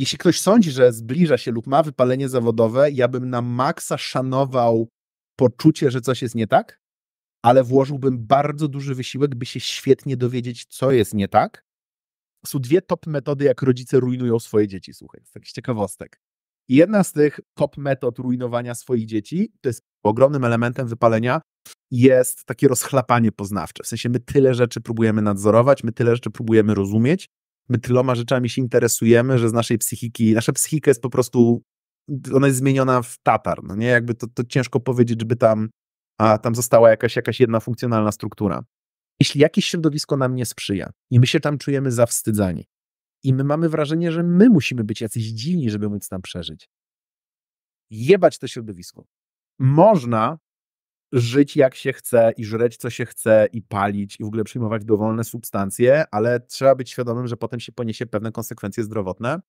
jeśli ktoś sądzi, że zbliża się lub ma wypalenie zawodowe, ja bym na maksa szanował poczucie, że coś jest nie tak, ale włożyłbym bardzo duży wysiłek, by się świetnie dowiedzieć, co jest nie tak. Są dwie top metody, jak rodzice rujnują swoje dzieci, słuchaj, z takich ciekawostek. I jedna z tych top metod rujnowania swoich dzieci, to jest ogromnym elementem wypalenia, jest takie rozchlapanie poznawcze. W sensie my tyle rzeczy próbujemy nadzorować, my tyle rzeczy próbujemy rozumieć, my tyloma rzeczami się interesujemy, że z naszej psychiki, nasza psychika jest po prostu, ona jest zmieniona w tatar, no nie? Jakby to, to ciężko powiedzieć, żeby tam, a tam została jakaś, jakaś jedna funkcjonalna struktura. Jeśli jakieś środowisko nam nie sprzyja i my się tam czujemy zawstydzani i my mamy wrażenie, że my musimy być jacyś dziwni, żeby móc tam przeżyć, jebać to środowisko. Można żyć jak się chce i żreć co się chce i palić i w ogóle przyjmować dowolne substancje, ale trzeba być świadomym, że potem się poniesie pewne konsekwencje zdrowotne.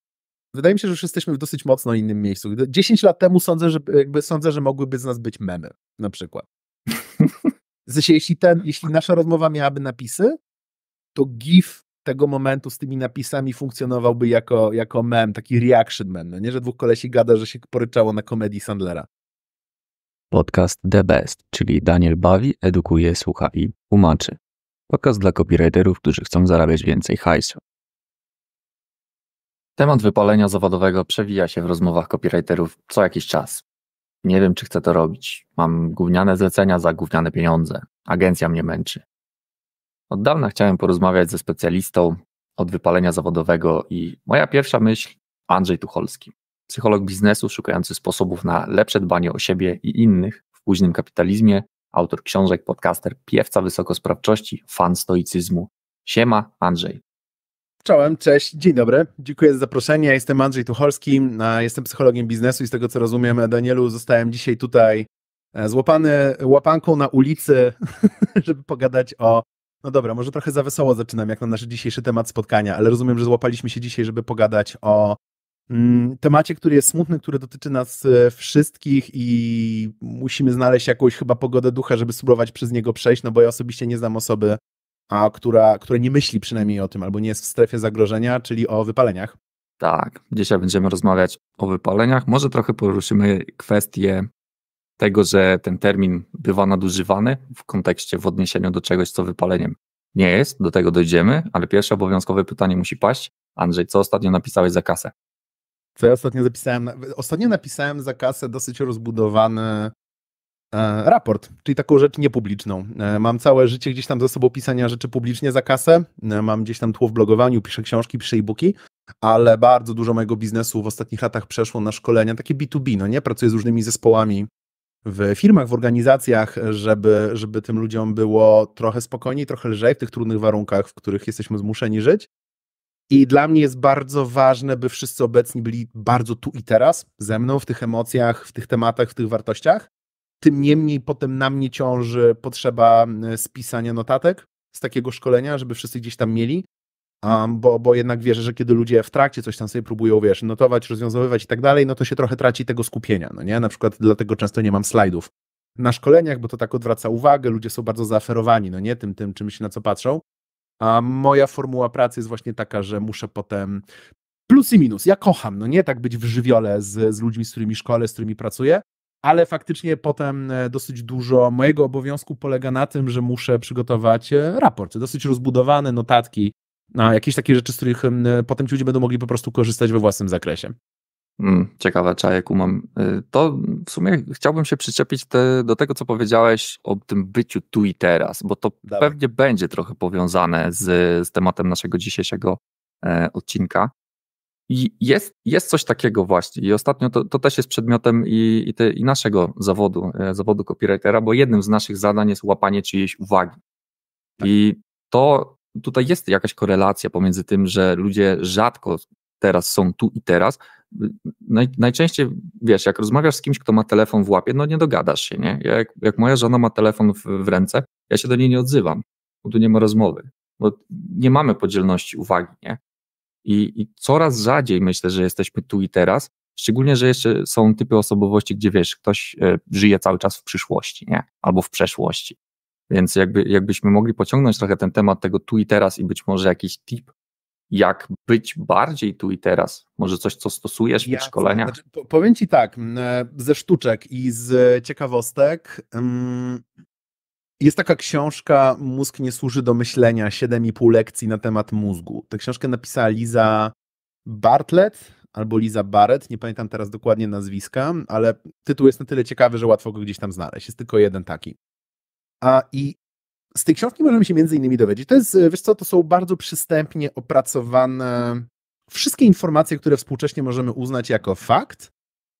Wydaje mi się, że już jesteśmy w dosyć mocno innym miejscu. 10 lat temu sądzę, że, jakby sądzę, że mogłyby z nas być memy, na przykład. Zresztą, znaczy, jeśli, ten, jeśli nasza rozmowa miałaby napisy, to GIF tego momentu z tymi napisami funkcjonowałby jako, jako mem, taki reaction mem, no nie? że dwóch kolesi gada, że się poryczało na komedii Sandlera. Podcast The Best, czyli Daniel bawi, edukuje, słucha i tłumaczy. Podcast dla copywriterów, którzy chcą zarabiać więcej hajsu. Temat wypalenia zawodowego przewija się w rozmowach copywriterów co jakiś czas. Nie wiem, czy chcę to robić. Mam gówniane zlecenia za gówniane pieniądze. Agencja mnie męczy. Od dawna chciałem porozmawiać ze specjalistą od wypalenia zawodowego i moja pierwsza myśl Andrzej Tucholski psycholog biznesu szukający sposobów na lepsze dbanie o siebie i innych w późnym kapitalizmie, autor książek, podcaster, piewca wysokosprawczości, fan stoicyzmu. Siema, Andrzej. Czołem, cześć, dzień dobry. Dziękuję za zaproszenie. jestem Andrzej Tucholski, jestem psychologiem biznesu i z tego co rozumiem, Danielu, zostałem dzisiaj tutaj e, złapany łapanką na ulicy, żeby pogadać o. No dobra, może trochę za wesoło zaczynam, jak na nasz dzisiejszy temat spotkania, ale rozumiem, że złapaliśmy się dzisiaj, żeby pogadać o Mm, temacie, który jest smutny, który dotyczy nas e, wszystkich i musimy znaleźć jakąś chyba pogodę ducha, żeby spróbować przez niego przejść, no bo ja osobiście nie znam osoby, a która, która nie myśli przynajmniej o tym, albo nie jest w strefie zagrożenia, czyli o wypaleniach. Tak, dzisiaj będziemy rozmawiać o wypaleniach. Może trochę poruszymy kwestię tego, że ten termin bywa nadużywany w kontekście, w odniesieniu do czegoś, co wypaleniem nie jest. Do tego dojdziemy, ale pierwsze obowiązkowe pytanie musi paść. Andrzej, co ostatnio napisałeś za kasę? Co ja ostatnio zapisałem? Ostatnio napisałem za kasę dosyć rozbudowany e, raport, czyli taką rzecz niepubliczną. E, mam całe życie gdzieś tam za sobą pisania rzeczy publicznie za kasę. E, mam gdzieś tam tło w blogowaniu, piszę książki, piszę e-booki, ale bardzo dużo mojego biznesu w ostatnich latach przeszło na szkolenia, takie B2B, no nie? Pracuję z różnymi zespołami w firmach, w organizacjach, żeby, żeby tym ludziom było trochę spokojniej, trochę lżej w tych trudnych warunkach, w których jesteśmy zmuszeni żyć. I dla mnie jest bardzo ważne, by wszyscy obecni byli bardzo tu i teraz ze mną, w tych emocjach, w tych tematach, w tych wartościach. Tym niemniej potem na mnie ciąży potrzeba mm, spisania notatek z takiego szkolenia, żeby wszyscy gdzieś tam mieli. Um, bo, bo jednak wierzę, że kiedy ludzie w trakcie coś tam sobie próbują, wiesz, notować, rozwiązywać i tak dalej, no to się trochę traci tego skupienia, no nie? Na przykład dlatego często nie mam slajdów na szkoleniach, bo to tak odwraca uwagę, ludzie są bardzo zaaferowani, no nie? Tym, tym czymś, na co patrzą. A moja formuła pracy jest właśnie taka, że muszę potem plus i minus. Ja kocham, no nie tak być w żywiole z, z ludźmi, z którymi szkole, z którymi pracuję, ale faktycznie potem e, dosyć dużo mojego obowiązku polega na tym, że muszę przygotować e, raporty, dosyć rozbudowane notatki, na jakieś takie rzeczy, z których e, potem ci ludzie będą mogli po prostu korzystać we własnym zakresie. Mm, ciekawe, czajek umam. Y, to w sumie chciałbym się przyczepić te, do tego, co powiedziałeś o tym byciu tu i teraz, bo to Dawaj. pewnie będzie trochę powiązane z, z tematem naszego dzisiejszego e, odcinka. I jest, jest coś takiego właśnie. I ostatnio to, to też jest przedmiotem i, i, te, i naszego zawodu, e, zawodu copywritera, bo jednym z naszych zadań jest łapanie czyjejś uwagi. Tak. I to tutaj jest jakaś korelacja pomiędzy tym, że ludzie rzadko teraz są tu i teraz, naj, najczęściej, wiesz, jak rozmawiasz z kimś, kto ma telefon w łapie, no nie dogadasz się, nie? Jak, jak moja żona ma telefon w, w ręce, ja się do niej nie odzywam, bo tu nie ma rozmowy, bo nie mamy podzielności uwagi, nie? I, I coraz rzadziej myślę, że jesteśmy tu i teraz, szczególnie, że jeszcze są typy osobowości, gdzie wiesz, ktoś e, żyje cały czas w przyszłości, nie? Albo w przeszłości. Więc jakby, jakbyśmy mogli pociągnąć trochę ten temat tego tu i teraz i być może jakiś tip jak być bardziej tu i teraz? Może coś, co stosujesz w szkoleniach? Znaczy, powiem Ci tak, e, ze sztuczek i z ciekawostek. Jest taka książka Mózg nie służy do myślenia, 7,5 lekcji na temat mózgu. Tę książkę napisała Liza Bartlett albo Liza Barrett, nie pamiętam teraz dokładnie nazwiska, ale tytuł jest na tyle ciekawy, że łatwo go gdzieś tam znaleźć. Jest tylko jeden taki. A i z tej książki możemy się między innymi dowiedzieć. To jest, e, wiesz co, to są bardzo przystępnie opracowane wszystkie informacje, które współcześnie możemy uznać jako fakt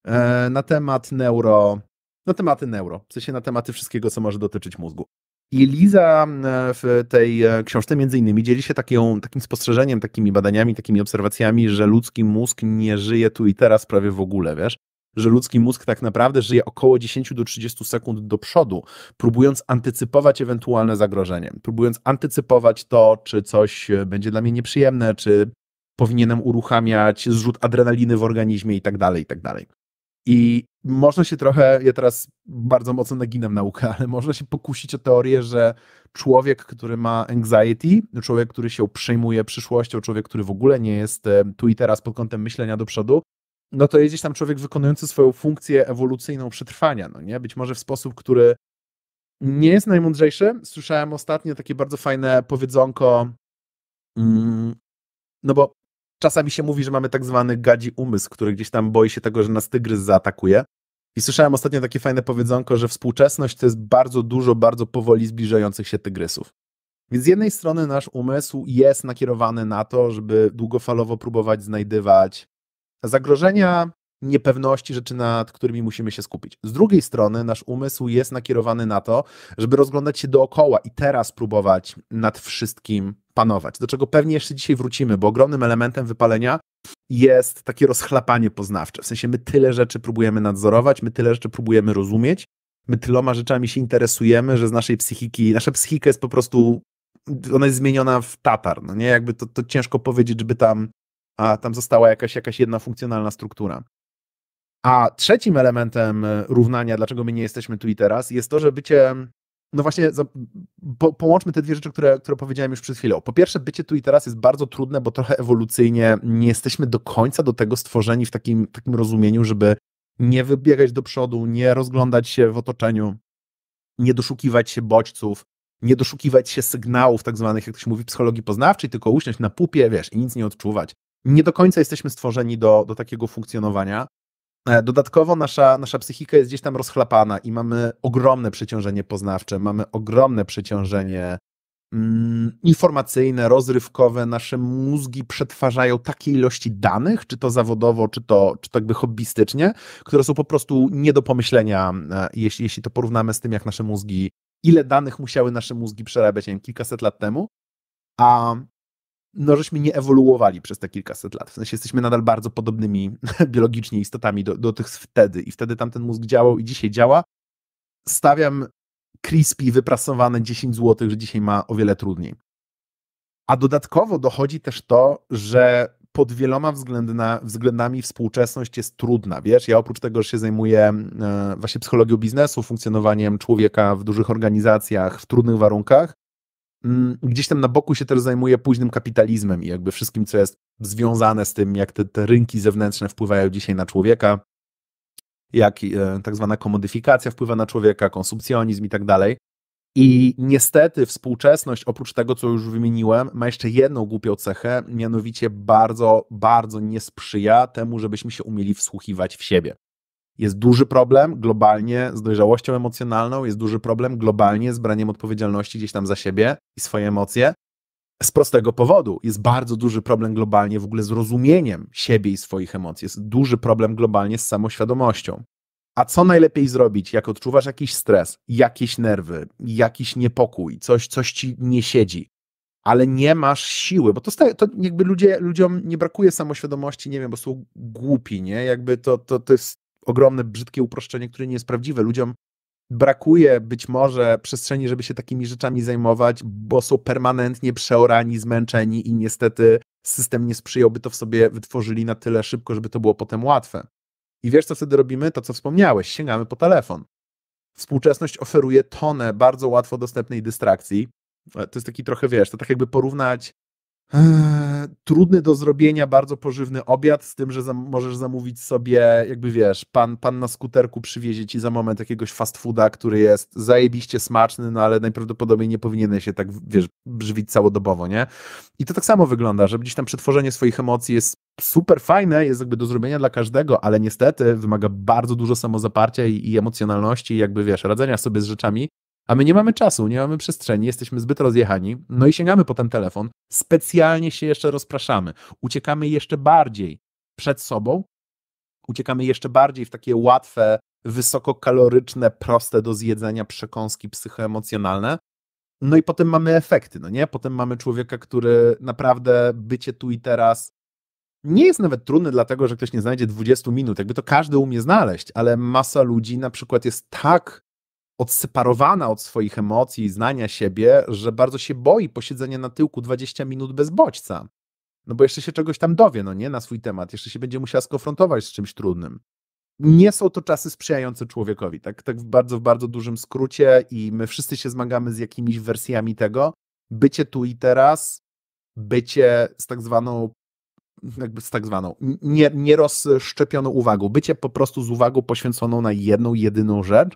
e, na temat neuro, na tematy neuro, w sensie na tematy wszystkiego, co może dotyczyć mózgu. I Liza e, w tej książce między innymi dzieli się taką, takim spostrzeżeniem, takimi badaniami, takimi obserwacjami, że ludzki mózg nie żyje tu i teraz prawie w ogóle, wiesz? że ludzki mózg tak naprawdę żyje około 10 do 30 sekund do przodu, próbując antycypować ewentualne zagrożenie, próbując antycypować to, czy coś e, będzie dla mnie nieprzyjemne, czy powinienem uruchamiać zrzut adrenaliny w organizmie i tak dalej, i tak dalej. I można się trochę, ja teraz bardzo mocno naginam naukę, ale można się pokusić o teorię, że człowiek, który ma anxiety, człowiek, który się przejmuje przyszłością, człowiek, który w ogóle nie jest e, tu i teraz pod kątem myślenia do przodu, no to jest gdzieś tam człowiek wykonujący swoją funkcję ewolucyjną przetrwania, no nie? Być może w sposób, który nie jest najmądrzejszy. Słyszałem ostatnio takie bardzo fajne powiedzonko, mm, no bo czasami się mówi, że mamy tak zwany gadzi umysł, który gdzieś tam boi się tego, że nas tygrys zaatakuje. I słyszałem ostatnio takie fajne powiedzonko, że współczesność to jest bardzo dużo, bardzo powoli zbliżających się tygrysów. Więc z jednej strony nasz umysł jest nakierowany na to, żeby długofalowo próbować znajdywać zagrożenia, niepewności, rzeczy, nad którymi musimy się skupić. Z drugiej strony, nasz umysł jest nakierowany na to, żeby rozglądać się dookoła i teraz próbować nad wszystkim panować, do czego pewnie jeszcze dzisiaj wrócimy, bo ogromnym elementem wypalenia jest takie rozchlapanie poznawcze. W sensie my tyle rzeczy próbujemy nadzorować, my tyle rzeczy próbujemy rozumieć, my tyloma rzeczami się interesujemy, że z naszej psychiki, nasza psychika jest po prostu, ona jest zmieniona w tatar, no nie? Jakby to, to ciężko powiedzieć, żeby tam a tam została jakaś, jakaś jedna funkcjonalna struktura. A trzecim elementem e, równania, dlaczego my nie jesteśmy tu i teraz, jest to, że bycie. No właśnie, po, połączmy te dwie rzeczy, które, które powiedziałem już przed chwilą. Po pierwsze, bycie tu i teraz jest bardzo trudne, bo trochę ewolucyjnie nie jesteśmy do końca do tego stworzeni w takim, takim rozumieniu, żeby nie wybiegać do przodu, nie rozglądać się w otoczeniu, nie doszukiwać się bodźców, nie doszukiwać się sygnałów, tak zwanych, jak to się mówi psychologii poznawczej, tylko usiąść na pupie, wiesz, i nic nie odczuwać nie do końca jesteśmy stworzeni do, do takiego funkcjonowania. E, dodatkowo nasza, nasza psychika jest gdzieś tam rozchlapana i mamy ogromne przeciążenie poznawcze, mamy ogromne przeciążenie mm, informacyjne, rozrywkowe. Nasze mózgi przetwarzają takie ilości danych, czy to zawodowo, czy to, czy to jakby hobbystycznie, które są po prostu nie do pomyślenia, e, jeśli, jeśli to porównamy z tym, jak nasze mózgi, ile danych musiały nasze mózgi przerabiać, nie wiem, kilkaset lat temu. A no żeśmy nie ewoluowali przez te kilkaset lat. W sensie jesteśmy nadal bardzo podobnymi biologicznie istotami do, do tych wtedy i wtedy tamten mózg działał i dzisiaj działa. Stawiam crispy wyprasowane 10 zł, że dzisiaj ma o wiele trudniej. A dodatkowo dochodzi też to, że pod wieloma względami współczesność jest trudna. Wiesz, ja oprócz tego, że się zajmuję e, właśnie psychologią biznesu, funkcjonowaniem człowieka w dużych organizacjach, w trudnych warunkach, Mm, gdzieś tam na boku się też zajmuje późnym kapitalizmem i jakby wszystkim, co jest związane z tym, jak te, te rynki zewnętrzne wpływają dzisiaj na człowieka, jak e, tak zwana komodyfikacja wpływa na człowieka, konsumpcjonizm i tak dalej. I niestety współczesność, oprócz tego, co już wymieniłem, ma jeszcze jedną głupią cechę, mianowicie bardzo, bardzo nie sprzyja temu, żebyśmy się umieli wsłuchiwać w siebie. Jest duży problem globalnie z dojrzałością emocjonalną, jest duży problem globalnie z braniem odpowiedzialności gdzieś tam za siebie i swoje emocje. Z prostego powodu jest bardzo duży problem globalnie w ogóle z rozumieniem siebie i swoich emocji. Jest duży problem globalnie z samoświadomością. A co najlepiej zrobić, jak odczuwasz jakiś stres, jakieś nerwy, jakiś niepokój, coś, coś ci nie siedzi, ale nie masz siły, bo to, to jakby ludzie, ludziom nie brakuje samoświadomości, nie wiem, bo są głupi, nie? Jakby to, to, to jest ogromne, brzydkie uproszczenie, które nie jest prawdziwe. Ludziom brakuje być może przestrzeni, żeby się takimi rzeczami zajmować, bo są permanentnie przeorani, zmęczeni i niestety system nie sprzyjałby to w sobie, wytworzyli na tyle szybko, żeby to było potem łatwe. I wiesz, co wtedy robimy? To, co wspomniałeś, sięgamy po telefon. Współczesność oferuje tonę bardzo łatwo dostępnej dystrakcji. E, to jest taki trochę, wiesz, to tak jakby porównać Eee, trudny do zrobienia, bardzo pożywny obiad, z tym, że możesz zamówić sobie, jakby wiesz, pan, pan na skuterku przywiezie ci za moment jakiegoś fast fooda, który jest zajebiście smaczny, no ale najprawdopodobniej nie powinien się tak, wiesz, brzwić całodobowo, nie? I to tak samo wygląda, że gdzieś tam przetworzenie swoich emocji jest super fajne, jest jakby do zrobienia dla każdego, ale niestety wymaga bardzo dużo samozaparcia i, i emocjonalności i jakby, wiesz, radzenia sobie z rzeczami, a my nie mamy czasu, nie mamy przestrzeni, jesteśmy zbyt rozjechani, no i sięgamy po ten telefon, specjalnie się jeszcze rozpraszamy, uciekamy jeszcze bardziej przed sobą, uciekamy jeszcze bardziej w takie łatwe, wysokokaloryczne, proste do zjedzenia przekąski psychoemocjonalne. No i potem mamy efekty, no nie? Potem mamy człowieka, który naprawdę bycie tu i teraz nie jest nawet trudny, dlatego że ktoś nie znajdzie 20 minut. Jakby to każdy umie znaleźć, ale masa ludzi na przykład jest tak odseparowana od swoich emocji i znania siebie, że bardzo się boi posiedzenia na tyłku 20 minut bez bodźca. No bo jeszcze się czegoś tam dowie, no nie, na swój temat, jeszcze się będzie musiała skonfrontować z czymś trudnym. Nie są to czasy sprzyjające człowiekowi, tak, tak w bardzo, w bardzo dużym skrócie i my wszyscy się zmagamy z jakimiś wersjami tego. Bycie tu i teraz, bycie z tak zwaną jakby z tak zwaną nierozszczepioną nie, uwagą, bycie po prostu z uwagą poświęconą na jedną, jedyną rzecz,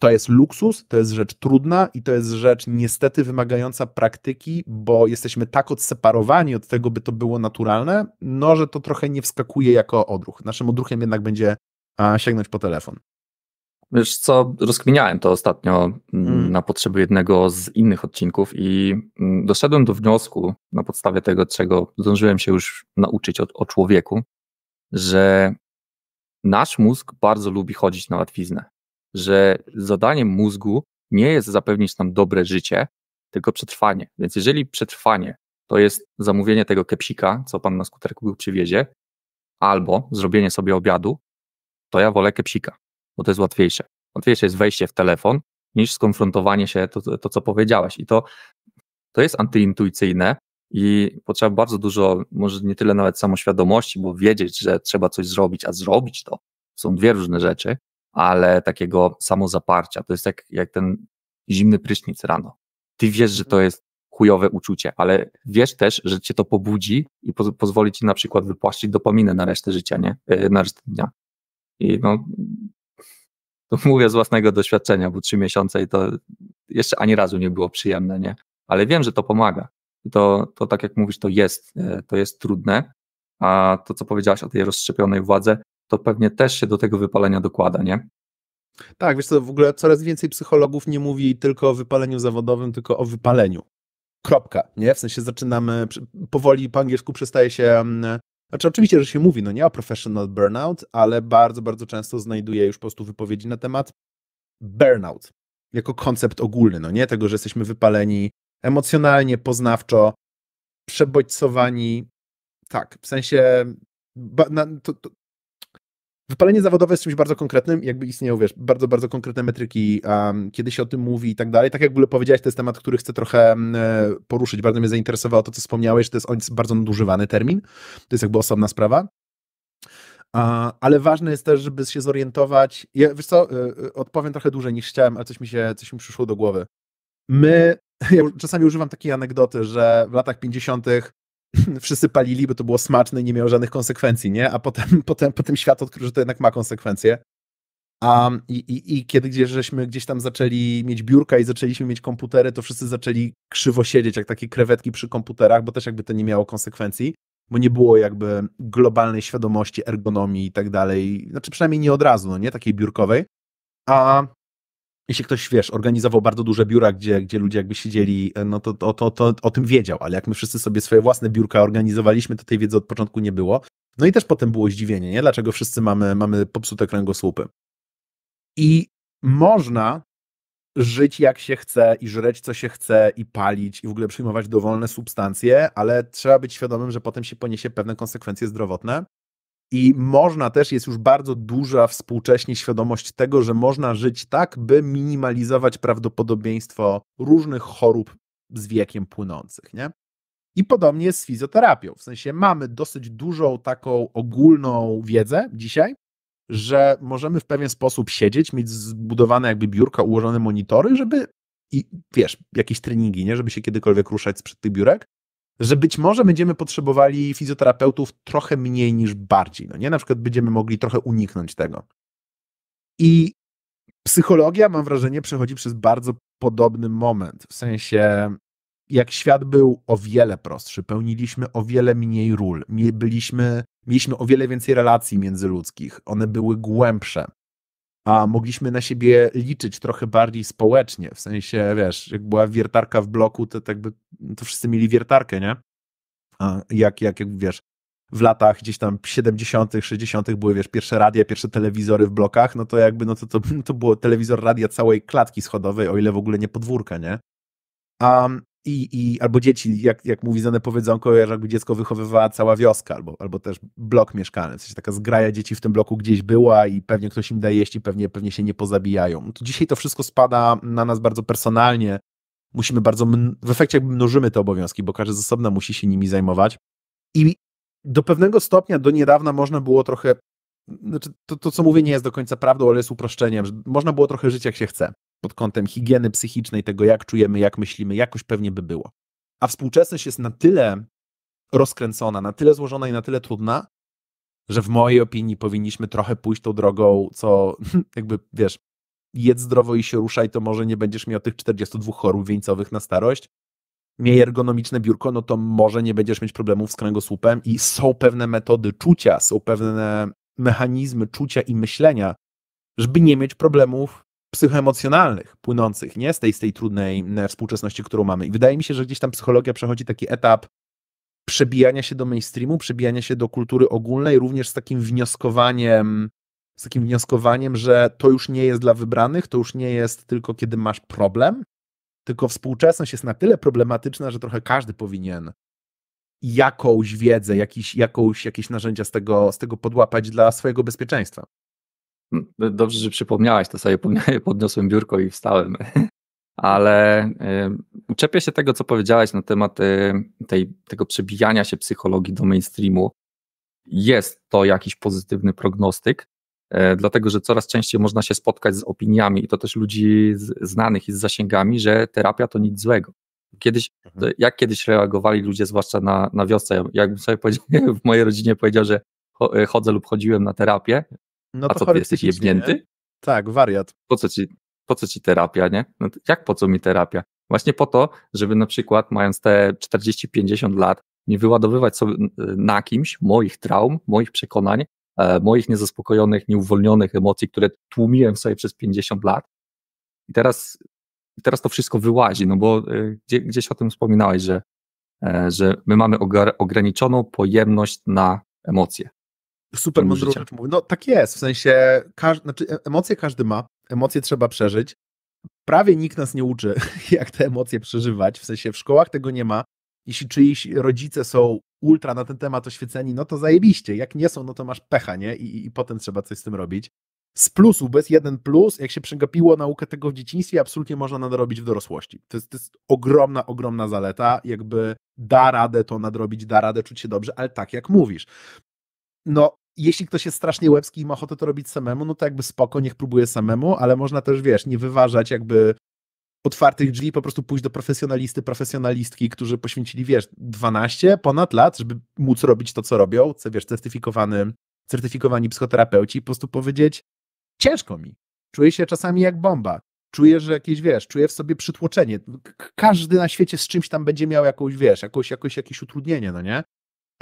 to jest luksus, to jest rzecz trudna i to jest rzecz niestety wymagająca praktyki, bo jesteśmy tak odseparowani od tego, by to było naturalne, no że to trochę nie wskakuje jako odruch. Naszym odruchem jednak będzie a, sięgnąć po telefon. Wiesz co, rozkminiałem to ostatnio mm, mm. na potrzeby jednego z innych odcinków i mm, doszedłem do wniosku na podstawie tego, czego zdążyłem się już nauczyć o, o człowieku, że nasz mózg bardzo lubi chodzić na łatwiznę że zadaniem mózgu nie jest zapewnić nam dobre życie, tylko przetrwanie. Więc jeżeli przetrwanie to jest zamówienie tego kepsika, co pan na skuterku przywiezie, albo zrobienie sobie obiadu, to ja wolę kepsika, bo to jest łatwiejsze. Łatwiejsze jest wejście w telefon niż skonfrontowanie się to, to co powiedziałeś. I to, to jest antyintuicyjne i potrzeba bardzo dużo, może nie tyle nawet samoświadomości, bo wiedzieć, że trzeba coś zrobić, a zrobić to są dwie różne rzeczy, ale takiego samozaparcia. To jest jak, jak ten zimny prysznic rano. Ty wiesz, że to mhm. jest chujowe uczucie, ale wiesz też, że cię to pobudzi i pozwoli ci na przykład wypłaszczyć dopaminę na resztę życia, nie? E, na resztę dnia. I no, to mówię z własnego doświadczenia, bo trzy miesiące i to jeszcze ani razu nie było przyjemne, nie? Ale wiem, że to pomaga. To, to tak jak mówisz, to jest, e, to jest trudne, a to, co powiedziałaś o tej rozszczepionej władzy, to pewnie też się do tego wypalenia dokłada, nie? Tak, wiesz co, w ogóle coraz więcej psychologów nie mówi tylko o wypaleniu zawodowym, tylko o wypaleniu. Kropka, nie? W sensie zaczynamy, powoli po angielsku przestaje się, mm, znaczy oczywiście, że się mówi, no nie o professional burnout, ale bardzo, bardzo często znajduję już po prostu wypowiedzi na temat burnout jako koncept ogólny, no nie? Tego, że jesteśmy wypaleni emocjonalnie, poznawczo, przebodźcowani, tak, w sensie ba, na, to, to, Wypalenie zawodowe jest czymś bardzo konkretnym, jakby istnieją, wiesz, bardzo, bardzo konkretne metryki, um, kiedy się o tym mówi i tak dalej. Tak jak w ogóle powiedziałeś, to jest temat, który chcę trochę mm, e, poruszyć. Bardzo mnie zainteresowało to, co wspomniałeś, że to jest, on jest bardzo nadużywany termin. To jest jakby osobna sprawa. Ale ważne jest też, żeby się zorientować. Ja, wiesz co, e, e, odpowiem trochę dłużej niż chciałem, ale coś mi się coś mi przyszło do głowy. My, ja czasami używam takiej anegdoty, że w latach 50. wszyscy palili, bo to było smaczne i nie miało żadnych konsekwencji, nie? A potem, potem, potem świat odkrył, że to jednak ma konsekwencje. A, i, i, I kiedy gdzieś, żeśmy gdzieś tam zaczęli mieć biurka i zaczęliśmy mieć komputery, to wszyscy zaczęli krzywo siedzieć, jak takie krewetki przy komputerach, bo też jakby to nie miało konsekwencji, bo nie było jakby globalnej świadomości ergonomii i tak dalej, znaczy przynajmniej nie od razu, no nie, takiej biurkowej. A jeśli ktoś, wiesz, organizował bardzo duże biura, gdzie, gdzie ludzie jakby siedzieli, e, no to, to, to, to o tym wiedział, ale jak my wszyscy sobie swoje własne biurka organizowaliśmy, to tej wiedzy od początku nie było. No i też potem było zdziwienie, nie? Dlaczego wszyscy mamy, mamy popsute kręgosłupy. I można żyć jak się chce i żreć co się chce i palić i w ogóle przyjmować dowolne substancje, ale trzeba być świadomym, że potem się poniesie pewne konsekwencje zdrowotne i można też, jest już bardzo duża współcześnie świadomość tego, że można żyć tak, by minimalizować prawdopodobieństwo różnych chorób z wiekiem płynących, nie? I podobnie jest z fizjoterapią. W sensie mamy dosyć dużą taką ogólną wiedzę dzisiaj, że możemy w pewien sposób siedzieć, mieć zbudowane jakby biurka, ułożone monitory, żeby i wiesz, jakieś treningi, nie, żeby się kiedykolwiek ruszać sprzed tych biurek, że być może będziemy potrzebowali fizjoterapeutów trochę mniej niż bardziej. No nie? Na przykład będziemy mogli trochę uniknąć tego. I psychologia, mam wrażenie, przechodzi przez bardzo podobny moment. W sensie, jak świat był o wiele prostszy, pełniliśmy o wiele mniej ról, byliśmy, mieliśmy o wiele więcej relacji międzyludzkich, one były głębsze a mogliśmy na siebie liczyć trochę bardziej społecznie, w sensie, wiesz, jak była wiertarka w bloku, to tak by, to wszyscy mieli wiertarkę, nie? A jak, jak, jak wiesz, w latach gdzieś tam 70., -tych, 60. -tych były, wiesz, pierwsze radia, pierwsze telewizory w blokach, no to jakby, no to, to, to było telewizor radia całej klatki schodowej, o ile w ogóle nie podwórka, nie? A i, i albo dzieci, jak, jak mówi znane powiedzonko, jakby dziecko wychowywała cała wioska, albo, albo też blok mieszkalny. W sensie taka zgraja dzieci w tym bloku gdzieś była i pewnie ktoś im daje jeść i pewnie, pewnie się nie pozabijają. No to dzisiaj to wszystko spada na nas bardzo personalnie. Musimy bardzo, w efekcie jakby mnożymy te obowiązki, bo każdy z osobna musi się nimi zajmować. I do pewnego stopnia, do niedawna można było trochę, znaczy to, to co mówię nie jest do końca prawdą, ale jest uproszczeniem, że można było trochę żyć jak się chce pod kątem higieny psychicznej, tego jak czujemy, jak myślimy, jakoś pewnie by było. A współczesność jest na tyle rozkręcona, na tyle złożona i na tyle trudna, że w mojej opinii powinniśmy trochę pójść tą drogą, co jakby wiesz, jedz zdrowo i się ruszaj, to może nie będziesz miał tych 42 chorób wieńcowych na starość. Miej ergonomiczne biurko, no to może nie będziesz mieć problemów z kręgosłupem i są pewne metody czucia, są pewne mechanizmy czucia i myślenia, żeby nie mieć problemów psychoemocjonalnych płynących nie z tej, z tej trudnej e, współczesności, którą mamy. I wydaje mi się, że gdzieś tam psychologia przechodzi taki etap przebijania się do mainstreamu, przebijania się do kultury ogólnej, również z takim wnioskowaniem, z takim wnioskowaniem, że to już nie jest dla wybranych, to już nie jest tylko kiedy masz problem, tylko współczesność jest na tyle problematyczna, że trochę każdy powinien jakąś wiedzę, jakiś, jakąś, jakieś narzędzia z tego, z tego podłapać dla swojego bezpieczeństwa. No, dobrze, że przypomniałaś, to sobie podniosłem biurko i wstałem. Ale czepię się tego, co powiedziałaś na temat e, tej, tego przebijania się psychologii do mainstreamu. Jest to jakiś pozytywny prognostyk, e, dlatego że coraz częściej można się spotkać z opiniami i to też ludzi znanych i z zasięgami, że terapia to nic złego. Kiedyś, mhm. jak kiedyś reagowali ludzie, zwłaszcza na, na wiosce, jakbym sobie w mojej rodzinie powiedział, że e, chodzę lub chodziłem na terapię, no A to co, ty jesteś jebnięty? Nie? Tak, wariat. Po co, ci, po co ci terapia, nie? No jak po co mi terapia? Właśnie po to, żeby na przykład mając te 40-50 lat, nie wyładowywać sobie y, na kimś moich traum, moich przekonań, e, moich niezaspokojonych, nieuwolnionych emocji, które tłumiłem sobie przez 50 lat. I teraz, teraz to wszystko wyłazi, no bo e, gdzie, gdzieś o tym wspominałeś, że, e, że my mamy ograniczoną pojemność na emocje. Super mądry mówi. No tak jest, w sensie, znaczy, e, emocje każdy ma, emocje trzeba przeżyć. Prawie nikt nas nie uczy, jak te emocje przeżywać, w sensie w szkołach tego nie ma. Jeśli czyjś rodzice są ultra na ten temat oświeceni, no to zajebiście. Jak nie są, no to masz pecha, nie? I, i, potem trzeba coś z tym robić. Z plusu, bez jeden plus, jak się przegapiło naukę tego w dzieciństwie, absolutnie można nadrobić w dorosłości. To jest, to jest ogromna, ogromna zaleta. Jakby da radę to nadrobić, da radę czuć się dobrze, ale tak jak mówisz no jeśli ktoś jest strasznie łebski i ma ochotę to robić samemu, no to jakby spoko, niech próbuje samemu, ale można też, wiesz, nie wyważać jakby otwartych drzwi, po prostu pójść do profesjonalisty, profesjonalistki, którzy poświęcili, wiesz, 12 ponad lat, żeby móc robić to, co robią, wiesz, certyfikowany, certyfikowani psychoterapeuci, po prostu powiedzieć, ciężko mi, czuję się czasami jak bomba, czuję, że jakieś, wiesz, czuję w sobie przytłoczenie, każdy na świecie z czymś tam będzie miał jakąś, wiesz, jakąś, jakąś, jakieś utrudnienie, no nie?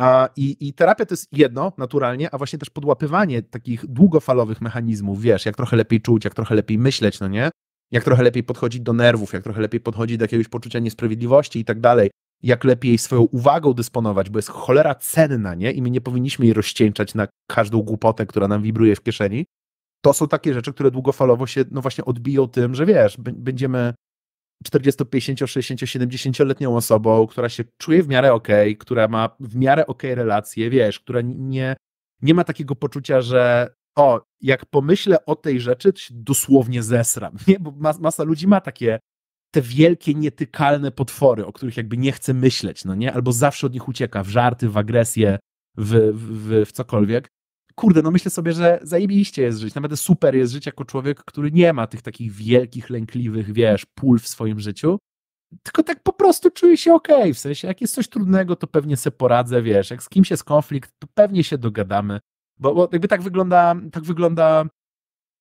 A, i, I terapia to jest jedno, naturalnie, a właśnie też podłapywanie takich długofalowych mechanizmów, wiesz, jak trochę lepiej czuć, jak trochę lepiej myśleć, no nie? Jak trochę lepiej podchodzić do nerwów, jak trochę lepiej podchodzić do jakiegoś poczucia niesprawiedliwości i tak dalej. Jak lepiej swoją uwagą dysponować, bo jest cholera cenna, nie? I my nie powinniśmy jej rozcieńczać na każdą głupotę, która nam wibruje w kieszeni. To są takie rzeczy, które długofalowo się, no właśnie, odbiją tym, że wiesz, będziemy 40, 50, 60, 70-letnią osobą, która się czuje w miarę okej, okay, która ma w miarę okej okay relacje, wiesz, która nie, nie ma takiego poczucia, że o, jak pomyślę o tej rzeczy, to się dosłownie zesram, nie? Bo mas, masa ludzi ma takie te wielkie, nietykalne potwory, o których jakby nie chce myśleć, no nie? Albo zawsze od nich ucieka w żarty, w agresję, w, w, w, w cokolwiek kurde, no myślę sobie, że zajebiście jest żyć, naprawdę super jest żyć jako człowiek, który nie ma tych takich wielkich, lękliwych, wiesz, pól w swoim życiu, tylko tak po prostu czuję się okej, okay. w sensie jak jest coś trudnego, to pewnie se poradzę, wiesz, jak z kimś jest konflikt, to pewnie się dogadamy, bo, bo jakby tak wygląda, tak wygląda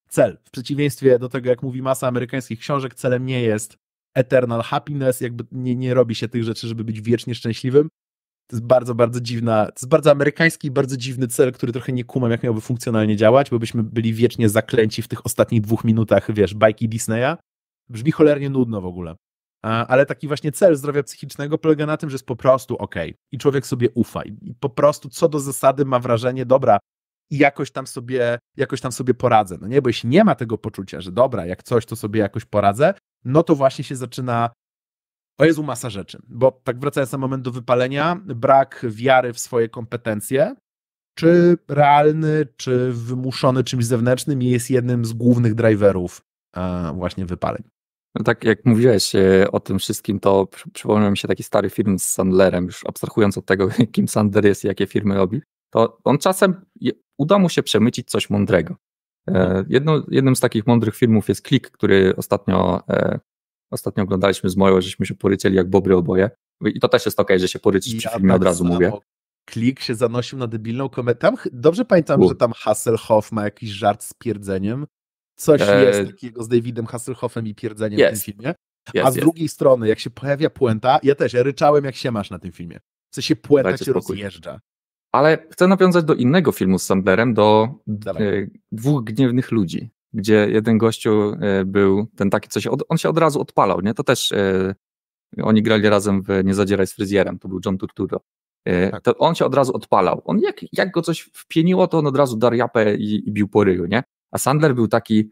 cel, w przeciwieństwie do tego, jak mówi masa amerykańskich książek, celem nie jest eternal happiness, jakby nie, nie robi się tych rzeczy, żeby być wiecznie szczęśliwym, to jest bardzo, bardzo dziwna, to jest bardzo amerykański bardzo dziwny cel, który trochę nie kumam, jak miałby funkcjonalnie działać, bo byśmy byli wiecznie zaklęci w tych ostatnich dwóch minutach, wiesz, bajki Disneya. Brzmi cholernie nudno w ogóle. Ale taki właśnie cel zdrowia psychicznego polega na tym, że jest po prostu ok i człowiek sobie ufa i po prostu co do zasady ma wrażenie, dobra, i jakoś tam sobie, jakoś tam sobie poradzę. No nie, bo jeśli nie ma tego poczucia, że dobra, jak coś, to sobie jakoś poradzę, no to właśnie się zaczyna o Jezu, masa rzeczy. Bo tak wracając na moment do wypalenia, brak wiary w swoje kompetencje, czy realny, czy wymuszony czymś zewnętrznym, jest jednym z głównych driverów e, właśnie wypaleń. No tak jak mówiłeś e, o tym wszystkim, to przypomniał mi się taki stary film z Sandlerem, już abstrahując od tego, kim Sandler jest i jakie firmy robi, to on czasem uda mu się przemycić coś mądrego. E, jednym z takich mądrych filmów jest Klik, który ostatnio Ostatnio oglądaliśmy z moją, żeśmy się porycieli jak bobry oboje. I to też jest okej, okay, że się porycisz ja przy filmie, tak od razu samo. mówię. Klik się zanosił na debilną kometę. dobrze pamiętam, U. że tam Hasselhoff ma jakiś żart z pierdzeniem. Coś e... jest takiego z Davidem Hasselhoffem i pierdzeniem jest. w tym filmie. Jest, A z jest. drugiej strony, jak się pojawia puenta, ja też, ja ryczałem jak się masz na tym filmie. W sensie puenta Dajcie się spokój. rozjeżdża. Ale chcę nawiązać do innego filmu z Sandlerem, do Dawaj. E, dwóch gniewnych ludzi gdzie jeden gościu e, był ten taki coś, on się od razu odpalał, nie? To też e, oni grali razem w Nie zadzieraj z fryzjerem, to był John Turturro. E, tak. To on się od razu odpalał. On jak, jak go coś wpieniło, to on od razu dariapę i, i bił po ryju, nie? A Sandler był taki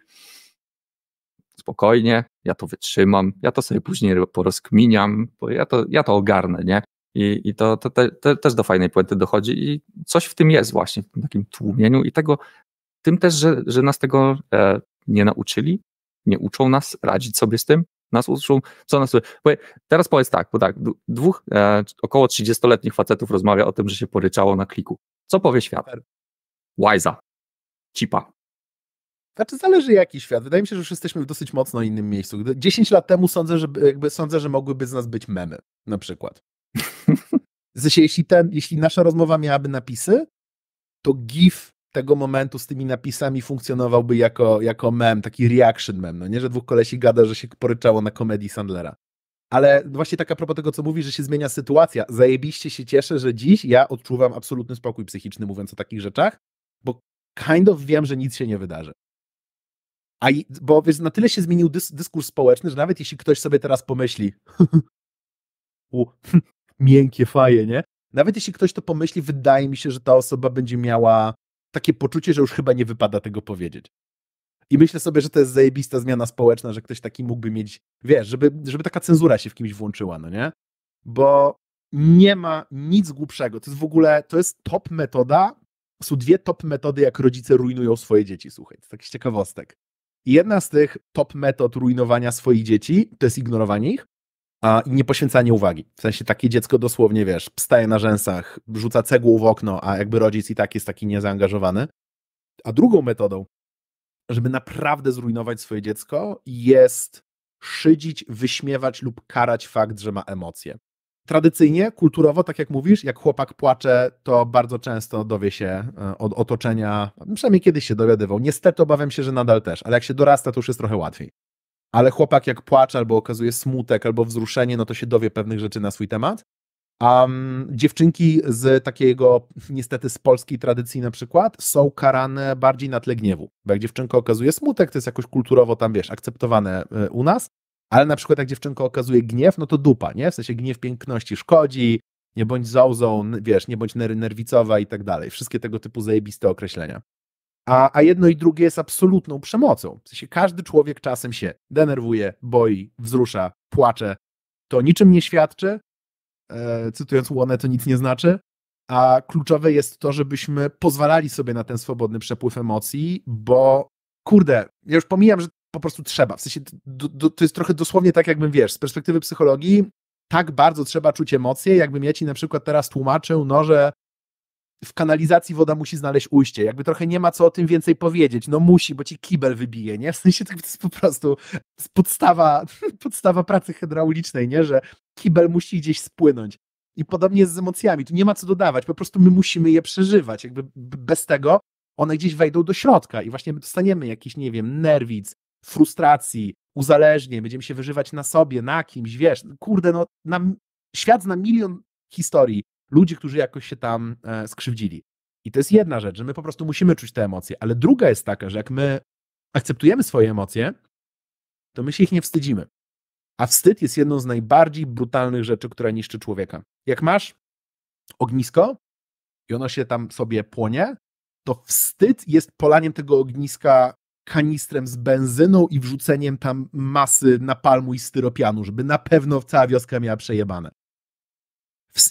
spokojnie, ja to wytrzymam, ja to sobie później porozkminiam, bo ja to, ja to ogarnę, nie? I, i to, to, to, to też do fajnej płyty dochodzi i coś w tym jest właśnie, w tym takim tłumieniu i tego tym też, że, że nas tego e, nie nauczyli, nie uczą nas radzić sobie z tym, nas uczą, co nas... teraz powiedz tak, bo tak, dwóch e, około 30-letnich facetów rozmawia o tym, że się poryczało na kliku. Co powie świat? Wajza. Cipa. Znaczy zależy jaki świat. Wydaje mi się, że już jesteśmy w dosyć mocno innym miejscu. 10 lat temu sądzę, że, jakby sądzę, że mogłyby z nas być memy, na przykład. Zresztą, jeśli, ten, jeśli nasza rozmowa miałaby napisy, to GIF tego momentu z tymi napisami funkcjonowałby jako, jako mem, taki reaction mem, no nie, że dwóch kolesi gada, że się poryczało na komedii Sandlera. Ale właśnie taka propos tego, co mówi, że się zmienia sytuacja. Zajebiście się cieszę, że dziś ja odczuwam absolutny spokój psychiczny, mówiąc o takich rzeczach, bo kind of wiem, że nic się nie wydarzy. A, bo wiesz, na tyle się zmienił dys, dyskurs społeczny, że nawet jeśli ktoś sobie teraz pomyśli, u, miękkie faje, nie? Nawet jeśli ktoś to pomyśli, wydaje mi się, że ta osoba będzie miała takie poczucie, że już chyba nie wypada tego powiedzieć. I myślę sobie, że to jest zajebista zmiana społeczna, że ktoś taki mógłby mieć, wiesz, żeby, żeby taka cenzura się w kimś włączyła, no nie? Bo nie ma nic głupszego. To jest w ogóle, to jest top metoda, są dwie top metody, jak rodzice rujnują swoje dzieci, słuchaj, to jest taki ciekawostek. I jedna z tych top metod rujnowania swoich dzieci to jest ignorowanie ich, a nie poświęcanie uwagi. W sensie takie dziecko dosłownie, wiesz, staje na rzęsach, rzuca cegłą w okno, a jakby rodzic i tak jest taki niezaangażowany. A drugą metodą, żeby naprawdę zrujnować swoje dziecko, jest szydzić, wyśmiewać lub karać fakt, że ma emocje. Tradycyjnie, kulturowo, tak jak mówisz, jak chłopak płacze, to bardzo często dowie się e, od otoczenia, przynajmniej kiedyś się dowiadywał. Niestety obawiam się, że nadal też, ale jak się dorasta, to już jest trochę łatwiej ale chłopak jak płacze albo okazuje smutek albo wzruszenie, no to się dowie pewnych rzeczy na swój temat. A um, dziewczynki z takiego, niestety z polskiej tradycji na przykład, są karane bardziej na tle gniewu. Bo jak dziewczynka okazuje smutek, to jest jakoś kulturowo tam, wiesz, akceptowane y, u nas, ale na przykład jak dziewczynka okazuje gniew, no to dupa, nie? W sensie gniew piękności szkodzi, nie bądź zauzą, wiesz, nie bądź nerwicowa i tak dalej. Wszystkie tego typu zajebiste określenia. A, a jedno i drugie jest absolutną przemocą. W sensie każdy człowiek czasem się denerwuje, boi, wzrusza, płacze. To niczym nie świadczy, e, cytując Łonę, to nic nie znaczy, a kluczowe jest to, żebyśmy pozwalali sobie na ten swobodny przepływ emocji, bo kurde, ja już pomijam, że po prostu trzeba. W sensie do, do, to jest trochę dosłownie tak, jakbym wiesz, z perspektywy psychologii, tak bardzo trzeba czuć emocje, jakbym ja ci na przykład teraz tłumaczył, no, że w kanalizacji woda musi znaleźć ujście. Jakby trochę nie ma co o tym więcej powiedzieć. No musi, bo ci kibel wybije, nie? W sensie to jest po prostu podstawa, podstawa pracy hydraulicznej, nie? Że kibel musi gdzieś spłynąć. I podobnie z emocjami. Tu nie ma co dodawać, po prostu my musimy je przeżywać. Jakby bez tego one gdzieś wejdą do środka i właśnie dostaniemy jakiś, nie wiem, nerwic, frustracji, uzależnień, będziemy się wyżywać na sobie, na kimś, wiesz. Kurde, no na świat zna milion historii ludzi, którzy jakoś się tam e, skrzywdzili. I to jest jedna rzecz, że my po prostu musimy czuć te emocje, ale druga jest taka, że jak my akceptujemy swoje emocje, to my się ich nie wstydzimy. A wstyd jest jedną z najbardziej brutalnych rzeczy, która niszczy człowieka. Jak masz ognisko i ono się tam sobie płonie, to wstyd jest polaniem tego ogniska kanistrem z benzyną i wrzuceniem tam masy napalmu i styropianu, żeby na pewno cała wioska miała przejebane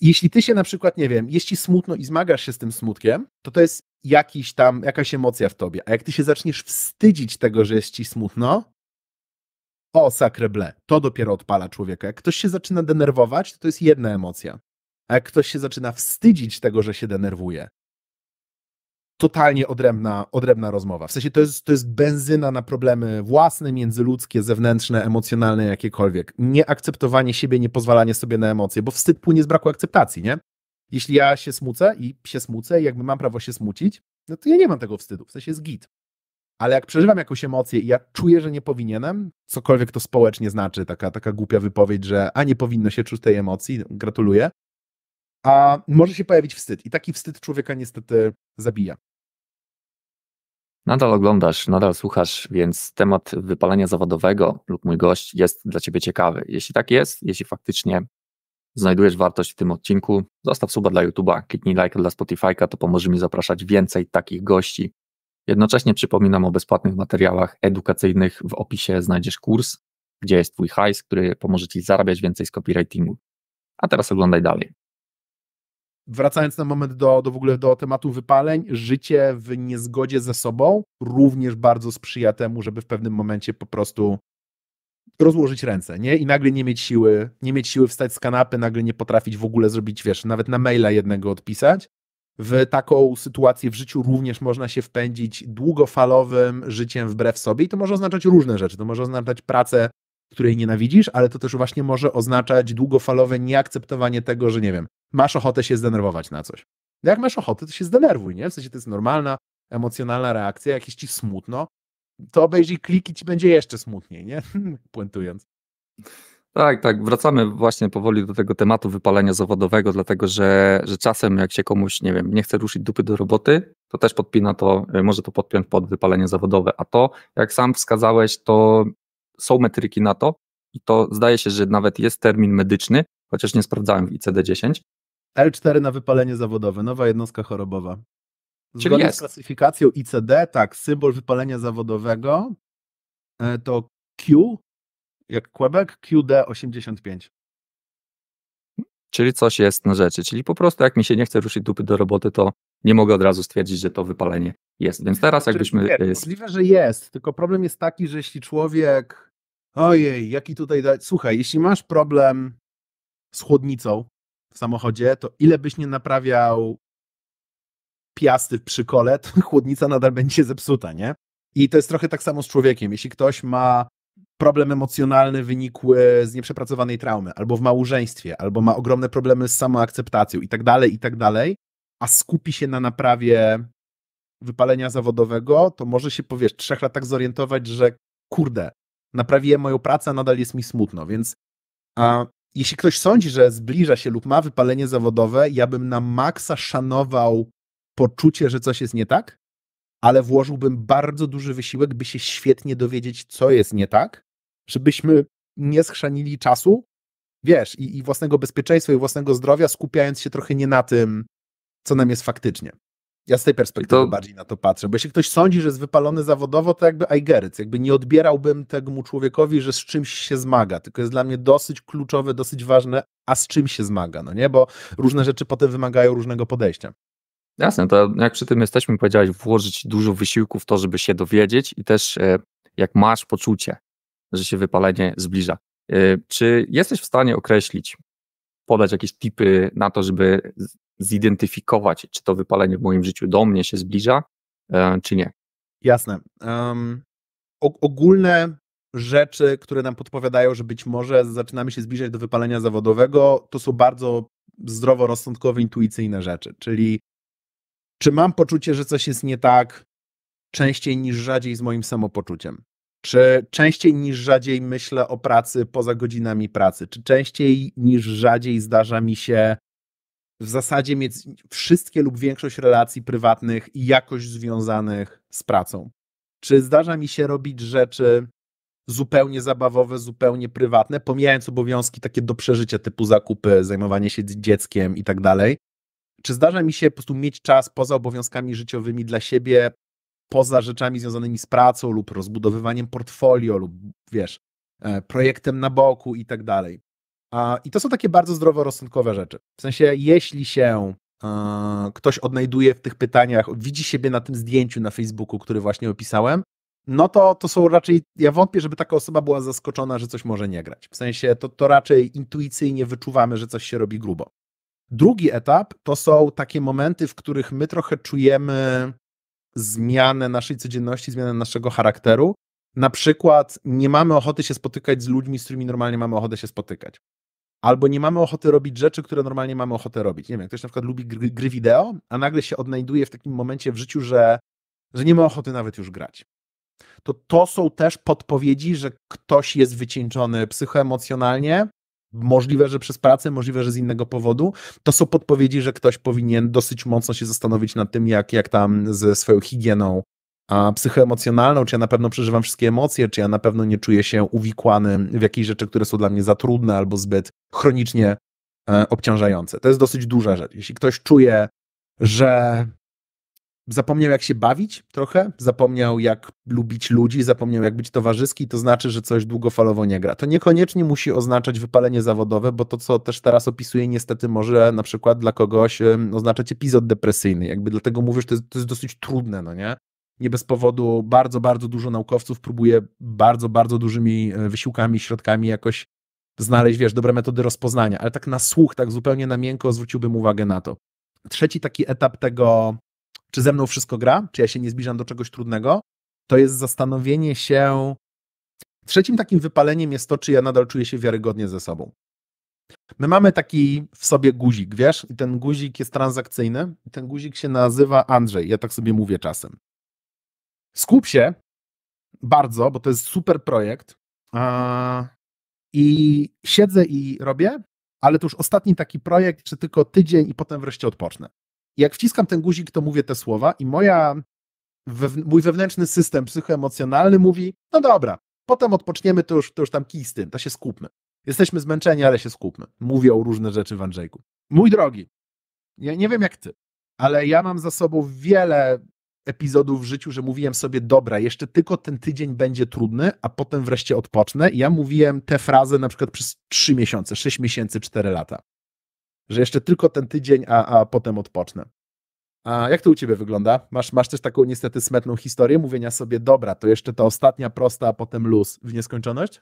jeśli ty się na przykład, nie wiem, jeśli smutno i zmagasz się z tym smutkiem, to to jest jakiś tam, jakaś emocja w tobie. A jak ty się zaczniesz wstydzić tego, że jest ci smutno, o sakre ble, to dopiero odpala człowieka. Jak ktoś się zaczyna denerwować, to, to jest jedna emocja. A jak ktoś się zaczyna wstydzić tego, że się denerwuje, totalnie odrębna, odrębna rozmowa. W sensie to jest, to jest benzyna na problemy własne, międzyludzkie, zewnętrzne, emocjonalne, jakiekolwiek. Nieakceptowanie siebie, niepozwalanie sobie na emocje, bo wstyd płynie z braku akceptacji, nie? Jeśli ja się smucę i się smucę i jakby mam prawo się smucić, no to ja nie mam tego wstydu, w sensie jest git. Ale jak przeżywam jakąś emocję i ja czuję, że nie powinienem, cokolwiek to społecznie znaczy, taka, taka głupia wypowiedź, że a nie powinno się czuć tej emocji, no, gratuluję, a może się pojawić wstyd. I taki wstyd człowieka niestety zabija. Nadal oglądasz, nadal słuchasz, więc temat wypalenia zawodowego lub mój gość jest dla Ciebie ciekawy. Jeśli tak jest, jeśli faktycznie znajdujesz wartość w tym odcinku, zostaw suba dla YouTube'a, kliknij like dla Spotify'ka, to pomoże mi zapraszać więcej takich gości. Jednocześnie przypominam o bezpłatnych materiałach edukacyjnych. W opisie znajdziesz kurs, gdzie jest Twój hajs, który pomoże Ci zarabiać więcej z copywritingu. A teraz oglądaj dalej. Wracając na moment do, do w ogóle do tematu wypaleń, życie w niezgodzie ze sobą również bardzo sprzyja temu, żeby w pewnym momencie po prostu rozłożyć ręce, nie? I nagle nie mieć siły, nie mieć siły wstać z kanapy, nagle nie potrafić w ogóle zrobić, wiesz, nawet na maila jednego odpisać. W taką sytuację w życiu również można się wpędzić długofalowym życiem wbrew sobie i to może oznaczać różne rzeczy. To może oznaczać pracę, której nienawidzisz, ale to też właśnie może oznaczać długofalowe nieakceptowanie tego, że nie wiem, masz ochotę się zdenerwować na coś. Jak masz ochotę, to się zdenerwuj, nie? W sensie to jest normalna, emocjonalna reakcja, jak jest ci smutno, to obejrzyj klik i ci będzie jeszcze smutniej, nie? Puentując. Tak, tak. Wracamy właśnie powoli do tego tematu wypalenia zawodowego, dlatego że, że czasem jak się komuś, nie wiem, nie chce ruszyć dupy do roboty, to też podpina to, e, może to podpiąć pod wypalenie zawodowe. A to, jak sam wskazałeś, to są metryki na to i to zdaje się, że nawet jest termin medyczny, chociaż nie sprawdzałem w ICD-10, L4 na wypalenie zawodowe, nowa jednostka chorobowa. Zgodnie Czyli jest. z klasyfikacją ICD, tak, symbol wypalenia zawodowego e, to Q, jak kłebek, QD85. Czyli coś jest na rzeczy. Czyli po prostu jak mi się nie chce ruszyć dupy do roboty, to nie mogę od razu stwierdzić, że to wypalenie jest. Więc znaczy, teraz jakbyśmy... Nie, e, możliwe, że jest, tylko problem jest taki, że jeśli człowiek... Ojej, jaki tutaj... Słuchaj, jeśli masz problem z chłodnicą, w samochodzie, to ile byś nie naprawiał piasty w przykole, to chłodnica nadal będzie zepsuta, nie? I to jest trochę tak samo z człowiekiem. Jeśli ktoś ma problem emocjonalny wynikły e, z nieprzepracowanej traumy, albo w małżeństwie, albo ma ogromne problemy z samoakceptacją i tak dalej, i tak dalej, a skupi się na naprawie wypalenia zawodowego, to może się po trzech lat latach zorientować, że kurde, naprawiłem moją pracę, a nadal jest mi smutno, więc a jeśli ktoś sądzi, że zbliża się lub ma wypalenie zawodowe, ja bym na maksa szanował poczucie, że coś jest nie tak, ale włożyłbym bardzo duży wysiłek, by się świetnie dowiedzieć, co jest nie tak, żebyśmy nie schrzanili czasu, wiesz, i, i własnego bezpieczeństwa, i własnego zdrowia, skupiając się trochę nie na tym, co nam jest faktycznie. Ja z tej perspektywy to... bardziej na to patrzę, bo jeśli ktoś sądzi, że jest wypalony zawodowo, to jakby Aigeryc, jakby nie odbierałbym temu człowiekowi, że z czymś się zmaga, tylko jest dla mnie dosyć kluczowe, dosyć ważne, a z czym się zmaga, no nie, bo różne rzeczy potem wymagają różnego podejścia. Jasne, to jak przy tym jesteśmy, powiedziałeś, włożyć dużo wysiłku w to, żeby się dowiedzieć i też e, jak masz poczucie, że się wypalenie zbliża. E, czy jesteś w stanie określić, podać jakieś tipy na to, żeby zidentyfikować, czy to wypalenie w moim życiu do mnie się zbliża, e, czy nie. Jasne. Um, ogólne rzeczy, które nam podpowiadają, że być może zaczynamy się zbliżać do wypalenia zawodowego, to są bardzo zdroworozsądkowe, intuicyjne rzeczy. Czyli czy mam poczucie, że coś jest nie tak częściej niż rzadziej z moim samopoczuciem? Czy częściej niż rzadziej myślę o pracy poza godzinami pracy? Czy częściej niż rzadziej zdarza mi się w zasadzie mieć wszystkie lub większość relacji prywatnych i jakoś związanych z pracą. Czy zdarza mi się robić rzeczy zupełnie zabawowe, zupełnie prywatne, pomijając obowiązki takie do przeżycia typu zakupy, zajmowanie się dzieckiem i tak dalej? Czy zdarza mi się po prostu mieć czas poza obowiązkami życiowymi dla siebie, poza rzeczami związanymi z pracą lub rozbudowywaniem portfolio lub wiesz, e, projektem na boku i tak dalej? I to są takie bardzo zdroworozsądkowe rzeczy. W sensie, jeśli się e, ktoś odnajduje w tych pytaniach, widzi siebie na tym zdjęciu na Facebooku, który właśnie opisałem, no to to są raczej, ja wątpię, żeby taka osoba była zaskoczona, że coś może nie grać. W sensie to, to raczej intuicyjnie wyczuwamy, że coś się robi grubo. Drugi etap to są takie momenty, w których my trochę czujemy zmianę naszej codzienności, zmianę naszego charakteru na przykład nie mamy ochoty się spotykać z ludźmi, z którymi normalnie mamy ochotę się spotykać. Albo nie mamy ochoty robić rzeczy, które normalnie mamy ochotę robić. Nie wiem, ktoś na przykład lubi gry, gry wideo, a nagle się odnajduje w takim momencie w życiu, że, że nie ma ochoty nawet już grać. To to są też podpowiedzi, że ktoś jest wycieńczony psychoemocjonalnie, możliwe, że przez pracę, możliwe, że z innego powodu. To są podpowiedzi, że ktoś powinien dosyć mocno się zastanowić nad tym, jak, jak tam ze swoją higieną psychoemocjonalną, czy ja na pewno przeżywam wszystkie emocje, czy ja na pewno nie czuję się uwikłany w jakieś rzeczy, które są dla mnie za trudne albo zbyt chronicznie e, obciążające. To jest dosyć duża rzecz. Jeśli ktoś czuje, że zapomniał jak się bawić trochę, zapomniał jak lubić ludzi, zapomniał jak być towarzyski, to znaczy, że coś długofalowo nie gra. To niekoniecznie musi oznaczać wypalenie zawodowe, bo to, co też teraz opisuję, niestety może na przykład dla kogoś oznaczać epizod depresyjny. Jakby dlatego mówisz, to to jest dosyć trudne, no nie? nie bez powodu bardzo, bardzo dużo naukowców próbuje bardzo, bardzo dużymi e, wysiłkami, środkami jakoś znaleźć, wiesz, dobre metody rozpoznania, ale tak na słuch, tak zupełnie na miękko zwróciłbym uwagę na to. Trzeci taki etap tego, czy ze mną wszystko gra, czy ja się nie zbliżam do czegoś trudnego, to jest zastanowienie się. Trzecim takim wypaleniem jest to, czy ja nadal czuję się wiarygodnie ze sobą. My mamy taki w sobie guzik, wiesz, i ten guzik jest transakcyjny, i ten guzik się nazywa Andrzej, ja tak sobie mówię czasem. Skup się bardzo, bo to jest super projekt. I siedzę i robię, ale to już ostatni taki projekt, czy tylko tydzień i potem wreszcie odpocznę. jak wciskam ten guzik, to mówię te słowa i moja, mój wewnętrzny system psychoemocjonalny mówi, no dobra, potem odpoczniemy, to już, to już tam kij z tym, to się skupmy. Jesteśmy zmęczeni, ale się skupmy. Mówią różne rzeczy w Andrzejku. Mój drogi, ja nie wiem jak ty, ale ja mam za sobą wiele epizodów w życiu, że mówiłem sobie, dobra, jeszcze tylko ten tydzień będzie trudny, a potem wreszcie odpocznę. ja mówiłem te frazy na przykład przez 3 miesiące, 6 miesięcy, 4 lata. Że jeszcze tylko ten tydzień, a, a potem odpocznę. A jak to u ciebie wygląda? Masz, masz też taką niestety smetną historię mówienia sobie, dobra, to jeszcze ta ostatnia prosta, a potem luz w nieskończoność?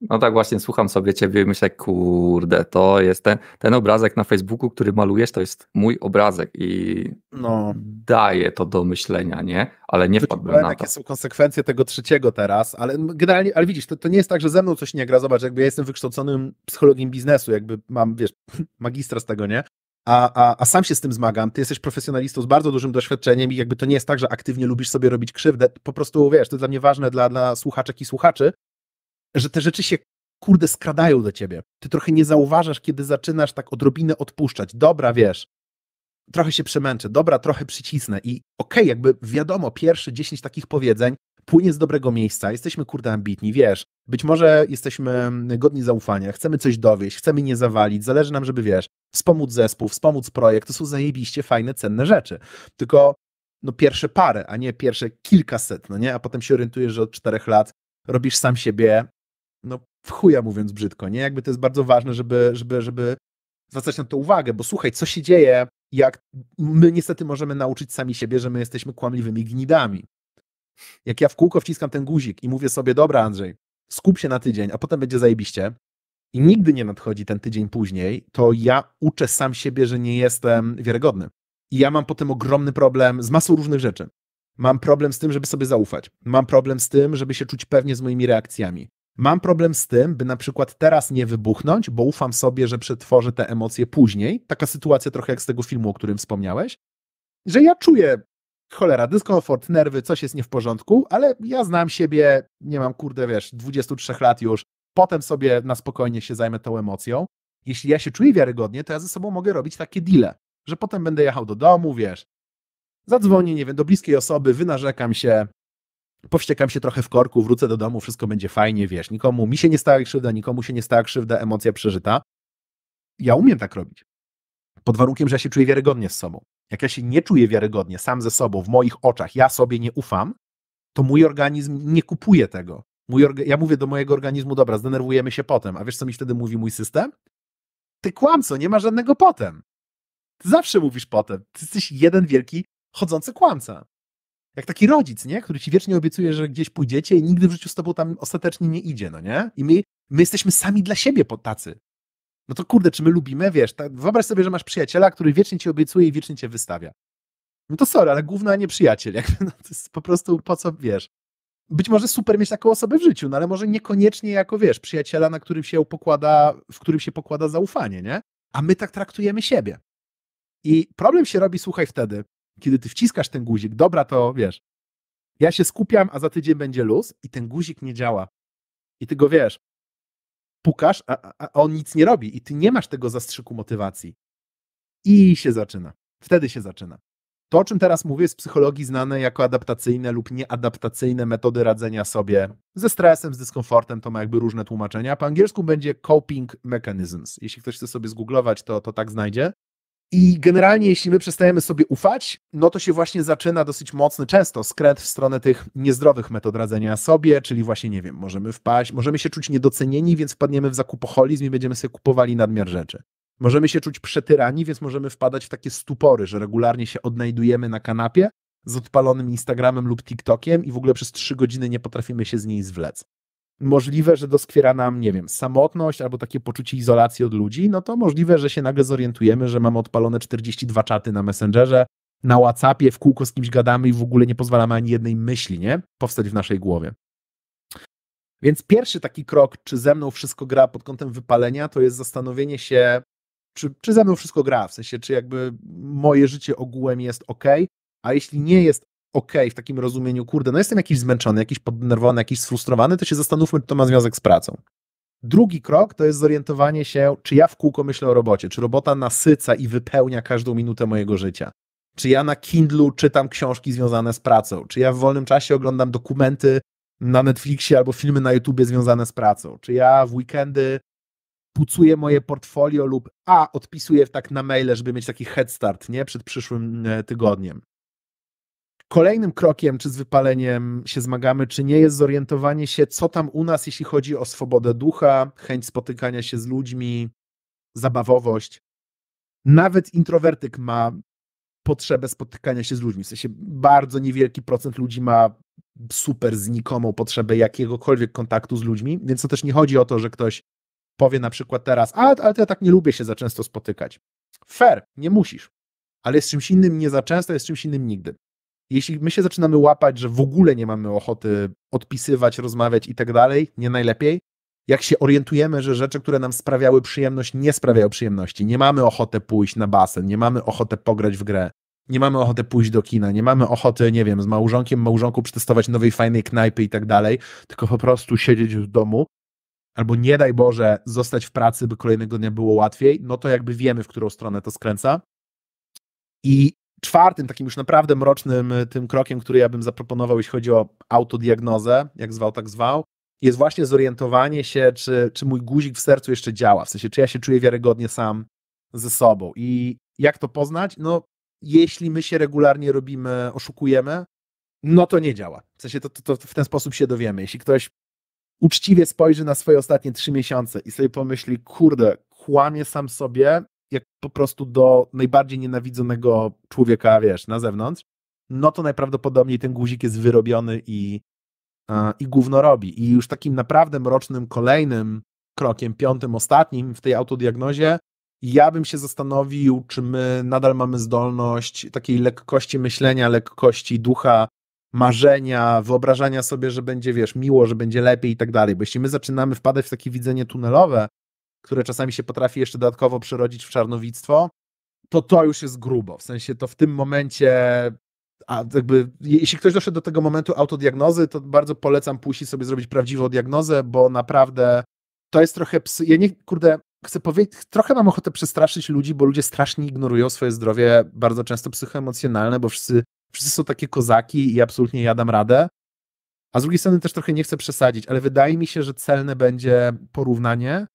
No tak właśnie słucham sobie ciebie i myślę, kurde, to jest ten, ten obrazek na Facebooku, który malujesz, to jest mój obrazek i no. daje to do myślenia, nie? Ale nie wpadłbym na to. Jakie są konsekwencje tego trzeciego teraz, ale generalnie, ale widzisz, to, to nie jest tak, że ze mną coś nie gra, zobacz, jakby ja jestem wykształconym psychologiem biznesu, jakby mam, wiesz, magistra z tego, nie? A, a, a, sam się z tym zmagam, ty jesteś profesjonalistą z bardzo dużym doświadczeniem i jakby to nie jest tak, że aktywnie lubisz sobie robić krzywdę, po prostu wiesz, to dla mnie ważne dla, dla słuchaczek i słuchaczy, że te rzeczy się kurde skradają do ciebie. Ty trochę nie zauważasz, kiedy zaczynasz tak odrobinę odpuszczać. Dobra, wiesz, trochę się przemęczę, dobra, trochę przycisnę i okej, okay, jakby wiadomo, pierwsze 10 takich powiedzeń płynie z dobrego miejsca, jesteśmy kurde ambitni, wiesz, być może jesteśmy mm, godni zaufania, chcemy coś dowieść, chcemy nie zawalić, zależy nam, żeby, wiesz, wspomóc zespół, wspomóc projekt, to są zajebiście fajne, cenne rzeczy, tylko no pierwsze parę, a nie pierwsze kilkaset, no nie, a potem się orientujesz, że od czterech lat robisz sam siebie no w chuja mówiąc brzydko, nie? Jakby to jest bardzo ważne, żeby, żeby, żeby zwracać na to uwagę, bo słuchaj, co się dzieje, jak my niestety możemy nauczyć sami siebie, że my jesteśmy kłamliwymi gnidami. Jak ja w kółko wciskam ten guzik i mówię sobie, dobra Andrzej, skup się na tydzień, a potem będzie zajebiście i nigdy nie nadchodzi ten tydzień później, to ja uczę sam siebie, że nie jestem wiarygodny. I ja mam potem ogromny problem z masą różnych rzeczy. Mam problem z tym, żeby sobie zaufać. Mam problem z tym, żeby się czuć pewnie z moimi reakcjami. Mam problem z tym, by na przykład teraz nie wybuchnąć, bo ufam sobie, że przetworzę te emocje później. Taka sytuacja trochę jak z tego filmu, o którym wspomniałeś, że ja czuję cholera, dyskomfort, nerwy, coś jest nie w porządku, ale ja znam siebie, nie mam kurde, wiesz, 23 lat już, potem sobie na spokojnie się zajmę tą emocją. Jeśli ja się czuję wiarygodnie, to ja ze sobą mogę robić takie deale, że potem będę jechał do domu, wiesz, zadzwonię, nie wiem, do bliskiej osoby, wynarzekam się, powściekam się trochę w korku, wrócę do domu, wszystko będzie fajnie, wiesz, nikomu, mi się nie stała krzywda, nikomu się nie stała krzywda, emocja przeżyta. Ja umiem tak robić. Pod warunkiem, że ja się czuję wiarygodnie z sobą. Jak ja się nie czuję wiarygodnie sam ze sobą, w moich oczach, ja sobie nie ufam, to mój organizm nie kupuje tego. Mój orga- ja mówię do mojego organizmu, dobra, zdenerwujemy się potem, a wiesz, co mi wtedy mówi mój system? Ty kłamco, nie ma żadnego potem. Ty zawsze mówisz potem. Ty jesteś jeden wielki chodzący kłamca jak taki rodzic, nie? Który ci wiecznie obiecuje, że gdzieś pójdziecie i nigdy w życiu z tobą tam ostatecznie nie idzie, no nie? I my, my jesteśmy sami dla siebie po tacy. No to kurde, czy my lubimy, wiesz, tak, wyobraź sobie, że masz przyjaciela, który wiecznie ci obiecuje i wiecznie cię wystawia. No to sorry, ale główna nie przyjaciel, jakby, no to jest po prostu po co, wiesz. Być może super mieć taką osobę w życiu, no ale może niekoniecznie jako, wiesz, przyjaciela, na którym się pokłada, w którym się pokłada zaufanie, nie? A my tak traktujemy siebie. I problem się robi, słuchaj, wtedy, kiedy ty wciskasz ten guzik, dobra, to wiesz, ja się skupiam, a za tydzień będzie luz i ten guzik nie działa. I ty go wiesz, pukasz, a, a on nic nie robi i ty nie masz tego zastrzyku motywacji. I się zaczyna. Wtedy się zaczyna. To, o czym teraz mówię, jest w psychologii znane jako adaptacyjne lub nieadaptacyjne metody radzenia sobie ze stresem, z dyskomfortem, to ma jakby różne tłumaczenia. Po angielsku będzie coping mechanisms. Jeśli ktoś chce sobie zgooglować, to, to tak znajdzie. I generalnie, jeśli my przestajemy sobie ufać, no to się właśnie zaczyna dosyć mocny często skręt w stronę tych niezdrowych metod radzenia sobie, czyli właśnie, nie wiem, możemy wpaść, możemy się czuć niedocenieni, więc wpadniemy w zakupoholizm i będziemy sobie kupowali nadmiar rzeczy. Możemy się czuć przetyrani, więc możemy wpadać w takie stupory, że regularnie się odnajdujemy na kanapie z odpalonym Instagramem lub TikTokiem i w ogóle przez trzy godziny nie potrafimy się z niej zwlec możliwe, że doskwiera nam, nie wiem, samotność albo takie poczucie izolacji od ludzi, no to możliwe, że się nagle zorientujemy, że mamy odpalone 42 czaty na Messengerze, na WhatsAppie, w kółko z kimś gadamy i w ogóle nie pozwalamy ani jednej myśli, nie? Powstać w naszej głowie. Więc pierwszy taki krok, czy ze mną wszystko gra pod kątem wypalenia, to jest zastanowienie się, czy, czy ze mną wszystko gra, w sensie, czy jakby moje życie ogółem jest ok, a jeśli nie jest ok, w takim rozumieniu, kurde, no jestem jakiś zmęczony, jakiś poddenerwowany, jakiś sfrustrowany, to się zastanówmy, czy to ma związek z pracą. Drugi krok to jest zorientowanie się, czy ja w kółko myślę o robocie, czy robota nasyca i wypełnia każdą minutę mojego życia. Czy ja na Kindlu czytam książki związane z pracą, czy ja w wolnym czasie oglądam dokumenty na Netflixie albo filmy na YouTubie związane z pracą, czy ja w weekendy pucuję moje portfolio lub a, odpisuję tak na maile, żeby mieć taki head start, nie, przed przyszłym e, tygodniem kolejnym krokiem, czy z wypaleniem się zmagamy, czy nie, jest zorientowanie się, co tam u nas, jeśli chodzi o swobodę ducha, chęć spotykania się z ludźmi, zabawowość. Nawet introwertyk ma potrzebę spotykania się z ludźmi. W sensie bardzo niewielki procent ludzi ma super znikomą potrzebę jakiegokolwiek kontaktu z ludźmi, więc to też nie chodzi o to, że ktoś powie na przykład teraz, ale, ale ja tak nie lubię się za często spotykać. Fair, nie musisz, ale jest czymś innym nie za często, jest czymś innym nigdy jeśli my się zaczynamy łapać, że w ogóle nie mamy ochoty odpisywać, rozmawiać i tak dalej, nie najlepiej. Jak się orientujemy, że rzeczy, które nam sprawiały przyjemność, nie sprawiają przyjemności. Nie mamy ochoty pójść na basen, nie mamy ochoty pograć w grę, nie mamy ochoty pójść do kina, nie mamy ochoty, nie wiem, z małżonkiem, małżonku przetestować nowej fajnej knajpy i tak dalej, tylko po prostu siedzieć w domu albo nie daj Boże zostać w pracy, by kolejnego dnia było łatwiej, no to jakby wiemy, w którą stronę to skręca. I czwartym, takim już naprawdę mrocznym y, tym krokiem, który ja bym zaproponował, jeśli chodzi o autodiagnozę, jak zwał, tak zwał, jest właśnie zorientowanie się, czy, czy mój guzik w sercu jeszcze działa, w sensie, czy ja się czuję wiarygodnie sam ze sobą. I jak to poznać? No, jeśli my się regularnie robimy, oszukujemy, no to nie działa. W sensie, to, to, to w ten sposób się dowiemy. Jeśli ktoś uczciwie spojrzy na swoje ostatnie trzy miesiące i sobie pomyśli, kurde, kłamie sam sobie jak po prostu do najbardziej nienawidzonego człowieka, wiesz, na zewnątrz, no to najprawdopodobniej ten guzik jest wyrobiony i, i gówno robi. I już takim naprawdę mrocznym kolejnym krokiem, piątym, ostatnim w tej autodiagnozie, ja bym się zastanowił, czy my nadal mamy zdolność takiej lekkości myślenia, lekkości ducha, marzenia, wyobrażania sobie, że będzie, wiesz, miło, że będzie lepiej i tak dalej. Bo jeśli my zaczynamy wpadać w takie widzenie tunelowe, które czasami się potrafi jeszcze dodatkowo przerodzić w czarnowictwo, to to już jest grubo. W sensie to w tym momencie, a jakby, jeśli ktoś doszedł do tego momentu autodiagnozy, to bardzo polecam pójść sobie zrobić prawdziwą diagnozę, bo naprawdę to jest trochę psy. Ja nie, kurde, chcę powiedzieć, trochę mam ochotę przestraszyć ludzi, bo ludzie strasznie ignorują swoje zdrowie, bardzo często psychoemocjonalne, bo wszyscy, wszyscy są takie kozaki i absolutnie ja dam radę. A z drugiej strony też trochę nie chcę przesadzić, ale wydaje mi się, że celne będzie porównanie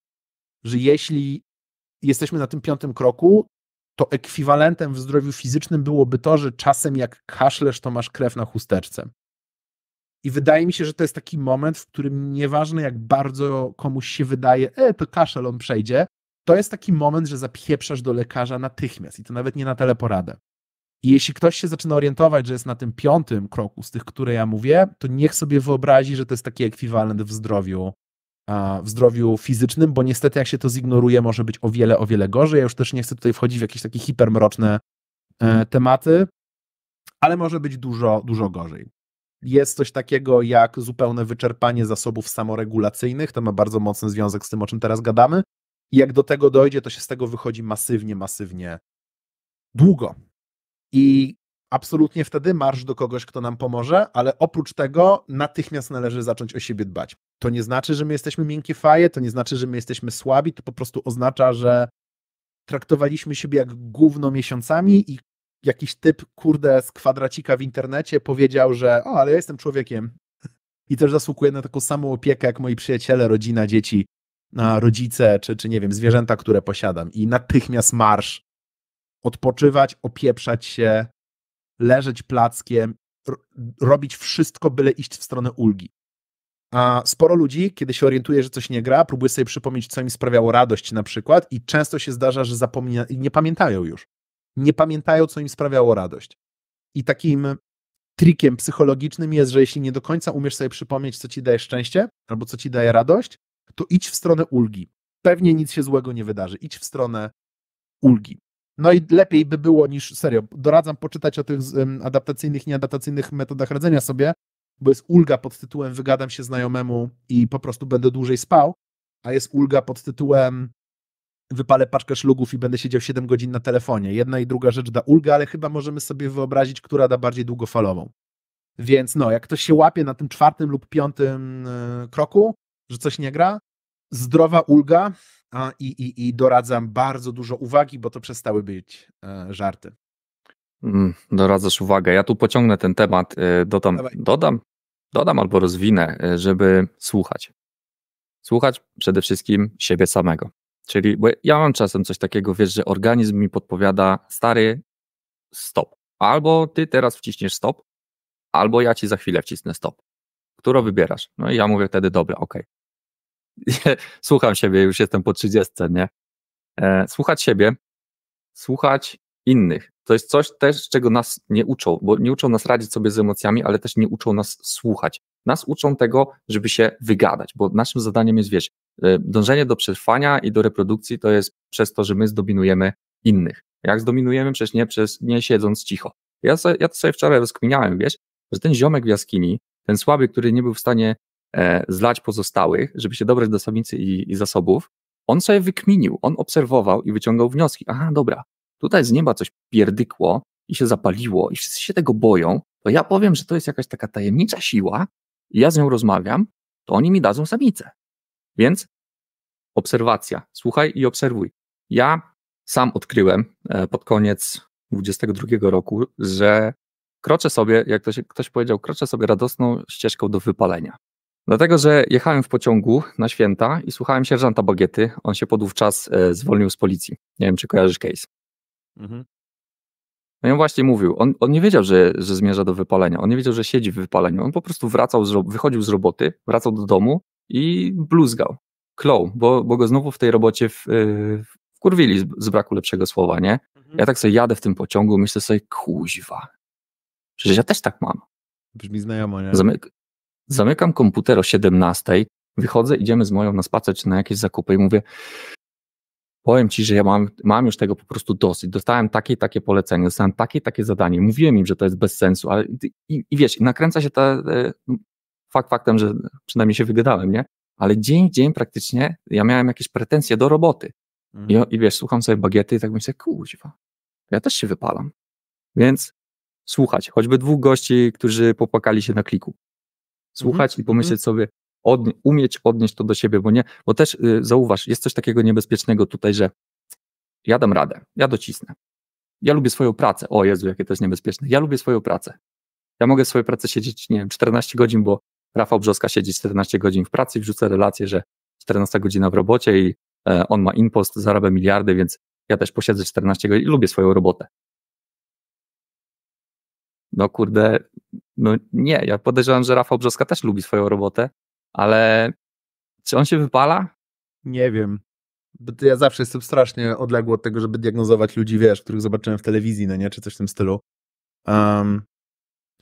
że jeśli jesteśmy na tym piątym kroku, to ekwiwalentem w zdrowiu fizycznym byłoby to, że czasem jak kaszlesz, to masz krew na chusteczce. I wydaje mi się, że to jest taki moment, w którym nieważne jak bardzo komuś się wydaje, e, to kaszel on przejdzie, to jest taki moment, że zapieprzasz do lekarza natychmiast i to nawet nie na teleporadę. I jeśli ktoś się zaczyna orientować, że jest na tym piątym kroku z tych, które ja mówię, to niech sobie wyobrazi, że to jest taki ekwiwalent w zdrowiu E, w zdrowiu fizycznym, bo niestety jak się to zignoruje, może być o wiele, o wiele gorzej. Ja już też nie chcę tutaj wchodzić w jakieś takie hipermroczne e, mhm. tematy, ale może być dużo, dużo gorzej. Jest coś takiego jak zupełne wyczerpanie zasobów samoregulacyjnych, to ma bardzo mocny związek z tym, o czym teraz gadamy. I jak do tego dojdzie, to się z tego wychodzi masywnie, masywnie długo. I absolutnie wtedy marsz do kogoś, kto nam pomoże, ale oprócz tego natychmiast należy zacząć o siebie dbać. To nie znaczy, że my jesteśmy miękkie faje, to nie znaczy, że my jesteśmy słabi, to po prostu oznacza, że traktowaliśmy siebie jak gówno miesiącami i jakiś typ, kurde, z kwadracika w internecie powiedział, że o, ale ja jestem człowiekiem i też zasługuję na taką samą opiekę jak moi przyjaciele, rodzina, dzieci, rodzice czy, czy nie wiem, zwierzęta, które posiadam i natychmiast marsz odpoczywać, opieprzać się, leżeć plackiem, robić wszystko, byle iść w stronę ulgi. A sporo ludzi, kiedy się orientuje, że coś nie gra, próbuje sobie przypomnieć, co im sprawiało radość na przykład i często się zdarza, że zapomina, nie pamiętają już. Nie pamiętają, co im sprawiało radość. I takim trikiem psychologicznym jest, że jeśli nie do końca umiesz sobie przypomnieć, co ci daje szczęście albo co ci daje radość, to idź w stronę ulgi. Pewnie nic się złego nie wydarzy. Idź w stronę ulgi. No i lepiej by było niż serio. Doradzam poczytać o tych adaptacyjnych, nieadaptacyjnych metodach radzenia sobie, bo jest ulga pod tytułem Wygadam się znajomemu i po prostu będę dłużej spał, a jest ulga pod tytułem Wypalę paczkę szlugów i będę siedział 7 godzin na telefonie. Jedna i druga rzecz da ulgę, ale chyba możemy sobie wyobrazić, która da bardziej długofalową. Więc no, jak ktoś się łapie na tym czwartym lub piątym e, kroku, że coś nie gra, zdrowa ulga i, i, i doradzam bardzo dużo uwagi, bo to przestały być e, żarty. Mm, doradzasz uwagę. Ja tu pociągnę ten temat, e, dodam, dodam, dodam albo rozwinę, e, żeby słuchać. Słuchać przede wszystkim siebie samego. Czyli bo ja mam czasem coś takiego, wiesz, że organizm mi podpowiada, stary, stop. Albo ty teraz wciśniesz stop, albo ja ci za chwilę wcisnę stop. Którą wybierasz? No i ja mówię wtedy, dobra, okej. Okay. słucham siebie, już jestem po 30, nie? E, słuchać siebie, słuchać innych. To jest coś też, czego nas nie uczą, bo nie uczą nas radzić sobie z emocjami, ale też nie uczą nas słuchać. Nas uczą tego, żeby się wygadać, bo naszym zadaniem jest, wiesz, e, dążenie do przetrwania i do reprodukcji to jest przez to, że my zdominujemy innych. Jak zdominujemy? Przecież nie, przez, nie siedząc cicho. Ja, sobie, ja to sobie wczoraj rozkminiałem, wiesz, że ten ziomek w jaskini, ten słaby, który nie był w stanie E, zlać pozostałych, żeby się dobrać do samicy i, i zasobów, on sobie wykminił, on obserwował i wyciągał wnioski. Aha, dobra, tutaj z nieba coś pierdykło i się zapaliło i wszyscy się tego boją, to ja powiem, że to jest jakaś taka tajemnicza siła i ja z nią rozmawiam, to oni mi dadzą samicę. Więc obserwacja, słuchaj i obserwuj. Ja sam odkryłem e, pod koniec 22 roku, że kroczę sobie, jak ktoś, ktoś powiedział, kroczę sobie radosną ścieżką do wypalenia. Dlatego, że jechałem w pociągu na święta i słuchałem sierżanta Bagiety. On się podówczas e, zwolnił z policji. Nie wiem, czy kojarzysz case. Mhm. No i on właśnie mówił, on, on nie wiedział, że, że zmierza do wypalenia, on nie wiedział, że siedzi w wypaleniu. On po prostu wracał, z, wychodził z roboty, wracał do domu i bluzgał, klął, bo, bo go znowu w tej robocie w, e, wkurwili z, z, braku lepszego słowa, nie? Mhm. Ja tak sobie jadę w tym pociągu, myślę sobie, kuźwa, przecież ja też tak mam. Brzmi znajomo, nie? Zamyk Zamykam komputer o 17, wychodzę, idziemy z moją na spacer czy na jakieś zakupy i mówię, powiem ci, że ja mam, mam już tego po prostu dosyć. Dostałem takie takie polecenie, dostałem takie takie zadanie. Mówiłem im, że to jest bez sensu, ale i, i wiesz, nakręca się ta e, fakt faktem, że przynajmniej się wygadałem, nie? Ale dzień w dzień praktycznie ja miałem jakieś pretensje do roboty. Mhm. I, I, wiesz, słucham sobie bagiety i tak myślę, kurwa, ja też się wypalam. Więc słuchać, choćby dwóch gości, którzy popłakali się na kliku słuchać mhm, i pomyśleć mhm. sobie, umieć odnieść to do siebie, bo nie, bo też y, zauważ, jest coś takiego niebezpiecznego tutaj, że ja dam radę, ja docisnę. Ja lubię swoją pracę. O Jezu, jakie to jest niebezpieczne. Ja lubię swoją pracę. Ja mogę w swojej pracy siedzieć, nie wiem, 14 godzin, bo Rafał Brzoska siedzi 14 godzin w pracy i wrzuca relację, że 14 godzina w robocie i e, on ma impost, zarabia miliardy, więc ja też posiedzę 14 godzin i lubię swoją robotę. No kurde, no nie, ja podejrzewam, że Rafał Brzoska też lubi swoją robotę, ale czy on się wypala? Nie wiem. Ja zawsze jestem strasznie odległy od tego, żeby diagnozować ludzi, wiesz, których zobaczyłem w telewizji, no nie, czy coś w tym stylu. Um,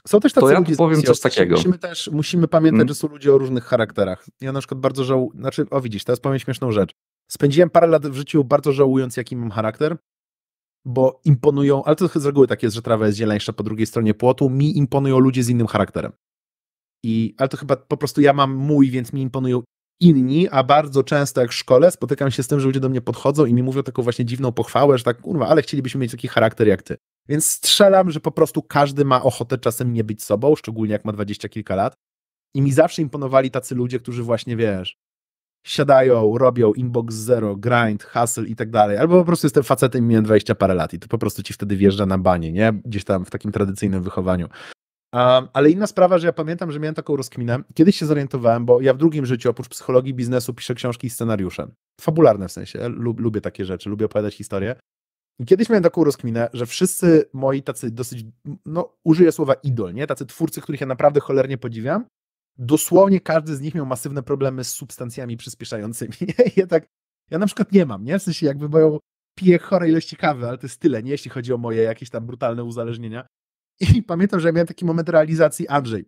są też tacy to ja ludzie powiem coś takiego. Musimy też musimy pamiętać, hmm? że są ludzie o różnych charakterach. Ja na przykład bardzo żałuję, znaczy, o widzisz, teraz powiem śmieszną rzecz. Spędziłem parę lat w życiu bardzo żałując, jaki mam charakter, bo imponują, ale to z reguły tak jest, że trawa jest zieleńsza po drugiej stronie płotu, mi imponują ludzie z innym charakterem. I, ale to chyba po prostu ja mam mój, więc mi imponują inni, a bardzo często jak w szkole spotykam się z tym, że ludzie do mnie podchodzą i mi mówią taką właśnie dziwną pochwałę, że tak, kurwa, ale chcielibyśmy mieć taki charakter jak ty. Więc strzelam, że po prostu każdy ma ochotę czasem nie być sobą, szczególnie jak ma dwadzieścia kilka lat. I mi zawsze imponowali tacy ludzie, którzy właśnie, wiesz, siadają, robią inbox zero, grind, hustle i tak dalej, albo po prostu jestem facetem i miałem 20 parę lat i to po prostu ci wtedy wjeżdża na banie, nie? Gdzieś tam w takim tradycyjnym wychowaniu. Um, ale inna sprawa, że ja pamiętam, że miałem taką rozkminę. Kiedyś się zorientowałem, bo ja w drugim życiu, oprócz psychologii biznesu, piszę książki i scenariusze. Fabularne w sensie. Lub, lubię takie rzeczy, lubię opowiadać historię. I kiedyś miałem taką rozkminę, że wszyscy moi tacy dosyć, no użyję słowa idol, nie? Tacy twórcy, których ja naprawdę cholernie podziwiam, dosłownie każdy z nich miał masywne problemy z substancjami przyspieszającymi. ja tak, ja na przykład nie mam, nie? W sensie jakby moją piję chore ilości kawy, ale to jest tyle, nie? Jeśli chodzi o moje jakieś tam brutalne uzależnienia. I pamiętam, że ja miałem taki moment realizacji, Andrzej,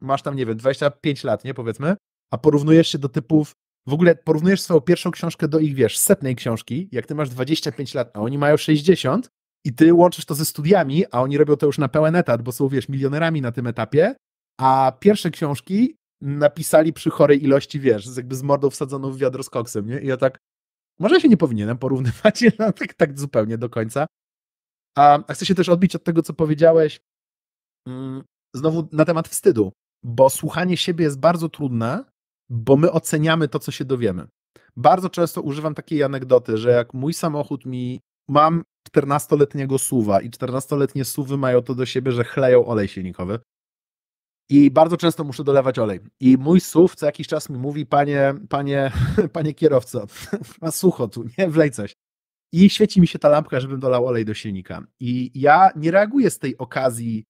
masz tam, nie wiem, 25 lat, nie? Powiedzmy, a porównujesz się do typów, w ogóle porównujesz swoją pierwszą książkę do ich, wiesz, setnej książki, jak ty masz 25 lat, a oni mają 60 i ty łączysz to ze studiami, a oni robią to już na pełen etat, bo są, wiesz, milionerami na tym etapie a pierwsze książki napisali przy chorej ilości, wiesz, jakby z mordą wsadzoną w wiadro z koksem, nie? I ja tak, może się nie powinienem porównywać, no, tak, tak zupełnie do końca. A, a chcę się też odbić od tego, co powiedziałeś mm, znowu na temat wstydu, bo słuchanie siebie jest bardzo trudne, bo my oceniamy to, co się dowiemy. Bardzo często używam takiej anegdoty, że jak mój samochód mi, mam 14-letniego suwa i 14-letnie suwy mają to do siebie, że chleją olej silnikowy, i bardzo często muszę dolewać olej. I mój SUV co jakiś czas mi mówi, panie, panie, panie kierowco, ma sucho tu, nie? Wlej coś. I świeci mi się ta lampka, żebym dolał olej do silnika. I ja nie reaguję z tej okazji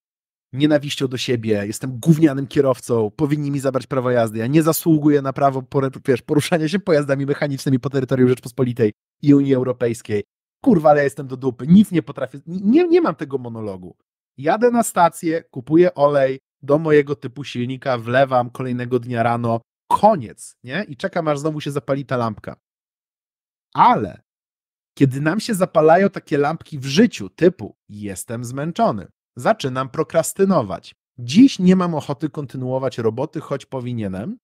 nienawiścią do siebie, jestem gównianym kierowcą, powinni mi zabrać prawo jazdy, ja nie zasługuję na prawo wiesz, poruszania się pojazdami mechanicznymi po terytorium Rzeczpospolitej i Unii Europejskiej. Kurwa, ale ja jestem do dupy, nic nie potrafię, nie, nie mam tego monologu. Jadę na stację, kupuję olej, do mojego typu silnika, wlewam kolejnego dnia rano, koniec, nie? I czekam, aż znowu się zapali ta lampka. Ale kiedy nam się zapalają takie lampki w życiu, typu jestem zmęczony, zaczynam prokrastynować. Dziś nie mam ochoty kontynuować roboty, choć powinienem.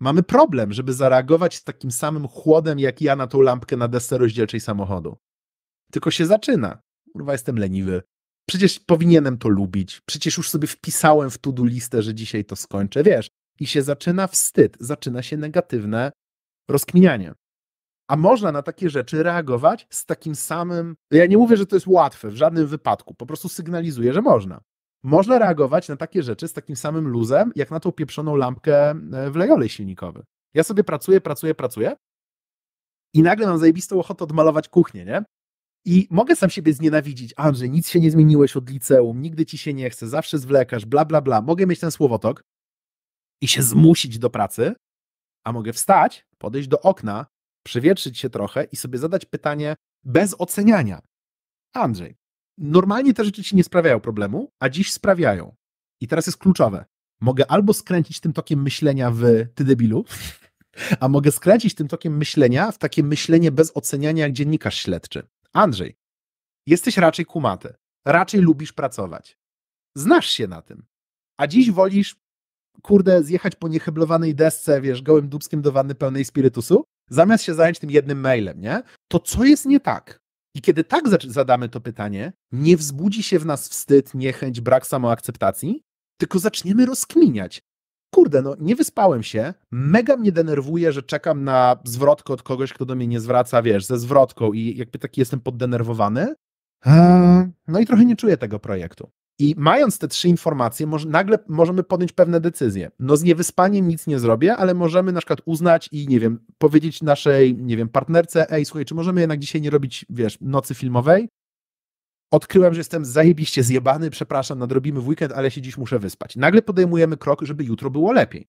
Mamy problem, żeby zareagować z takim samym chłodem, jak ja na tą lampkę na desce rozdzielczej samochodu. Tylko się zaczyna. Kurwa, jestem leniwy, przecież powinienem to lubić, przecież już sobie wpisałem w to-do listę, że dzisiaj to skończę, wiesz. I się zaczyna wstyd, zaczyna się negatywne rozkminianie. A można na takie rzeczy reagować z takim samym. Ja nie mówię, że to jest łatwe w żadnym wypadku, po prostu sygnalizuję, że można. Można reagować na takie rzeczy z takim samym luzem, jak na tą pieprzoną lampkę e, w lejolej silnikowy. Ja sobie pracuję, pracuję, pracuję i nagle mam zajebistą ochotę odmalować kuchnię, nie? I mogę sam siebie znienawidzić. Andrzej, nic się nie zmieniłeś od liceum, nigdy ci się nie chce, zawsze zwlekasz, bla, bla, bla. Mogę mieć ten słowotok i się zmusić do pracy, a mogę wstać, podejść do okna, przewietrzyć się trochę i sobie zadać pytanie bez oceniania. Andrzej, normalnie te rzeczy ci nie sprawiają problemu, a dziś sprawiają. I teraz jest kluczowe. Mogę albo skręcić tym tokiem myślenia w ty debilu, a mogę skręcić tym tokiem myślenia w takie myślenie bez oceniania jak dziennikarz śledczy. Andrzej, jesteś raczej kumaty, raczej lubisz pracować. Znasz się na tym. A dziś wolisz, kurde, zjechać po nieheblowanej desce, wiesz, gołym dubskiem do wanny pełnej spirytusu, zamiast się zająć tym jednym mailem, nie? To co jest nie tak? I kiedy tak zadamy to pytanie, nie wzbudzi się w nas wstyd, niechęć, brak samoakceptacji, tylko zaczniemy rozkminiać, kurde, no nie wyspałem się, mega mnie denerwuje, że czekam na zwrotkę od kogoś, kto do mnie nie zwraca, wiesz, ze zwrotką i jakby taki jestem poddenerwowany. E, no i trochę nie czuję tego projektu. I mając te trzy informacje, może, nagle możemy podjąć pewne decyzje. No z niewyspaniem nic nie zrobię, ale możemy na przykład uznać i, nie wiem, powiedzieć naszej, nie wiem, partnerce, ej, słuchaj, czy możemy jednak dzisiaj nie robić, wiesz, nocy filmowej, Odkryłem, że jestem zajebiście zjebany, przepraszam, nadrobimy w weekend, ale się dziś muszę wyspać. Nagle podejmujemy krok, żeby jutro było lepiej.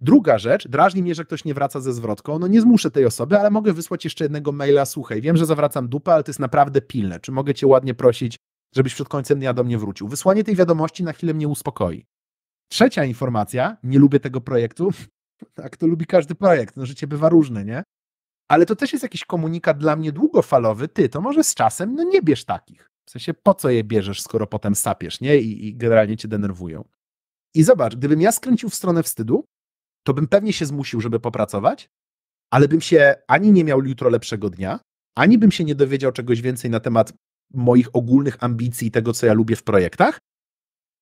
Druga rzecz, drażni mnie, że ktoś nie wraca ze zwrotką. No nie zmuszę tej osoby, ale mogę wysłać jeszcze jednego maila. Słuchaj, wiem, że zawracam dupę, ale to jest naprawdę pilne. Czy mogę cię ładnie prosić, żebyś przed końcem dnia do mnie wrócił? Wysłanie tej wiadomości na chwilę mnie uspokoi. Trzecia informacja, nie lubię tego projektu. Tak, to lubi każdy projekt. No życie bywa różne, nie? Ale to też jest jakiś komunikat dla mnie długofalowy. Ty, to może z czasem, no nie bierz takich. W sensie, po co je bierzesz, skoro potem sapiesz, nie? I, I, generalnie cię denerwują. I zobacz, gdybym ja skręcił w stronę wstydu, to bym pewnie się zmusił, żeby popracować, ale bym się ani nie miał jutro lepszego dnia, ani bym się nie dowiedział czegoś więcej na temat moich ogólnych ambicji i tego, co ja lubię w projektach.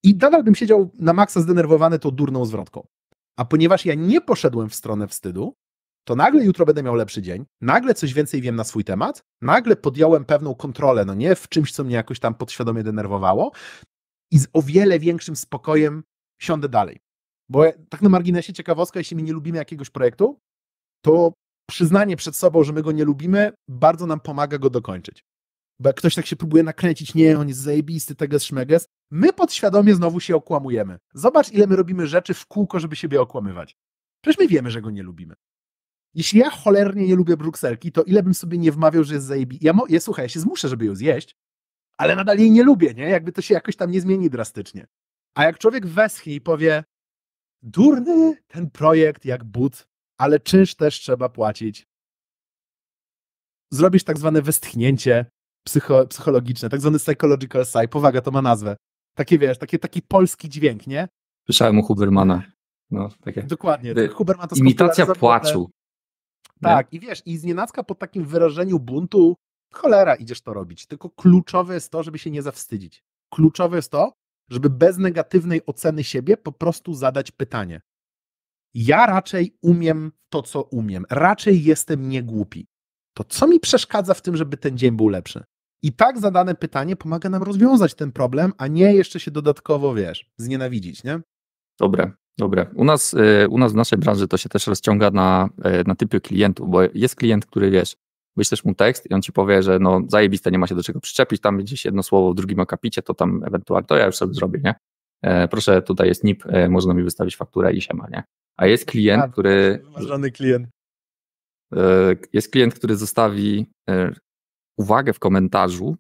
I nadal bym siedział na maksa zdenerwowany tą durną zwrotką. A ponieważ ja nie poszedłem w stronę wstydu, to nagle jutro będę miał lepszy dzień, nagle coś więcej wiem na swój temat, nagle podjąłem pewną kontrolę, no nie w czymś, co mnie jakoś tam podświadomie denerwowało i z o wiele większym spokojem siądę dalej. Bo tak na marginesie ciekawostka, jeśli my nie lubimy jakiegoś projektu, to przyznanie przed sobą, że my go nie lubimy, bardzo nam pomaga go dokończyć. Bo jak ktoś tak się próbuje nakręcić, nie, on jest zajebisty, tego szmeges, my podświadomie znowu się okłamujemy. Zobacz, ile my robimy rzeczy w kółko, żeby siebie okłamywać. Przecież my wiemy, że go nie lubimy. Jeśli ja cholernie nie lubię brukselki, to ile bym sobie nie wmawiał, że jest zajebi. Ja, mo- ja słuchaj, ja się zmuszę, żeby ją zjeść, ale nadal jej nie lubię, nie? Jakby to się jakoś tam nie zmieni drastycznie. A jak człowiek weschnie i powie, durny ten projekt jak but, ale czynsz też trzeba płacić. Zrobisz tak zwane westchnięcie psycho- psychologiczne, tak zwany psychological sigh, powaga to ma nazwę. Takie wiesz, takie, taki polski dźwięk, nie? Słyszałem u Hubermana. No, takie. Dokładnie. Huberman to Imitacja płaczu. Tak, nie? i wiesz, i znienacka po takim wyrażeniu buntu, cholera idziesz to robić. Tylko kluczowe jest to, żeby się nie zawstydzić. Kluczowe jest to, żeby bez negatywnej oceny siebie po prostu zadać pytanie. Ja raczej umiem to, co umiem. Raczej jestem niegłupi. To co mi przeszkadza w tym, żeby ten dzień był lepszy? I tak zadane pytanie pomaga nam rozwiązać ten problem, a nie jeszcze się dodatkowo, wiesz, znienawidzić, nie? Dobre, dobre. U nas, y, u nas w naszej branży to się też rozciąga na, y, na typy klientów, bo jest klient, który wiesz, wyślesz mu tekst i on ci powie, że no zajebiste, nie ma się do czego przyczepić, tam gdzieś jedno słowo w drugim akapicie, to tam ewentualnie to ja już sobie zrobię, nie? E, proszę, tutaj jest NIP, e, można mi wystawić fakturę i się ma, nie? A jest klient, A, który... Marzony klient. E, jest klient, który zostawi uwagę w komentarzu,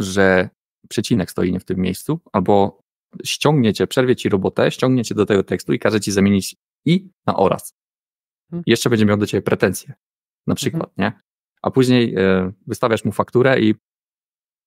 że przecinek stoi nie w tym miejscu, albo ściągnie cię, przerwie ci robotę, ściągnie cię do tego tekstu i każe ci zamienić i na oraz. Mhm. Jeszcze będzie miał do ciebie pretensje, na mhm. przykład, mhm. nie? A później y, wystawiasz mu fakturę i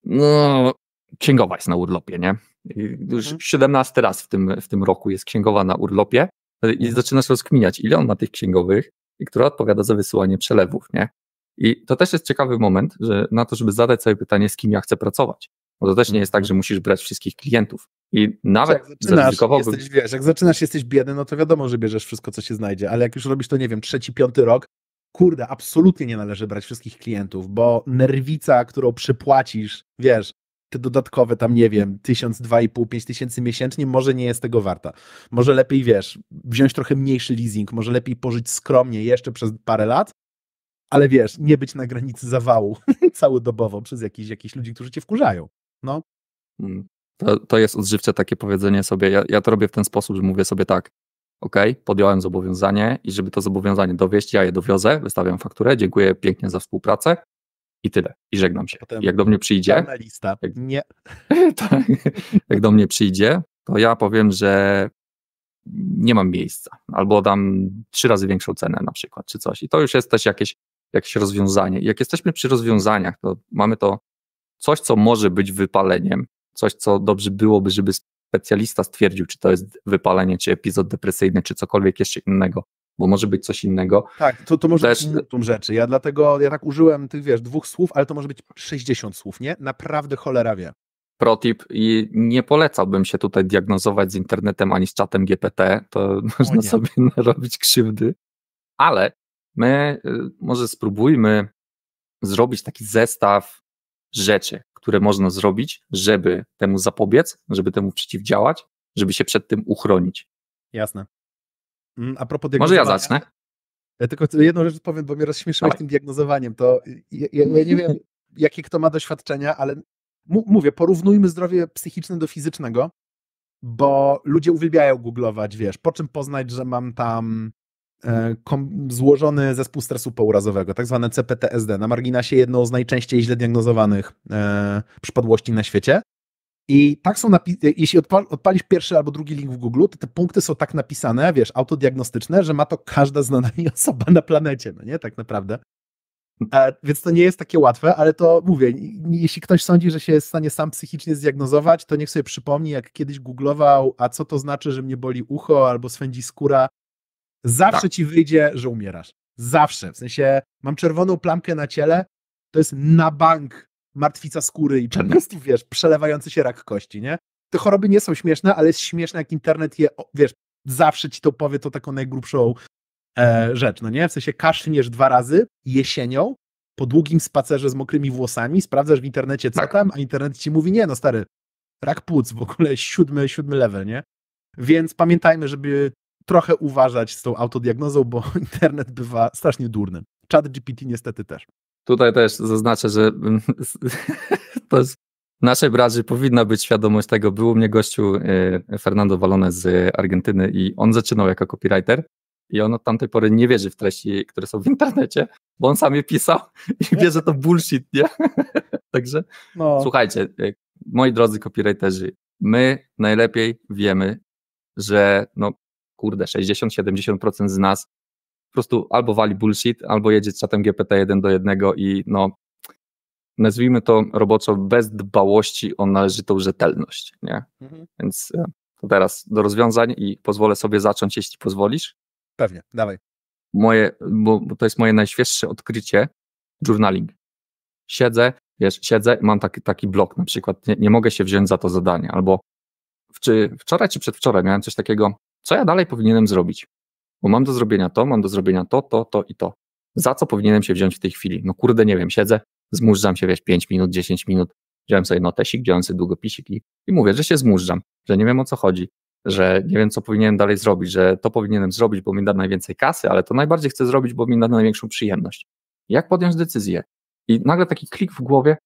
no, księgowa jest na urlopie, nie? I już mhm. 17 raz w tym, w tym roku jest księgowa na urlopie e, i mhm. zaczynasz rozkminiać, ile on ma tych księgowych i która odpowiada za wysyłanie przelewów, nie? I to też jest ciekawy moment że, na to, żeby zadać sobie pytanie, z kim ja chcę pracować. Bo to też nie mhm. jest tak, że musisz brać wszystkich klientów. I nawet jak wiesz, jak zaczynasz, jesteś biedny, no to wiadomo, że bierzesz wszystko, co się znajdzie, ale jak już robisz to, nie wiem, trzeci, piąty rok, kurde, absolutnie nie należy brać wszystkich klientów, bo nerwica, którą przypłacisz, wiesz, te dodatkowe tam, nie wiem, tysiąc, dwa i pół, pięć tysięcy miesięcznie, może nie jest tego warta. Może lepiej, wiesz, wziąć trochę mniejszy leasing, może lepiej pożyć skromnie jeszcze przez parę lat, ale wiesz, nie być na granicy zawału całodobowo przez jakichś jakiś ludzi, którzy cię wkurzają. No. Mm. To, to jest odżywcze takie powiedzenie sobie. Ja, ja to robię w ten sposób, że mówię sobie tak. OK, podjąłem zobowiązanie i żeby to zobowiązanie dowieść, ja je dowiozę, wystawiam fakturę, dziękuję pięknie za współpracę i tyle. I żegnam się. Potem jak do mnie przyjdzie. lista. Jak, nie. tak, jak do mnie przyjdzie, to ja powiem, że nie mam miejsca, albo dam trzy razy większą cenę na przykład, czy coś. I to już jest też jakieś, jakieś rozwiązanie. I jak jesteśmy przy rozwiązaniach, to mamy to coś, co może być wypaleniem, coś, co dobrze byłoby, żeby specjalista stwierdził, czy to jest wypalenie, czy epizod depresyjny, czy cokolwiek jeszcze innego, bo może być coś innego. Tak, to, to może Też... być multum rzeczy. Ja dlatego, ja tak użyłem tych, wiesz, dwóch słów, ale to może być 60 słów, nie? Naprawdę cholera wie. Protip i nie polecałbym się tutaj diagnozować z internetem ani z czatem GPT, to o można nie. sobie narobić krzywdy, ale my y, może spróbujmy zrobić taki zestaw rzeczy, które można zrobić, żeby temu zapobiec, żeby temu przeciwdziałać, żeby się przed tym uchronić. Jasne. Mm, a propos Może ja zacznę. Ja tylko jedną rzecz powiem, bo mnie rozśmieszyłeś tym diagnozowaniem. To ja, ja, ja nie wiem, jakie kto ma doświadczenia, ale mówię, porównujmy zdrowie psychiczne do fizycznego, bo ludzie uwielbiają googlować, wiesz, po czym poznać, że mam tam E, mhm. złożony zespół stresu pourazowego, tak zwane CPTSD, na marginesie jedną z najczęściej źle diagnozowanych e, przypadłości na świecie. I tak są jeśli odpa odpalisz pierwszy albo drugi link w Google, to te punkty są tak napisane, wiesz, autodiagnostyczne, że ma to każda znana mi osoba na planecie, no nie, tak naprawdę. E, więc to nie jest takie łatwe, ale to mówię, jeśli ktoś sądzi, że się jest w stanie sam psychicznie zdiagnozować, to niech sobie przypomni, jak kiedyś googlował, a co to znaczy, że mnie boli ucho albo swędzi skóra, Zawsze tak. ci wyjdzie, że umierasz. Zawsze. W sensie mam czerwoną plamkę na ciele, to jest na bank martwica skóry i po tak. prostu, wiesz, przelewający się rak kości, nie? Te choroby nie są śmieszne, ale jest śmieszne, jak internet je, wiesz, zawsze ci to powie, to taką najgrubszą e, rzecz, no nie? W sensie kaszniesz dwa razy jesienią, po długim spacerze z mokrymi włosami, sprawdzasz w internecie, co tak. tam, a internet ci mówi, nie no stary, rak płuc, w ogóle siódmy, siódmy level, nie? Więc pamiętajmy, żeby trochę uważać z tą autodiagnozą, bo internet bywa strasznie durny. Chat GPT niestety też. Tutaj też zaznaczę, że mm, to jest w naszej branży powinna być świadomość tego. Był u mnie gościu y, Fernando Valone z Argentyny i on zaczynał jako copywriter i on od tamtej pory nie wierzy w treści, które są w internecie, bo on sam je pisał i wie, że to bullshit, nie? Także no. słuchajcie, y, moi drodzy copywriterzy, my najlepiej wiemy, że no, kurde, 60-70% z nas po prostu albo wali bullshit, albo jedzie z czatem GPT 1 do 1 i no, nazwijmy to roboczo, bez dbałości o należytą rzetelność, nie? Mhm. Więc e, to teraz do rozwiązań i pozwolę sobie zacząć, jeśli pozwolisz. Pewnie, dawaj. Moje, bo, bo to jest moje najświeższe odkrycie, journaling. Siedzę, wiesz, siedzę, mam taki, taki blok na przykład, nie, nie mogę się wziąć za to zadanie, albo czy wczoraj czy przedwczoraj miałem coś takiego, co ja dalej powinienem zrobić? Bo mam do zrobienia to, mam do zrobienia to, to, to i to. Za co powinienem się wziąć w tej chwili? No kurde, nie wiem, siedzę, zmurzam się, wiesz, 5 minut, 10 minut, wziąłem sobie notesik, wziąłem sobie długopisik i, i mówię, że się zmurzam, że nie wiem o co chodzi, że nie wiem, co powinienem dalej zrobić, że to powinienem zrobić, bo mi da najwięcej kasy, ale to najbardziej chcę zrobić, bo mi da największą przyjemność. Jak podjąć decyzję? I nagle taki klik w głowie,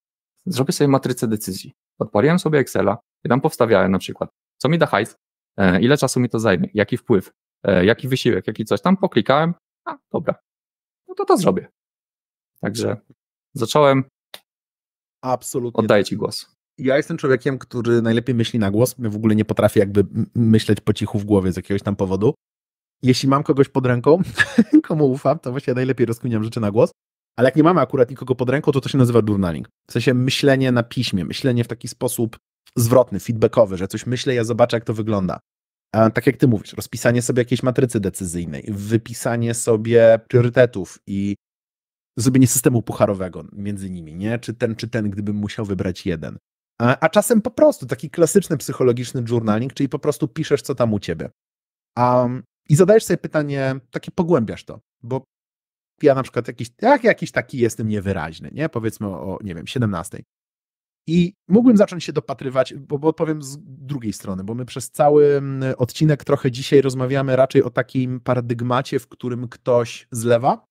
zrobię sobie matrycę decyzji. Odpaliłem sobie Excela i tam powstawiałem na przykład, co mi da hajs, E, ile czasu mi to zajmie? Jaki wpływ? E, jaki wysiłek? Jaki coś? Tam poklikałem, a dobra, no to to zrobię. Także zacząłem. Absolutnie. Oddaję Ci głos. Ja jestem człowiekiem, który najlepiej myśli na głos. Ja w ogóle nie potrafię jakby myśleć po cichu w głowie z jakiegoś tam powodu. Jeśli mam kogoś pod ręką, komu ufam, to właśnie najlepiej rozkminiam rzeczy na głos. Ale jak nie mamy akurat nikogo pod ręką, to to się nazywa journaling. W sensie myślenie na piśmie, myślenie w taki sposób zwrotny, feedbackowy, że coś myślę, ja zobaczę, jak to wygląda. tak jak ty mówisz, rozpisanie sobie jakiejś matrycy decyzyjnej, wypisanie sobie priorytetów i zrobienie systemu pucharowego między nimi, nie? Czy ten, czy ten, gdybym musiał wybrać jeden. A, a czasem po prostu taki klasyczny psychologiczny journaling, czyli po prostu piszesz, co tam u ciebie. Um, I zadajesz sobie pytanie, takie pogłębiasz to, bo ja na przykład jakiś, jak jakiś taki jestem niewyraźny, nie? Powiedzmy o, nie wiem, 17. I mógłbym zacząć się dopatrywać, bo, bo powiem z drugiej strony, bo my przez cały mm, odcinek trochę dzisiaj rozmawiamy raczej o takim paradygmacie, w którym ktoś zlewa,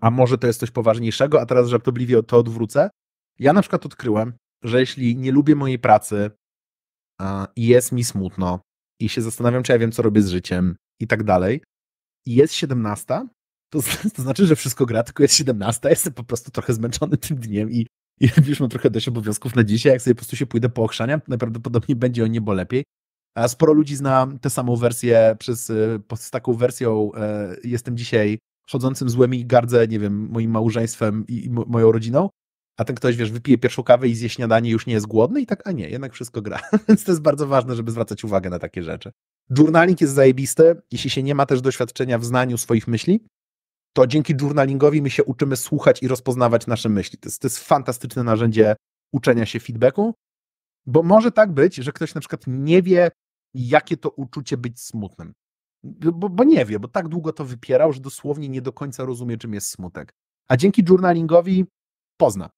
a może to jest coś poważniejszego, a teraz żartobliwie to odwrócę. Ja na przykład odkryłem, że jeśli nie lubię mojej pracy i jest mi smutno i się zastanawiam, czy ja wiem, co robię z życiem i tak dalej, i jest 17, to, to znaczy, że wszystko gra, tylko jest 17, jestem po prostu trochę zmęczony tym dniem i i już mam trochę dość obowiązków na dzisiaj, jak sobie po prostu się pójdę po ochrzaniam, najprawdopodobniej będzie o niebo lepiej. A sporo ludzi zna tę samą wersję przez, e, z taką wersją e, jestem dzisiaj chodzącym złem i gardzę, nie wiem, moim małżeństwem i, i moją rodziną, a ten ktoś, wiesz, wypije pierwszą kawę i zje śniadanie już nie jest głodny i tak, a nie, jednak wszystko gra. Więc to jest bardzo ważne, żeby zwracać uwagę na takie rzeczy. Journaling jest zajebisty, jeśli się nie ma też doświadczenia w znaniu swoich myśli, to dzięki journalingowi my się uczymy słuchać i rozpoznawać nasze myśli. To jest, to jest fantastyczne narzędzie uczenia się feedbacku, bo może tak być, że ktoś na przykład nie wie, jakie to uczucie być smutnym. Bo, bo, nie wie, bo tak długo to wypierał, że dosłownie nie do końca rozumie, czym jest smutek. A dzięki journalingowi pozna.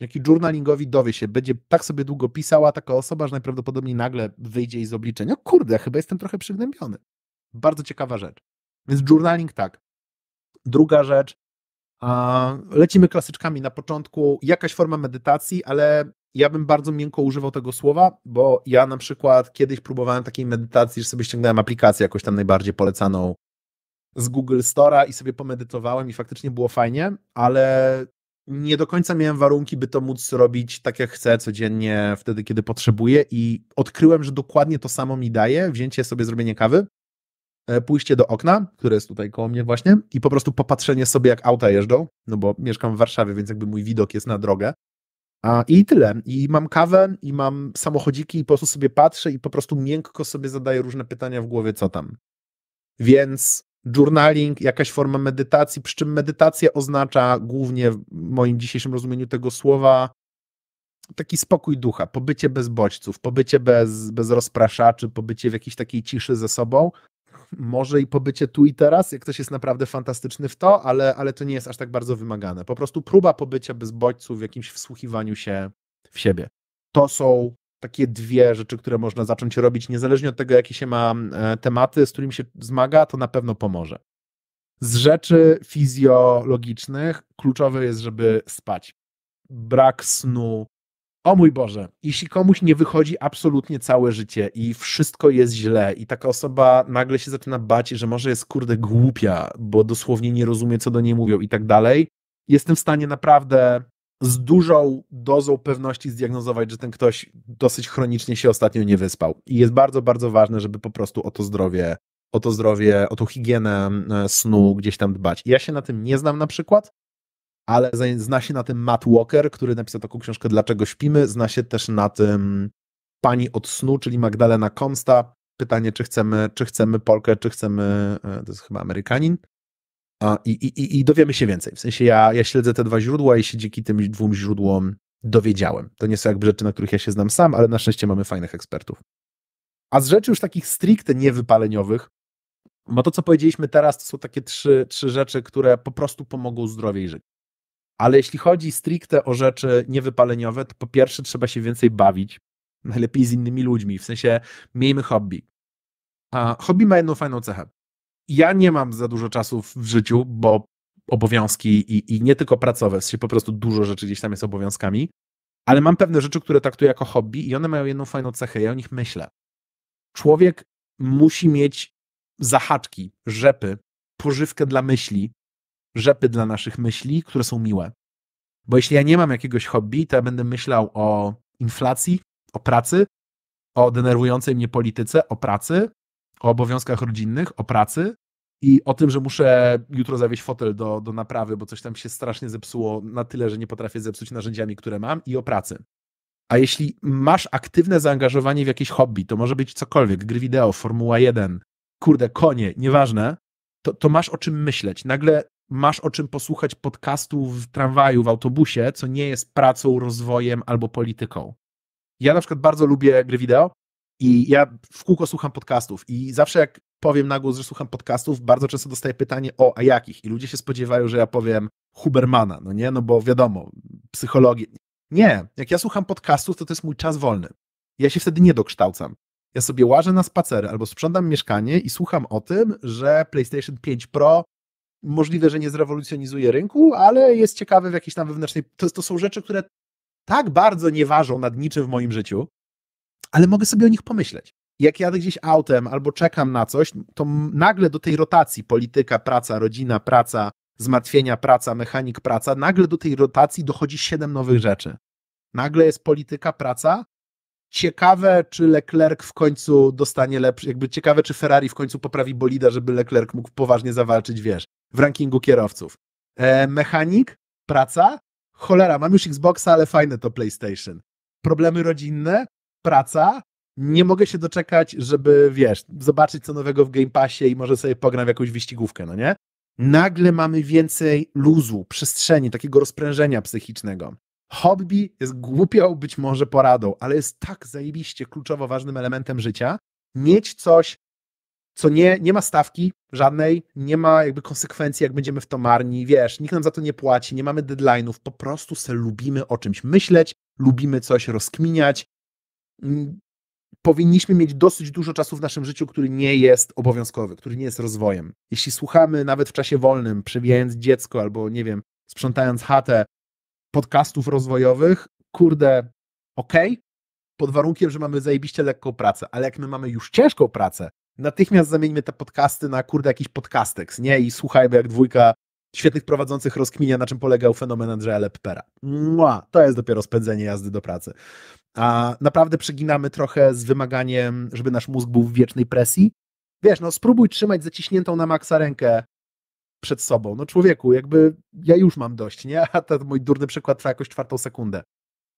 Dzięki journalingowi dowie się, będzie tak sobie długo pisała taka osoba, że najprawdopodobniej nagle wyjdzie i z obliczenia. O kurde, chyba jestem trochę przygnębiony. Bardzo ciekawa rzecz. Więc journaling tak, Druga rzecz, lecimy klasyczkami na początku, jakaś forma medytacji, ale ja bym bardzo miękko używał tego słowa, bo ja na przykład kiedyś próbowałem takiej medytacji, że sobie ściągnąłem aplikację jakoś tam najbardziej polecaną z Google Store'a i sobie pomedytowałem i faktycznie było fajnie, ale nie do końca miałem warunki, by to móc robić tak jak chcę codziennie, wtedy kiedy potrzebuję i odkryłem, że dokładnie to samo mi daje wzięcie sobie zrobienie kawy, E, pójście do okna, które jest tutaj koło mnie właśnie, i po prostu popatrzenie sobie, jak auta jeżdżą, no bo mieszkam w Warszawie, więc jakby mój widok jest na drogę. A, I tyle. I mam kawę, i mam samochodziki, i po prostu sobie patrzę i po prostu miękko sobie zadaję różne pytania w głowie, co tam. Więc journaling, jakaś forma medytacji, przy czym medytacja oznacza głównie w moim dzisiejszym rozumieniu tego słowa taki spokój ducha, pobycie bez bodźców, pobycie bez, bez rozpraszaczy, pobycie w jakiejś takiej ciszy ze sobą, może i pobycie tu i teraz, jak ktoś jest naprawdę fantastyczny w to, ale, ale to nie jest aż tak bardzo wymagane. Po prostu próba pobycia bez bodźców w jakimś wsłuchiwaniu się w siebie. To są takie dwie rzeczy, które można zacząć robić, niezależnie od tego, jakie się ma e, tematy, z którymi się zmaga, to na pewno pomoże. Z rzeczy fizjologicznych kluczowe jest, żeby spać. Brak snu o mój Boże, jeśli komuś nie wychodzi absolutnie całe życie i wszystko jest źle, i taka osoba nagle się zaczyna bać, że może jest kurde głupia, bo dosłownie nie rozumie, co do niej mówią i tak dalej, jestem w stanie naprawdę z dużą dozą pewności zdiagnozować, że ten ktoś dosyć chronicznie się ostatnio nie wyspał. I jest bardzo, bardzo ważne, żeby po prostu o to zdrowie, o to zdrowie, o tą higienę e, snu gdzieś tam dbać. I ja się na tym nie znam na przykład, ale zna się na tym Matt Walker, który napisał taką książkę Dlaczego śpimy, zna się też na tym Pani od snu, czyli Magdalena Komsta. Pytanie, czy chcemy, czy chcemy Polkę, czy chcemy, e, to jest chyba Amerykanin, i, i, I dowiemy się więcej. W sensie ja, ja śledzę te dwa źródła i się dzięki tym dwóm źródłom dowiedziałem. To nie są jakby rzeczy, na których ja się znam sam, ale na szczęście mamy fajnych ekspertów. A z rzeczy już takich stricte niewypaleniowych, bo to, co powiedzieliśmy teraz, to są takie trzy, trzy rzeczy, które po prostu pomogą zdrowiej żyć. Ale jeśli chodzi stricte o rzeczy niewypaleniowe, to po pierwsze trzeba się więcej bawić, najlepiej z innymi ludźmi, w sensie miejmy hobby. A hobby ma jedną fajną cechę. Ja nie mam za dużo czasu w życiu, bo obowiązki i, i nie tylko pracowe, w sensie po prostu dużo rzeczy gdzieś tam jest obowiązkami, ale mam pewne rzeczy, które traktuję jako hobby i one mają jedną fajną cechę, ja o nich myślę. Człowiek musi mieć zahaczki, rzepy, pożywkę dla myśli, rzepy dla naszych myśli, które są miłe. Bo jeśli ja nie mam jakiegoś hobby, to ja będę myślał o inflacji, o pracy, o denerwującej mnie polityce, o pracy, o obowiązkach rodzinnych, o pracy i o tym, że muszę jutro zawieźć fotel do, do naprawy, bo coś tam się strasznie zepsuło na tyle, że nie potrafię zepsuć narzędziami, które mam i o pracy. A jeśli masz aktywne zaangażowanie w jakieś hobby, to może być cokolwiek, gry wideo, Formuła 1, kurde, konie, nieważne, to, to masz o czym myśleć. Nagle masz o czym posłuchać podcastu w tramwaju, w autobusie, co nie jest pracą, rozwojem albo polityką. Ja na przykład bardzo lubię gry wideo i ja w kółko słucham podcastów i zawsze jak powiem na głos, że słucham podcastów, bardzo często dostaję pytanie o, a jakich? I ludzie się spodziewają, że ja powiem Hubermana, no nie? No bo wiadomo, psychologię. Nie, jak ja słucham podcastów, to to jest mój czas wolny. Ja się wtedy nie dokształcam. Ja sobie łażę na spacery albo sprzątam mieszkanie i słucham o tym, że PlayStation 5 Pro możliwe, że nie zrewolucjonizuje rynku, ale jest ciekawy w jakiejś tam wewnętrznej. To, to są rzeczy, które tak bardzo nie ważą nad niczym w moim życiu, ale mogę sobie o nich pomyśleć. Jak jadę gdzieś autem albo czekam na coś, to nagle do tej rotacji polityka, praca, rodzina, praca, zmartwienia, praca, mechanik, praca, nagle do tej rotacji dochodzi siedem nowych rzeczy. Nagle jest polityka, praca. Ciekawe, czy Leclerc w końcu dostanie lepszy, jakby ciekawe, czy Ferrari w końcu poprawi bolida, żeby Leclerc mógł poważnie zawalczyć, wiesz, w rankingu kierowców. E, mechanik, praca, cholera, mam już Xboxa, ale fajne to PlayStation. Problemy rodzinne, praca, nie mogę się doczekać, żeby, wiesz, zobaczyć co nowego w Game Passie i może sobie pogram w jakąś wyścigówkę, no nie? Nagle mamy więcej luzu, przestrzeni, takiego rozprężenia psychicznego. Hobby jest głupią być może poradą, ale jest tak zajebiście kluczowo ważnym elementem życia. Mieć coś, co nie, nie ma stawki żadnej, nie ma jakby konsekwencji, jak będziemy w to marni wiesz, nikt nam za to nie płaci, nie mamy deadline'ów, po prostu se lubimy o czymś myśleć, lubimy coś rozkminiać. Mm, powinniśmy mieć dosyć dużo czasu w naszym życiu, który nie jest obowiązkowy, który nie jest rozwojem. Jeśli słuchamy nawet w czasie wolnym, przywijając dziecko albo, nie wiem, sprzątając chatę podcastów rozwojowych, kurde, okej, okay, pod warunkiem, że mamy zajebiście lekką pracę, ale jak my mamy już ciężką pracę, natychmiast zamieńmy te podcasty na kurde jakiś podcastek, nie? I słuchajmy jak dwójka świetnych prowadzących rozkminia, na czym polegał fenomen Andrzeja Lepper'a. Mua, to jest dopiero spędzenie jazdy do pracy. A naprawdę przeginamy trochę z wymaganiem, żeby nasz mózg był w wiecznej presji. Wiesz, no spróbuj trzymać zaciśniętą na maksa rękę przed sobą. No człowieku, jakby ja już mam dość, nie? A ten mój durny przykład trwa jakoś czwartą sekundę.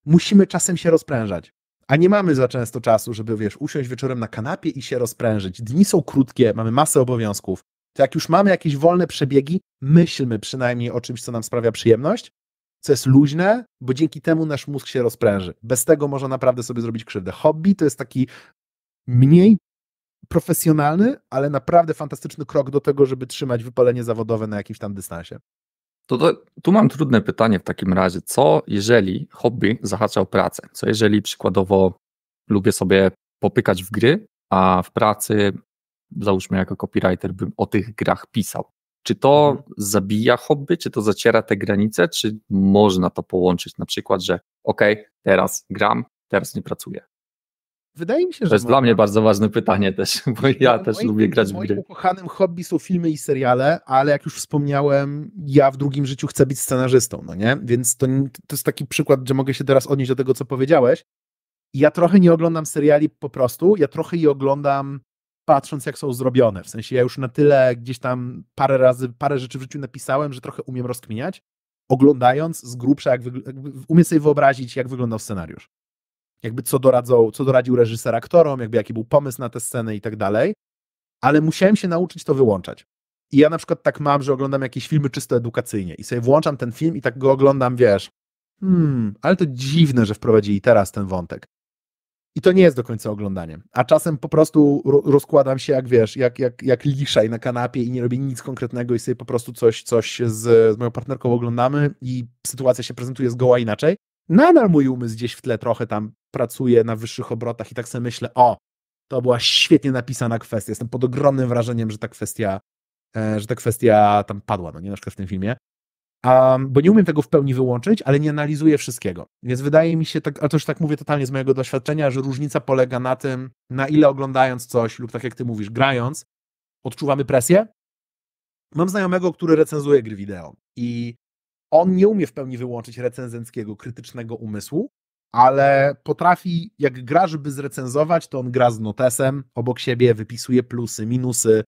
Musimy czasem się rozprężać a nie mamy za często czasu, żeby, wiesz, usiąść wieczorem na kanapie i się rozprężyć. Dni są krótkie, mamy masę obowiązków. To jak już mamy jakieś wolne przebiegi, myślmy przynajmniej o czymś, co nam sprawia przyjemność, co jest luźne, bo dzięki temu nasz mózg się rozpręży. Bez tego można naprawdę sobie zrobić krzywdę. Hobby to jest taki mniej profesjonalny, ale naprawdę fantastyczny krok do tego, żeby trzymać wypalenie zawodowe na jakimś tam dystansie. To, to, tu mam trudne pytanie w takim razie. Co jeżeli hobby zahacza o pracę? Co jeżeli przykładowo lubię sobie popykać w gry, a w pracy, załóżmy jako copywriter, bym o tych grach pisał? Czy to mhm. zabija hobby, czy to zaciera te granice, czy można to połączyć na przykład, że ok, teraz gram, teraz nie pracuję? Wydaje mi się, że. To jest dla mnie bardzo ważne pytanie też, bo ja też moim, lubię grać w gry. Moim ukochanym hobby są filmy i seriale, ale jak już wspomniałem, ja w drugim życiu chcę być scenarzystą, no nie? Więc to, to jest taki przykład, że mogę się teraz odnieść do tego, co powiedziałeś. Ja trochę nie oglądam seriali po prostu, ja trochę je oglądam patrząc, jak są zrobione. W sensie ja już na tyle gdzieś tam parę razy, parę rzeczy w życiu napisałem, że trochę umiem rozkminiać, oglądając z grubsza, jak umiem sobie wyobrazić, jak wyglądał scenariusz jakby co, doradzą, co doradził reżyser aktorom, jakby jaki był pomysł na tę scenę i tak dalej, ale musiałem się nauczyć to wyłączać. I ja na przykład tak mam, że oglądam jakieś filmy czysto edukacyjnie i sobie włączam ten film i tak go oglądam, wiesz, hmm, ale to dziwne, że wprowadzili teraz ten wątek. I to nie jest do końca oglądaniem. A czasem po prostu rozkładam się, jak wiesz, jak, jak, jak liszaj na kanapie i nie robię nic konkretnego i sobie po prostu coś, coś z, z moją partnerką oglądamy i sytuacja się prezentuje zgoła inaczej nadal mój umysł gdzieś w tle trochę tam pracuje na wyższych obrotach i tak sobie myślę, o, to była świetnie napisana kwestia. Jestem pod ogromnym wrażeniem, że ta kwestia, e, że ta kwestia tam padła, no nie na przykład w tym filmie. Um, bo nie umiem tego w pełni wyłączyć, ale nie analizuję wszystkiego. Więc wydaje mi się, tak, ale to już tak mówię totalnie z mojego doświadczenia, że różnica polega na tym, na ile oglądając coś lub tak jak ty mówisz, grając, odczuwamy presję. Mam znajomego, który recenzuje gry wideo i on nie umie w pełni wyłączyć recenzenckiego, krytycznego umysłu, ale tak. potrafi, jak gra, żeby zrecenzować, to on gra z notesem obok siebie, wypisuje plusy, minusy.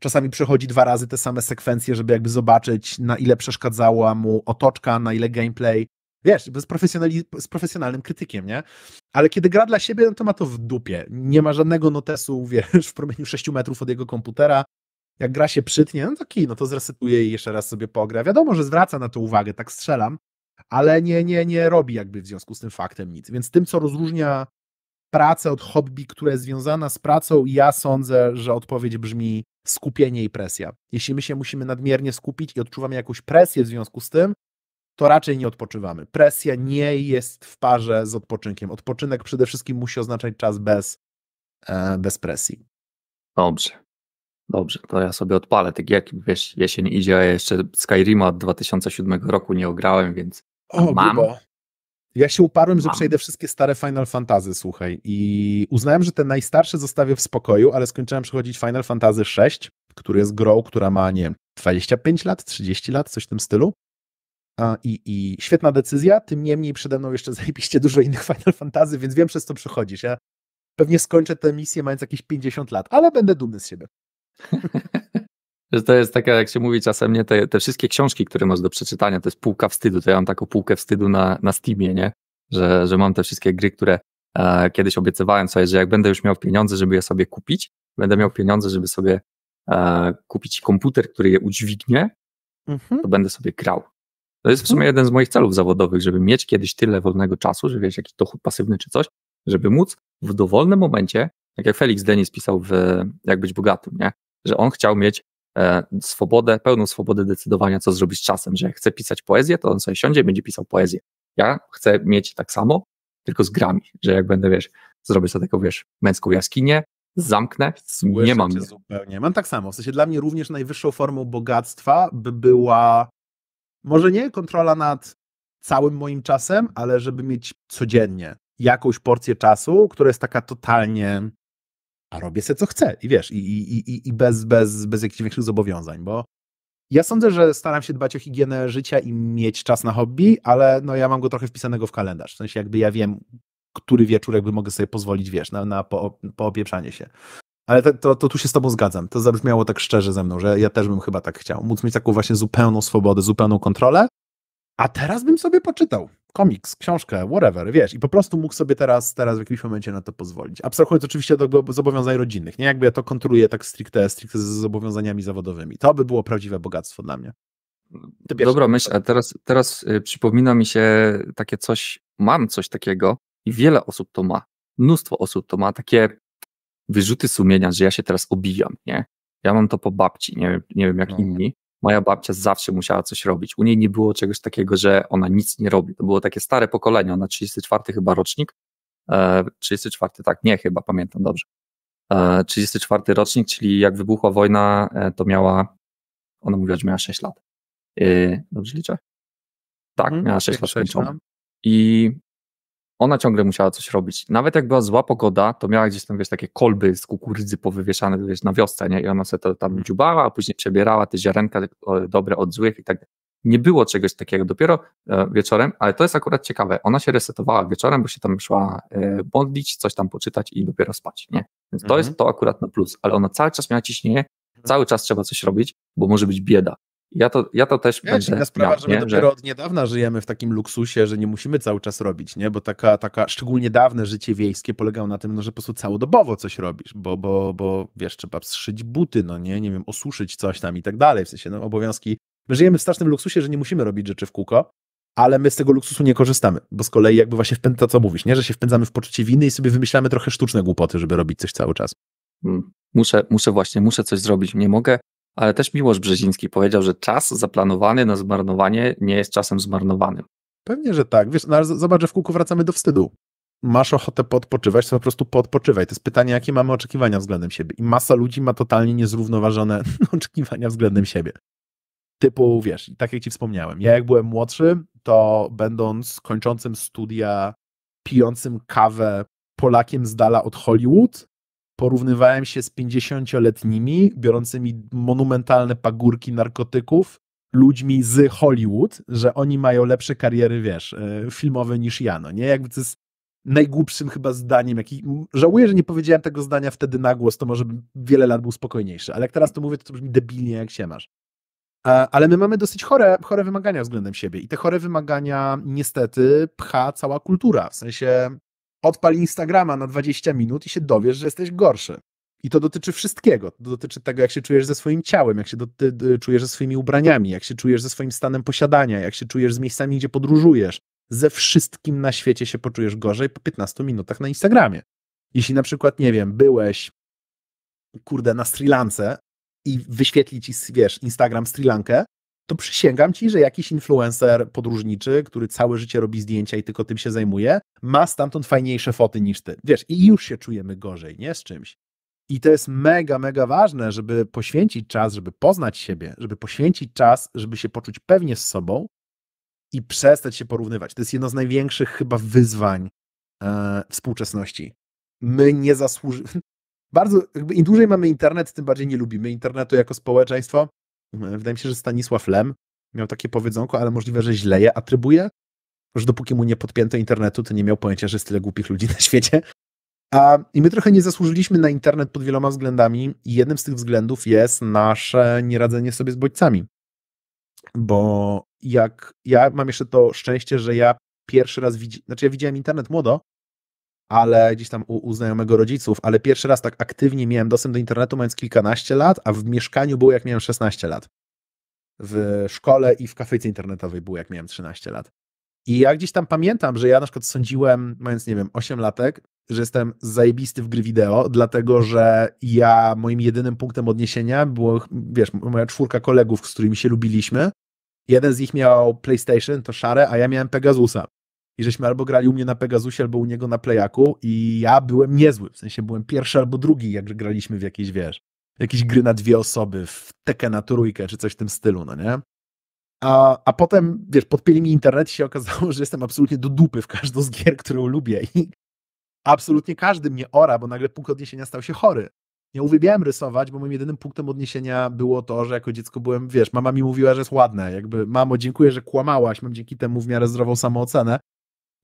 Czasami przechodzi dwa razy te same sekwencje, żeby jakby zobaczyć, na ile przeszkadzała mu otoczka, na ile gameplay. Wiesz, z, z profesjonalnym krytykiem, nie? Ale kiedy gra dla siebie, no to ma to w dupie. Nie ma żadnego notesu, wiesz, w promieniu 6 metrów od jego komputera jak gra się przytnie, no to kij, no to zresetuje i jeszcze raz sobie pogra. Wiadomo, że zwraca na to uwagę, tak strzelam, ale nie, nie, nie robi jakby w związku z tym faktem nic. Więc tym, co rozróżnia pracę od hobby, które jest związana z pracą, ja sądzę, że odpowiedź brzmi skupienie i presja. Jeśli my się musimy nadmiernie skupić i odczuwamy jakąś presję w związku z tym, to raczej nie odpoczywamy. Presja nie jest w parze z odpoczynkiem. Odpoczynek przede wszystkim musi oznaczać czas bez, e, bez presji. Dobrze. Dobrze, to ja sobie odpalę. Tak jak wiesz, jesień idzie, a ja jeszcze Skyrim od 2007 roku nie ograłem, więc o, mam. Grubo. Ja się uparłem, że przejdę wszystkie stare Final Fantasy, słuchaj. I uznałem, że te najstarsze zostawię w spokoju, ale skończyłem przechodzić Final Fantasy VI, który jest grą, która ma, nie 25 lat, 30 lat, coś w tym stylu. I, I świetna decyzja, tym niemniej przede mną jeszcze zajebiście dużo innych Final Fantasy, więc wiem, przez co przechodzisz. Ja pewnie skończę tę misję mając jakieś 50 lat, ale będę dumny z siebie. Że to jest taka, jak się mówi czasem, nie, te, te, wszystkie książki, które masz do przeczytania, to jest półka wstydu. To ja mam taką półkę wstydu na, na Steamie, nie? Że, że mam te wszystkie gry, które e, kiedyś obiecywałem sobie, że jak będę już miał pieniądze, żeby je sobie kupić, będę miał pieniądze, żeby sobie e, kupić komputer, który je udźwignie, mhm. to będę sobie grał. To jest w sumie mhm. jeden z moich celów zawodowych, żeby mieć kiedyś tyle wolnego czasu, że wiesz, jakiś dochód pasywny czy coś, żeby móc w dowolnym momencie, tak jak Felix Denis pisał w Jak być bogatym, nie? że on chciał mieć e, swobodę, pełną swobodę decydowania, co zrobić z czasem, że jak chce pisać poezję, to on sobie siądzie i będzie pisał poezję. Ja chcę mieć tak samo, tylko z grami, że jak będę, wiesz, zrobię sobie taką, wiesz, męską jaskinię, zamknę, Słyszę nie mam. Zupełnie. Mam tak samo. W sensie dla mnie również najwyższą formą bogactwa by była może nie kontrola nad całym moim czasem, ale żeby mieć codziennie jakąś porcję czasu, która jest taka totalnie a robię sobie co chcę i wiesz, i, i, i, i bez, bez, bez jakichś większych zobowiązań, bo ja sądzę, że staram się dbać o higienę życia i mieć czas na hobby, ale no ja mam go trochę wpisanego w kalendarz, w sensie jakby ja wiem, który wieczór jakby mogę sobie pozwolić, wiesz, na, na po, się. Ale to, to, to, tu się z tobą zgadzam. To zabrzmiało tak szczerze ze mną, że ja też bym chyba tak chciał. Móc mieć taką właśnie zupełną swobodę, zupełną kontrolę. A teraz bym sobie poczytał komiks, książkę, whatever, wiesz, i po prostu mógł sobie teraz, teraz w jakimś momencie na to pozwolić. Abstrahując oczywiście do zobowiązań rodzinnych, nie jakby ja to kontroluję tak stricte, stricte z zobowiązaniami zawodowymi. To by było prawdziwe bogactwo dla mnie. Dobra myśl, a teraz, teraz y, przypomina mi się takie coś, mam coś takiego i wiele osób to ma, mnóstwo osób to ma, takie wyrzuty sumienia, że ja się teraz obijam, nie? Ja mam to po babci, nie, nie wiem jak no. inni, Moja babcia zawsze musiała coś robić. U niej nie było czegoś takiego, że ona nic nie robi. To było takie stare pokolenie, ona 34 chyba rocznik. 34, e, tak, nie chyba, pamiętam dobrze. 34 e, rocznik, czyli jak wybuchła wojna, e, to miała, ona mówiła, że miała 6 lat. Dobrze liczę? Tak, mhm, miała 6 lat no. I ona ciągle musiała coś robić. Nawet jak była zła pogoda, to miała gdzieś tam, wiesz, takie kolby z kukurydzy powywieszane, wiesz, na wiosce, nie? I ona sobie to tam dziubała, a później przebierała te ziarenka dobre od złych i tak Nie było czegoś takiego dopiero e, wieczorem, ale to jest akurat ciekawe. Ona się resetowała wieczorem, bo się tam szła e, modlić, coś tam poczytać i dopiero spać, nie? Więc to mhm. jest to akurat na plus, ale ona cały czas miała ciśnienie, cały czas trzeba coś robić, bo może być bieda. Ja to, ja to też Ja będę sprawa, miał, że my nie? dopiero że... od niedawna żyjemy w takim luksusie, że nie musimy cały czas robić, nie? Bo taka, taka szczególnie dawne życie wiejskie polegało na tym, no, że po prostu całodobowo coś robisz, bo, bo, bo wiesz, trzeba szyć buty, no nie, nie wiem, osuszyć coś tam i tak dalej, w sensie no, obowiązki. My żyjemy w strasznym luksusie, że nie musimy robić rzeczy w kółko, ale my z tego luksusu nie korzystamy, bo z kolei jakby właśnie wpędza, co mówisz, nie? Że się wpędzamy w poczucie winy i sobie wymyślamy trochę sztuczne głupoty, żeby robić coś cały czas. Hmm. Muszę, muszę właśnie, muszę coś zrobić, nie mogę ale też Miłosz Brzeziński powiedział, że czas zaplanowany na zmarnowanie nie jest czasem zmarnowanym. Pewnie, że tak. Wiesz, no, zobacz, że w kółku wracamy do wstydu. Masz ochotę podpoczywać, to po prostu podpoczywaj. To jest pytanie, jakie mamy oczekiwania względem siebie. I masa ludzi ma totalnie niezrównoważone oczekiwania względem siebie. Typu, wiesz, tak jak ci wspomniałem, ja jak byłem młodszy, to będąc kończącym studia, pijącym kawę Polakiem z dala od Hollywood, porównywałem się z 50-letnimi, biorącymi monumentalne pagórki narkotyków, ludźmi z Hollywood, że oni mają lepsze kariery, wiesz, e, filmowe niż ja, no nie? Jakby to jest najgłupszym chyba zdaniem, jaki... Żałuję, że nie powiedziałem tego zdania wtedy na głos, to może wiele lat był spokojniejszy, ale jak teraz to mówię, to, to brzmi debilnie, jak się masz. E, ale my mamy dosyć chore, chore wymagania względem siebie i te chore wymagania niestety pcha cała kultura. W sensie odpal Instagrama na 20 minut i się dowiesz, że jesteś gorszy. I to dotyczy wszystkiego. To dotyczy tego, jak się czujesz ze swoim ciałem, jak się y, czujesz ze swoimi ubraniami, jak się czujesz ze swoim stanem posiadania, jak się czujesz z miejscami, gdzie podróżujesz. Ze wszystkim na świecie się poczujesz gorzej po 15 minutach na Instagramie. Jeśli na przykład, nie wiem, byłeś, kurde, na Sri Lance i wyświetli ci, wiesz, Instagram Sri Lankę, to przysięgam ci, że jakiś influencer podróżniczy, który całe życie robi zdjęcia i tylko tym się zajmuje, ma stamtąd fajniejsze foty niż ty. Wiesz, i już się czujemy gorzej, nie z czymś. I to jest mega, mega ważne, żeby poświęcić czas, żeby poznać siebie, żeby poświęcić czas, żeby się poczuć pewnie z sobą i przestać się porównywać. To jest jedno z największych chyba wyzwań e, współczesności. My nie zasłużymy. Bardzo, im dłużej mamy internet, tym bardziej nie lubimy internetu jako społeczeństwo Wydaje mi się, że Stanisław Lem miał takie powiedzonko, ale możliwe, że źle je atrybuje, że dopóki mu nie podpięto internetu, to nie miał pojęcia, że jest tyle głupich ludzi na świecie. A, I my trochę nie zasłużyliśmy na internet pod wieloma względami i jednym z tych względów jest nasze nieradzenie sobie z bodźcami. Bo jak ja mam jeszcze to szczęście, że ja pierwszy raz widziałem, znaczy ja widziałem internet młodo, ale gdzieś tam u, u znajomego rodziców, ale pierwszy raz tak aktywnie miałem dostęp do internetu mając kilkanaście lat, a w mieszkaniu było jak miałem 16 lat. W szkole i w kafejce internetowej było jak miałem 13 lat. I ja gdzieś tam pamiętam, że ja na przykład sądziłem, mając, nie wiem, 8 latek, że jestem zajebisty w gry wideo, dlatego że ja, moim jedynym punktem odniesienia było, wiesz, moja czwórka kolegów, z którymi się lubiliśmy. Jeden z nich miał PlayStation, to szare, a ja miałem Pegasusa i żeśmy albo grali u mnie na Pegasusie, albo u niego na Playaku i ja byłem niezły, w sensie byłem pierwszy albo drugi, jak graliśmy w jakieś, wiesz, jakieś gry na dwie osoby, w tekę na trójkę, czy coś w tym stylu, no nie? A, a potem, wiesz, podpięli mi internet i się okazało, że jestem absolutnie do dupy w każdą z gier, którą lubię i absolutnie każdy mnie ora, bo nagle punkt odniesienia stał się chory. Ja uwielbiałem rysować, bo moim jedynym punktem odniesienia było to, że jako dziecko byłem, wiesz, mama mi mówiła, że jest ładne, jakby mamo, dziękuję, że kłamałaś, mam dzięki temu w miarę zdrową samoocenę,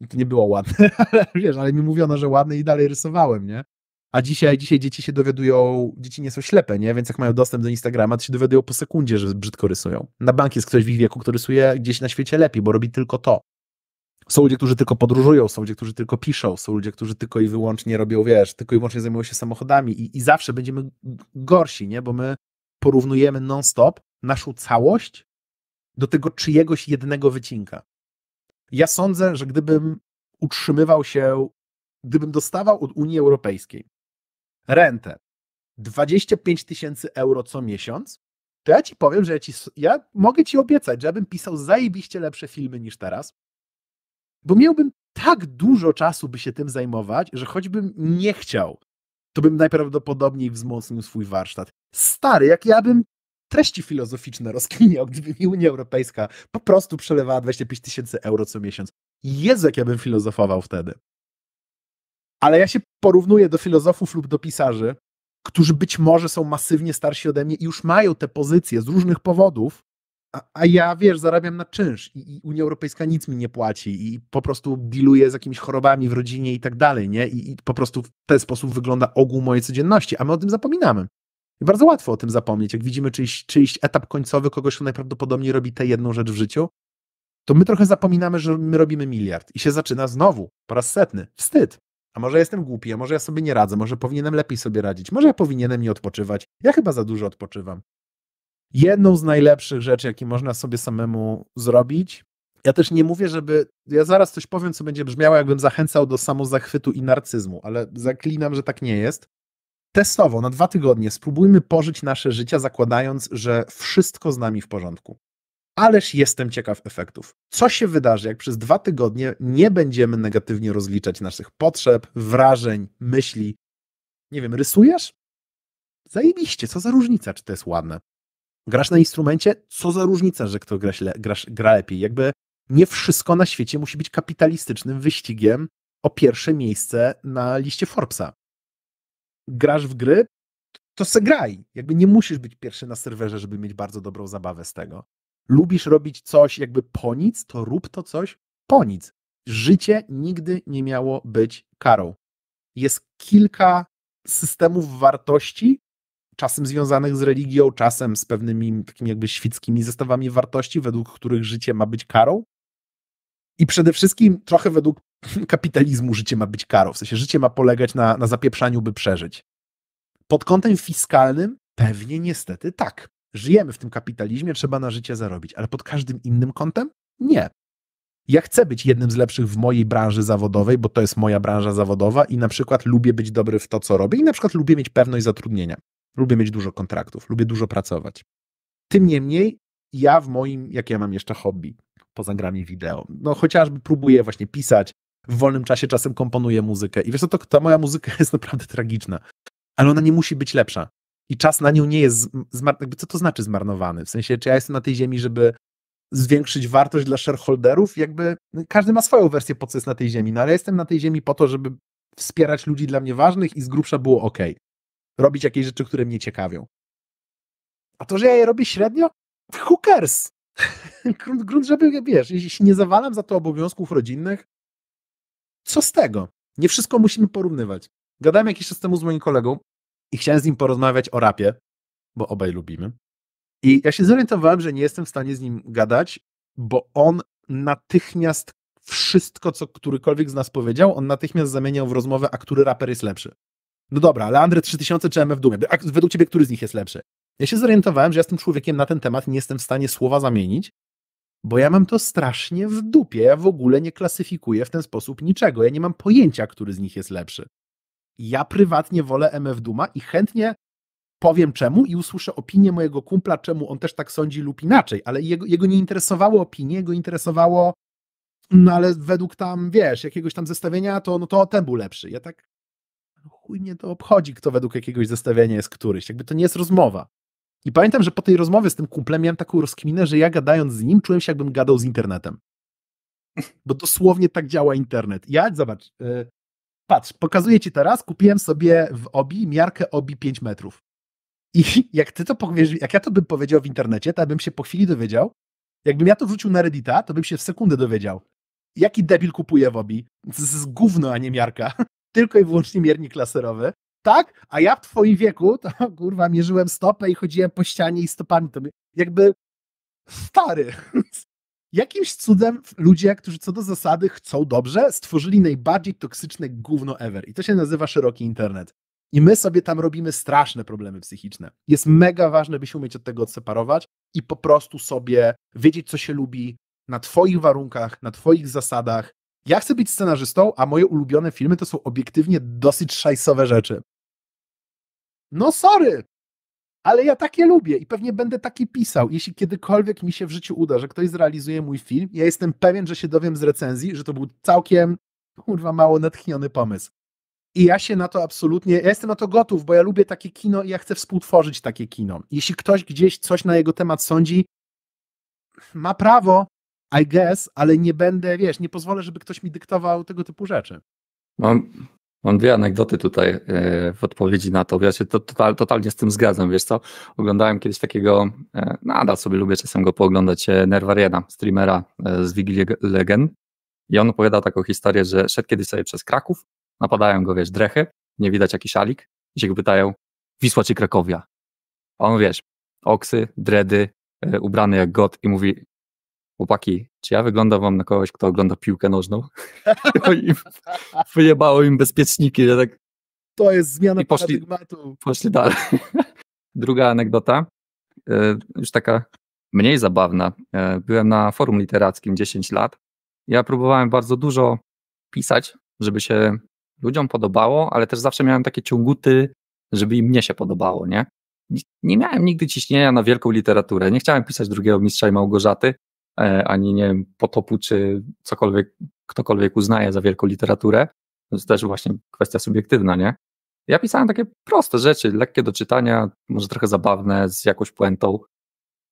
to nie było ładne, ale wiesz, ale mi mówiono, że ładne i dalej rysowałem, nie? A dzisiaj, dzisiaj dzieci się dowiadują, dzieci nie są ślepe, nie? Więc jak mają dostęp do Instagrama, to się dowiadują po sekundzie, że brzydko rysują. Na bank jest ktoś w ich wieku, który rysuje gdzieś na świecie lepiej, bo robi tylko to. Są ludzie, którzy tylko podróżują, są ludzie, którzy tylko piszą, są ludzie, którzy tylko i wyłącznie robią, wiesz, tylko i wyłącznie zajmują się samochodami i, i zawsze będziemy gorsi, nie? Bo my porównujemy non-stop naszą całość do tego czyjegoś jednego wycinka ja sądzę, że gdybym utrzymywał się, gdybym dostawał od Unii Europejskiej rentę 25 tysięcy euro co miesiąc, to ja ci powiem, że ja, ci, ja mogę ci obiecać, że ja bym pisał zajebiście lepsze filmy niż teraz, bo miałbym tak dużo czasu, by się tym zajmować, że choćbym nie chciał, to bym najprawdopodobniej wzmocnił swój warsztat. Stary, jak ja bym treści filozoficzne rozkminiał, gdyby mi Unia Europejska po prostu przelewała 25 tysięcy euro co miesiąc. Jezu, jak ja bym filozofował wtedy. Ale ja się porównuję do filozofów lub do pisarzy, którzy być może są masywnie starsi ode mnie i już mają te pozycje z różnych powodów, a, a ja, wiesz, zarabiam na czynsz i, i, Unia Europejska nic mi nie płaci i po prostu dealuję z jakimiś chorobami w rodzinie i tak dalej, nie? I, I po prostu w ten sposób wygląda ogół mojej codzienności, a my o tym zapominamy. I bardzo łatwo o tym zapomnieć. Jak widzimy czyjś, czyjś etap końcowy kogoś, kto najprawdopodobniej robi tę jedną rzecz w życiu, to my trochę zapominamy, że my robimy miliard i się zaczyna znowu, po raz setny, wstyd. A może jestem głupi, a może ja sobie nie radzę, może powinienem lepiej sobie radzić, może ja powinienem nie odpoczywać. Ja chyba za dużo odpoczywam. Jedną z najlepszych rzeczy, jakie można sobie samemu zrobić, ja też nie mówię, żeby. Ja zaraz coś powiem, co będzie brzmiało, jakbym zachęcał do samozachwytu i narcyzmu, ale zaklinam, że tak nie jest testowo na dwa tygodnie spróbujmy pożyć nasze życia, zakładając, że wszystko z nami w porządku. Ależ jestem ciekaw efektów. Co się wydarzy, jak przez dwa tygodnie nie będziemy negatywnie rozliczać naszych potrzeb, wrażeń, myśli? Nie wiem, rysujesz? Zajebiście, co za różnica, czy to jest ładne. Grasz na instrumencie? Co za różnica, że kto gra, gra lepiej. Jakby nie wszystko na świecie musi być kapitalistycznym wyścigiem o pierwsze miejsce na liście Forbesa grasz w gry, to se graj. Jakby nie musisz być pierwszy na serwerze, żeby mieć bardzo dobrą zabawę z tego. Lubisz robić coś jakby po nic, to rób to coś po nic. Życie nigdy nie miało być karą. Jest kilka systemów wartości, czasem związanych z religią, czasem z pewnymi takimi jakby świckimi zestawami wartości, według których życie ma być karą. I przede wszystkim trochę według kapitalizmu życie ma być karą, w sensie życie ma polegać na, na zapieprzaniu, by przeżyć. Pod kątem fiskalnym pewnie niestety tak. Żyjemy w tym kapitalizmie, trzeba na życie zarobić, ale pod każdym innym kątem nie. Ja chcę być jednym z lepszych w mojej branży zawodowej, bo to jest moja branża zawodowa i na przykład lubię być dobry w to, co robię i na przykład lubię mieć pewność zatrudnienia. Lubię mieć dużo kontraktów, lubię dużo pracować. Tym niemniej ja w moim, jak ja mam jeszcze hobby, poza grami wideo. No chociażby próbuję właśnie pisać, w wolnym czasie czasem komponuję muzykę i wiesz co, to, ta moja muzyka jest naprawdę tragiczna, ale ona nie musi być lepsza i czas na nią nie jest, Jakby co to znaczy zmarnowany? W sensie, czy ja jestem na tej ziemi, żeby zwiększyć wartość dla shareholderów? Jakby no, każdy ma swoją wersję, po co jest na tej ziemi, no ale jestem na tej ziemi po to, żeby wspierać ludzi dla mnie ważnych i z grubsza było ok. Robić jakieś rzeczy, które mnie ciekawią. A to, że ja je robię średnio? Hookers! grunt, grunt, żeby, wiesz, jeśli nie zawalam za to obowiązków rodzinnych, co z tego? Nie wszystko musimy porównywać. Gadałem jakiś czas temu z moim kolegą i chciałem z nim porozmawiać o rapie, bo obaj lubimy. I ja się zorientowałem, że nie jestem w stanie z nim gadać, bo on natychmiast wszystko, co którykolwiek z nas powiedział, on natychmiast zamieniał w rozmowę, a który raper jest lepszy. No dobra, ale Andre 3000 czy MF Doomie? według ciebie który z nich jest lepszy? Ja się zorientowałem, że ja jestem człowiekiem na ten temat, nie jestem w stanie słowa zamienić, bo ja mam to strasznie w dupie. Ja w ogóle nie klasyfikuję w ten sposób niczego. Ja nie mam pojęcia, który z nich jest lepszy. Ja prywatnie wolę MF Duma i chętnie powiem czemu i usłyszę opinię mojego kumpla, czemu on też tak sądzi lub inaczej, ale jego, jego nie interesowało opinie, jego interesowało no ale według tam, wiesz, jakiegoś tam zestawienia, to, no to ten był lepszy. Ja tak, no chuj mnie to obchodzi, kto według jakiegoś zestawienia jest któryś. Jakby to nie jest rozmowa. I pamiętam, że po tej rozmowie z tym kumplem miałem taką rozkminę, że ja gadając z nim czułem się jakbym gadał z internetem. Bo dosłownie tak działa internet. Ja, zobacz, yy, patrz, pokazuję ci teraz, kupiłem sobie w OBI miarkę OBI 5 metrów. I jak ty to powiesz, jak ja to bym powiedział w internecie, to ja bym się po chwili dowiedział. Jakbym ja to wrzucił na Reddita, to bym się w sekundę dowiedział. Jaki debil kupuje w OBI? To jest gówno, a nie miarka. Tylko i wyłącznie miernik laserowy tak, a ja w twoim wieku, to kurwa, mierzyłem stopę i chodziłem po ścianie i stopami. To jakby stary. Jakimś cudem ludzie, którzy co do zasady chcą dobrze, stworzyli najbardziej toksyczne gówno ever. I to się nazywa szeroki internet. I my sobie tam robimy straszne problemy psychiczne. Jest mega ważne, by się umieć od tego odseparować i po prostu sobie wiedzieć, co się lubi na Twoich warunkach, na Twoich zasadach. Ja chcę być scenarzystą, a moje ulubione filmy to są obiektywnie dosyć szajsowe rzeczy. No sorry, ale ja takie lubię i pewnie będę taki pisał. Jeśli kiedykolwiek mi się w życiu uda, że ktoś zrealizuje mój film, ja jestem pewien, że się dowiem z recenzji, że to był całkiem, kurwa, mało natchniony pomysł. I ja się na to absolutnie, ja jestem na to gotów, bo ja lubię takie kino i ja chcę współtworzyć takie kino. Jeśli ktoś gdzieś coś na jego temat sądzi, ma prawo, I guess, ale nie będę, wiesz, nie pozwolę, żeby ktoś mi dyktował tego typu rzeczy. Mam dwie anegdoty tutaj e, w odpowiedzi na to. Ja się to, totalnie z tym zgadzam, wiesz co? Oglądałem kiedyś takiego, e, no, nadal sobie lubię czasem go pooglądać, e, Nerwariena, streamera z Wigilii I on opowiada taką historię, że szedł kiedyś sobie przez Kraków, napadają go, wiesz, drechy, nie widać jaki szalik, i się go pytają, Wisła czy Krakowia? A on, wiesz, oksy, dredy, ubrany jak god i mówi, chłopaki, czy ja wyglądam wam na kogoś, kto ogląda piłkę nożną? I wyjebało im bezpieczniki. tak... To jest zmiana I poszli, paradygmatu. Poszli dalej. Druga anegdota, e, już taka mniej zabawna. E, byłem na forum literackim 10 lat. Ja próbowałem bardzo dużo pisać, żeby się ludziom podobało, ale też zawsze miałem takie ciąguty, żeby im mnie się podobało, nie? Nie miałem nigdy ciśnienia na wielką literaturę. Nie chciałem pisać drugiego mistrza i Małgorzaty, E, ani nie wiem, potopu, czy cokolwiek, ktokolwiek uznaje za wielką literaturę. To jest też właśnie kwestia subiektywna, nie? Ja pisałem takie proste rzeczy, lekkie do czytania, może trochę zabawne, z jakąś puentą.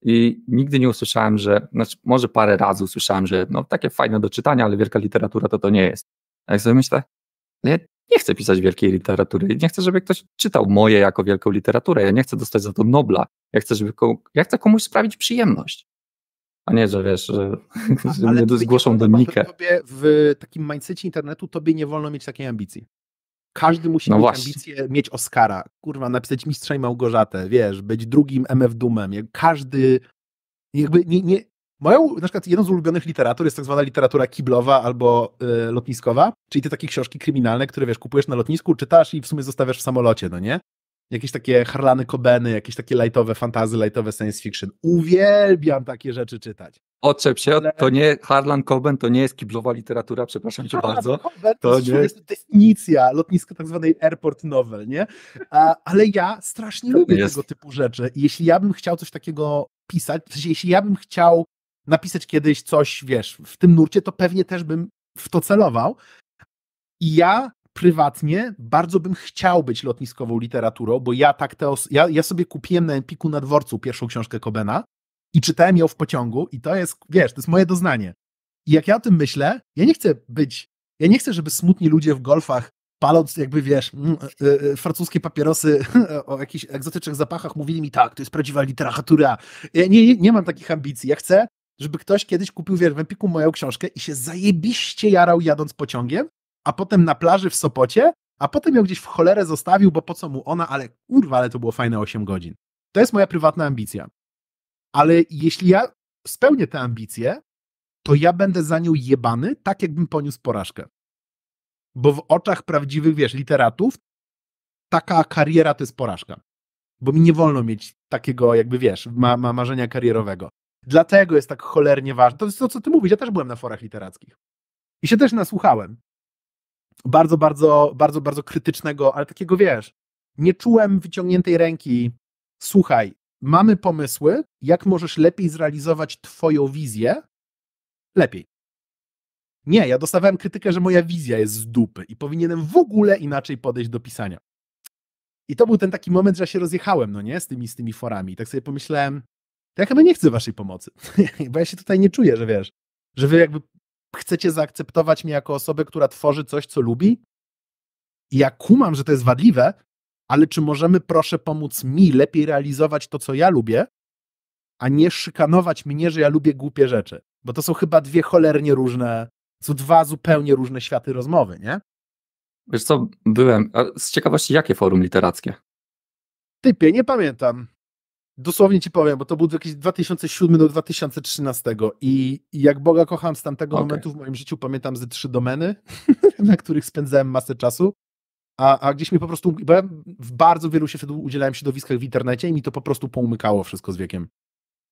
I nigdy nie usłyszałem, że, znaczy może parę razy usłyszałem, że no takie fajne do czytania, ale wielka literatura to to nie jest. A sobie myślę, no, ja nie chcę pisać wielkiej literatury, nie chcę, żeby ktoś czytał moje jako wielką literaturę, ja nie chcę dostać za to Nobla, ja chcę, żeby komu, ja chcę komuś sprawić przyjemność. A nie, że wiesz, że, że ale zgłoszą do Nikę. W takim mindsetzie internetu tobie nie wolno mieć takiej ambicji. Każdy musi no mieć właśnie. ambicję mieć Oscara, kurwa, napisać Mistrza i Małgorzatę, wiesz, być drugim MF Dumem. Każdy, jakby nie, nie, Moją, na przykład jedną z ulubionych literatur jest tak zwana literatura kiblowa albo y, lotniskowa, czyli te takie książki kryminalne, które wiesz, kupujesz na lotnisku, czytasz i w sumie zostawiasz w samolocie, no nie? jakieś takie Harlany Cobeny, jakieś takie lightowe fantazy, lightowe science fiction. Uwielbiam takie rzeczy czytać. Oczep się, Ale... to nie, Harlan Coben to nie jest kiblowa literatura, przepraszam cię bardzo. Coben to, nie... jest definicja lotniska tak zwanej airport novel, nie? A, ale ja strasznie to lubię jest. tego typu rzeczy. Jeśli ja bym chciał coś takiego pisać, w sensie, jeśli ja bym chciał napisać kiedyś coś, wiesz, w tym nurcie, to pewnie też bym w to celował. I ja prywatnie bardzo bym chciał być lotniskową literaturą, bo ja tak te os- ja, ja sobie kupiłem na Empiku na dworcu pierwszą książkę Kobena i czytałem ją w pociągu i to jest, wiesz, to jest moje doznanie. I jak ja o tym myślę, ja nie chcę być, ja nie chcę, żeby smutni ludzie w golfach paląc jakby, wiesz, mm, e, e, francuskie papierosy o jakichś egzotycznych zapachach mówili mi, tak, to jest prawdziwa literatura. Ja nie, nie, nie mam takich ambicji. Ja chcę, żeby ktoś kiedyś kupił, wiesz, w Empiku moją książkę i się zajebiście jarał jadąc pociągiem a potem na plaży w Sopocie, a potem ją gdzieś w cholerę zostawił, bo po co mu ona, ale kurwa, ale to było fajne 8 godzin. To jest moja prywatna ambicja. Ale jeśli ja spełnię tę ambicję, to ja będę za nią jebany, tak jakbym poniósł porażkę. Bo w oczach prawdziwych, wiesz, literatów, taka kariera to jest porażka. Bo mi nie wolno mieć takiego, jakby wiesz, ma, ma marzenia karierowego. Dlatego jest tak cholernie ważne. To jest to, co ty mówisz. Ja też byłem na forach literackich. I się też nasłuchałem bardzo, bardzo, bardzo, bardzo krytycznego, ale takiego wiesz, nie czułem wyciągniętej ręki. Słuchaj, mamy pomysły, jak możesz lepiej zrealizować Twoją wizję lepiej. Nie, ja dostawałem krytykę, że moja wizja jest z dupy i powinienem w ogóle inaczej podejść do pisania. I to był ten taki moment, że ja się rozjechałem, no nie, z tymi, z tymi forami. I tak sobie pomyślałem, to ja chyba nie chcę waszej pomocy, bo ja się tutaj nie czuję, że wiesz, że wy jakby chcecie zaakceptować mnie jako osobę, która tworzy coś, co lubi? Ja kumam, że to jest wadliwe, ale czy możemy, proszę, pomóc mi lepiej realizować to, co ja lubię, a nie szykanować mnie, że ja lubię głupie rzeczy? Bo to są chyba dwie cholernie różne, są dwa zupełnie różne światy rozmowy, nie? Wiesz co, byłem. A z ciekawości, jakie forum literackie? Typie, nie pamiętam. Dosłownie ci powiem, bo to był jakieś 2007 do 2013 i, jak Boga kocham z tamtego okay. momentu w moim życiu pamiętam ze trzy domeny, na których spędzałem masę czasu, a, a gdzieś mi po prostu, bo ja w bardzo wielu się wtedy udzielałem środowiskach w internecie i mi to po prostu poumykało wszystko z wiekiem.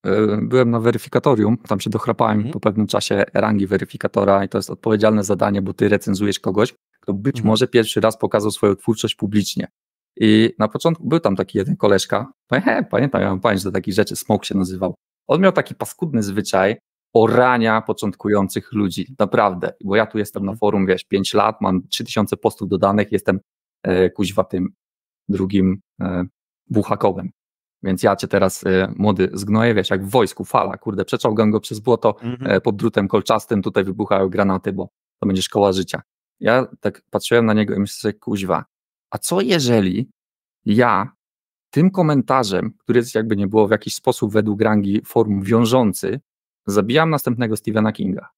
E, byłem na weryfikatorium, tam się dochrapałem mhm. po pewnym czasie rangi weryfikatora i to jest odpowiedzialne zadanie, bo ty recenzujesz kogoś, kto być mhm. może pierwszy raz pokazał swoją twórczość publicznie. I na początku był tam taki jeden koleżka, he, pamiętam, ja mam pamięć do takich rzeczy, Smoke się nazywał. On miał taki paskudny zwyczaj orania początkujących ludzi, naprawdę. Bo ja tu jestem na mhm. forum, wiesz, 5 lat, mam 3000 postów dodanych, jestem e, kuźwa tym drugim e, Więc ja cię teraz e, młody zgnoję, wiesz, jak w wojsku, fala, kurde, przeczołgam go przez błoto mhm. e, pod drutem kolczastym, tutaj wybuchają granaty, bo to będzie szkoła życia. Ja tak patrzyłem na niego i myślę sobie, kuźwa, a co jeżeli ja tym komentarzem, który jest jakby nie było w jakiś sposób według rangi form wiążący, zabijam następnego Stephena Kinga?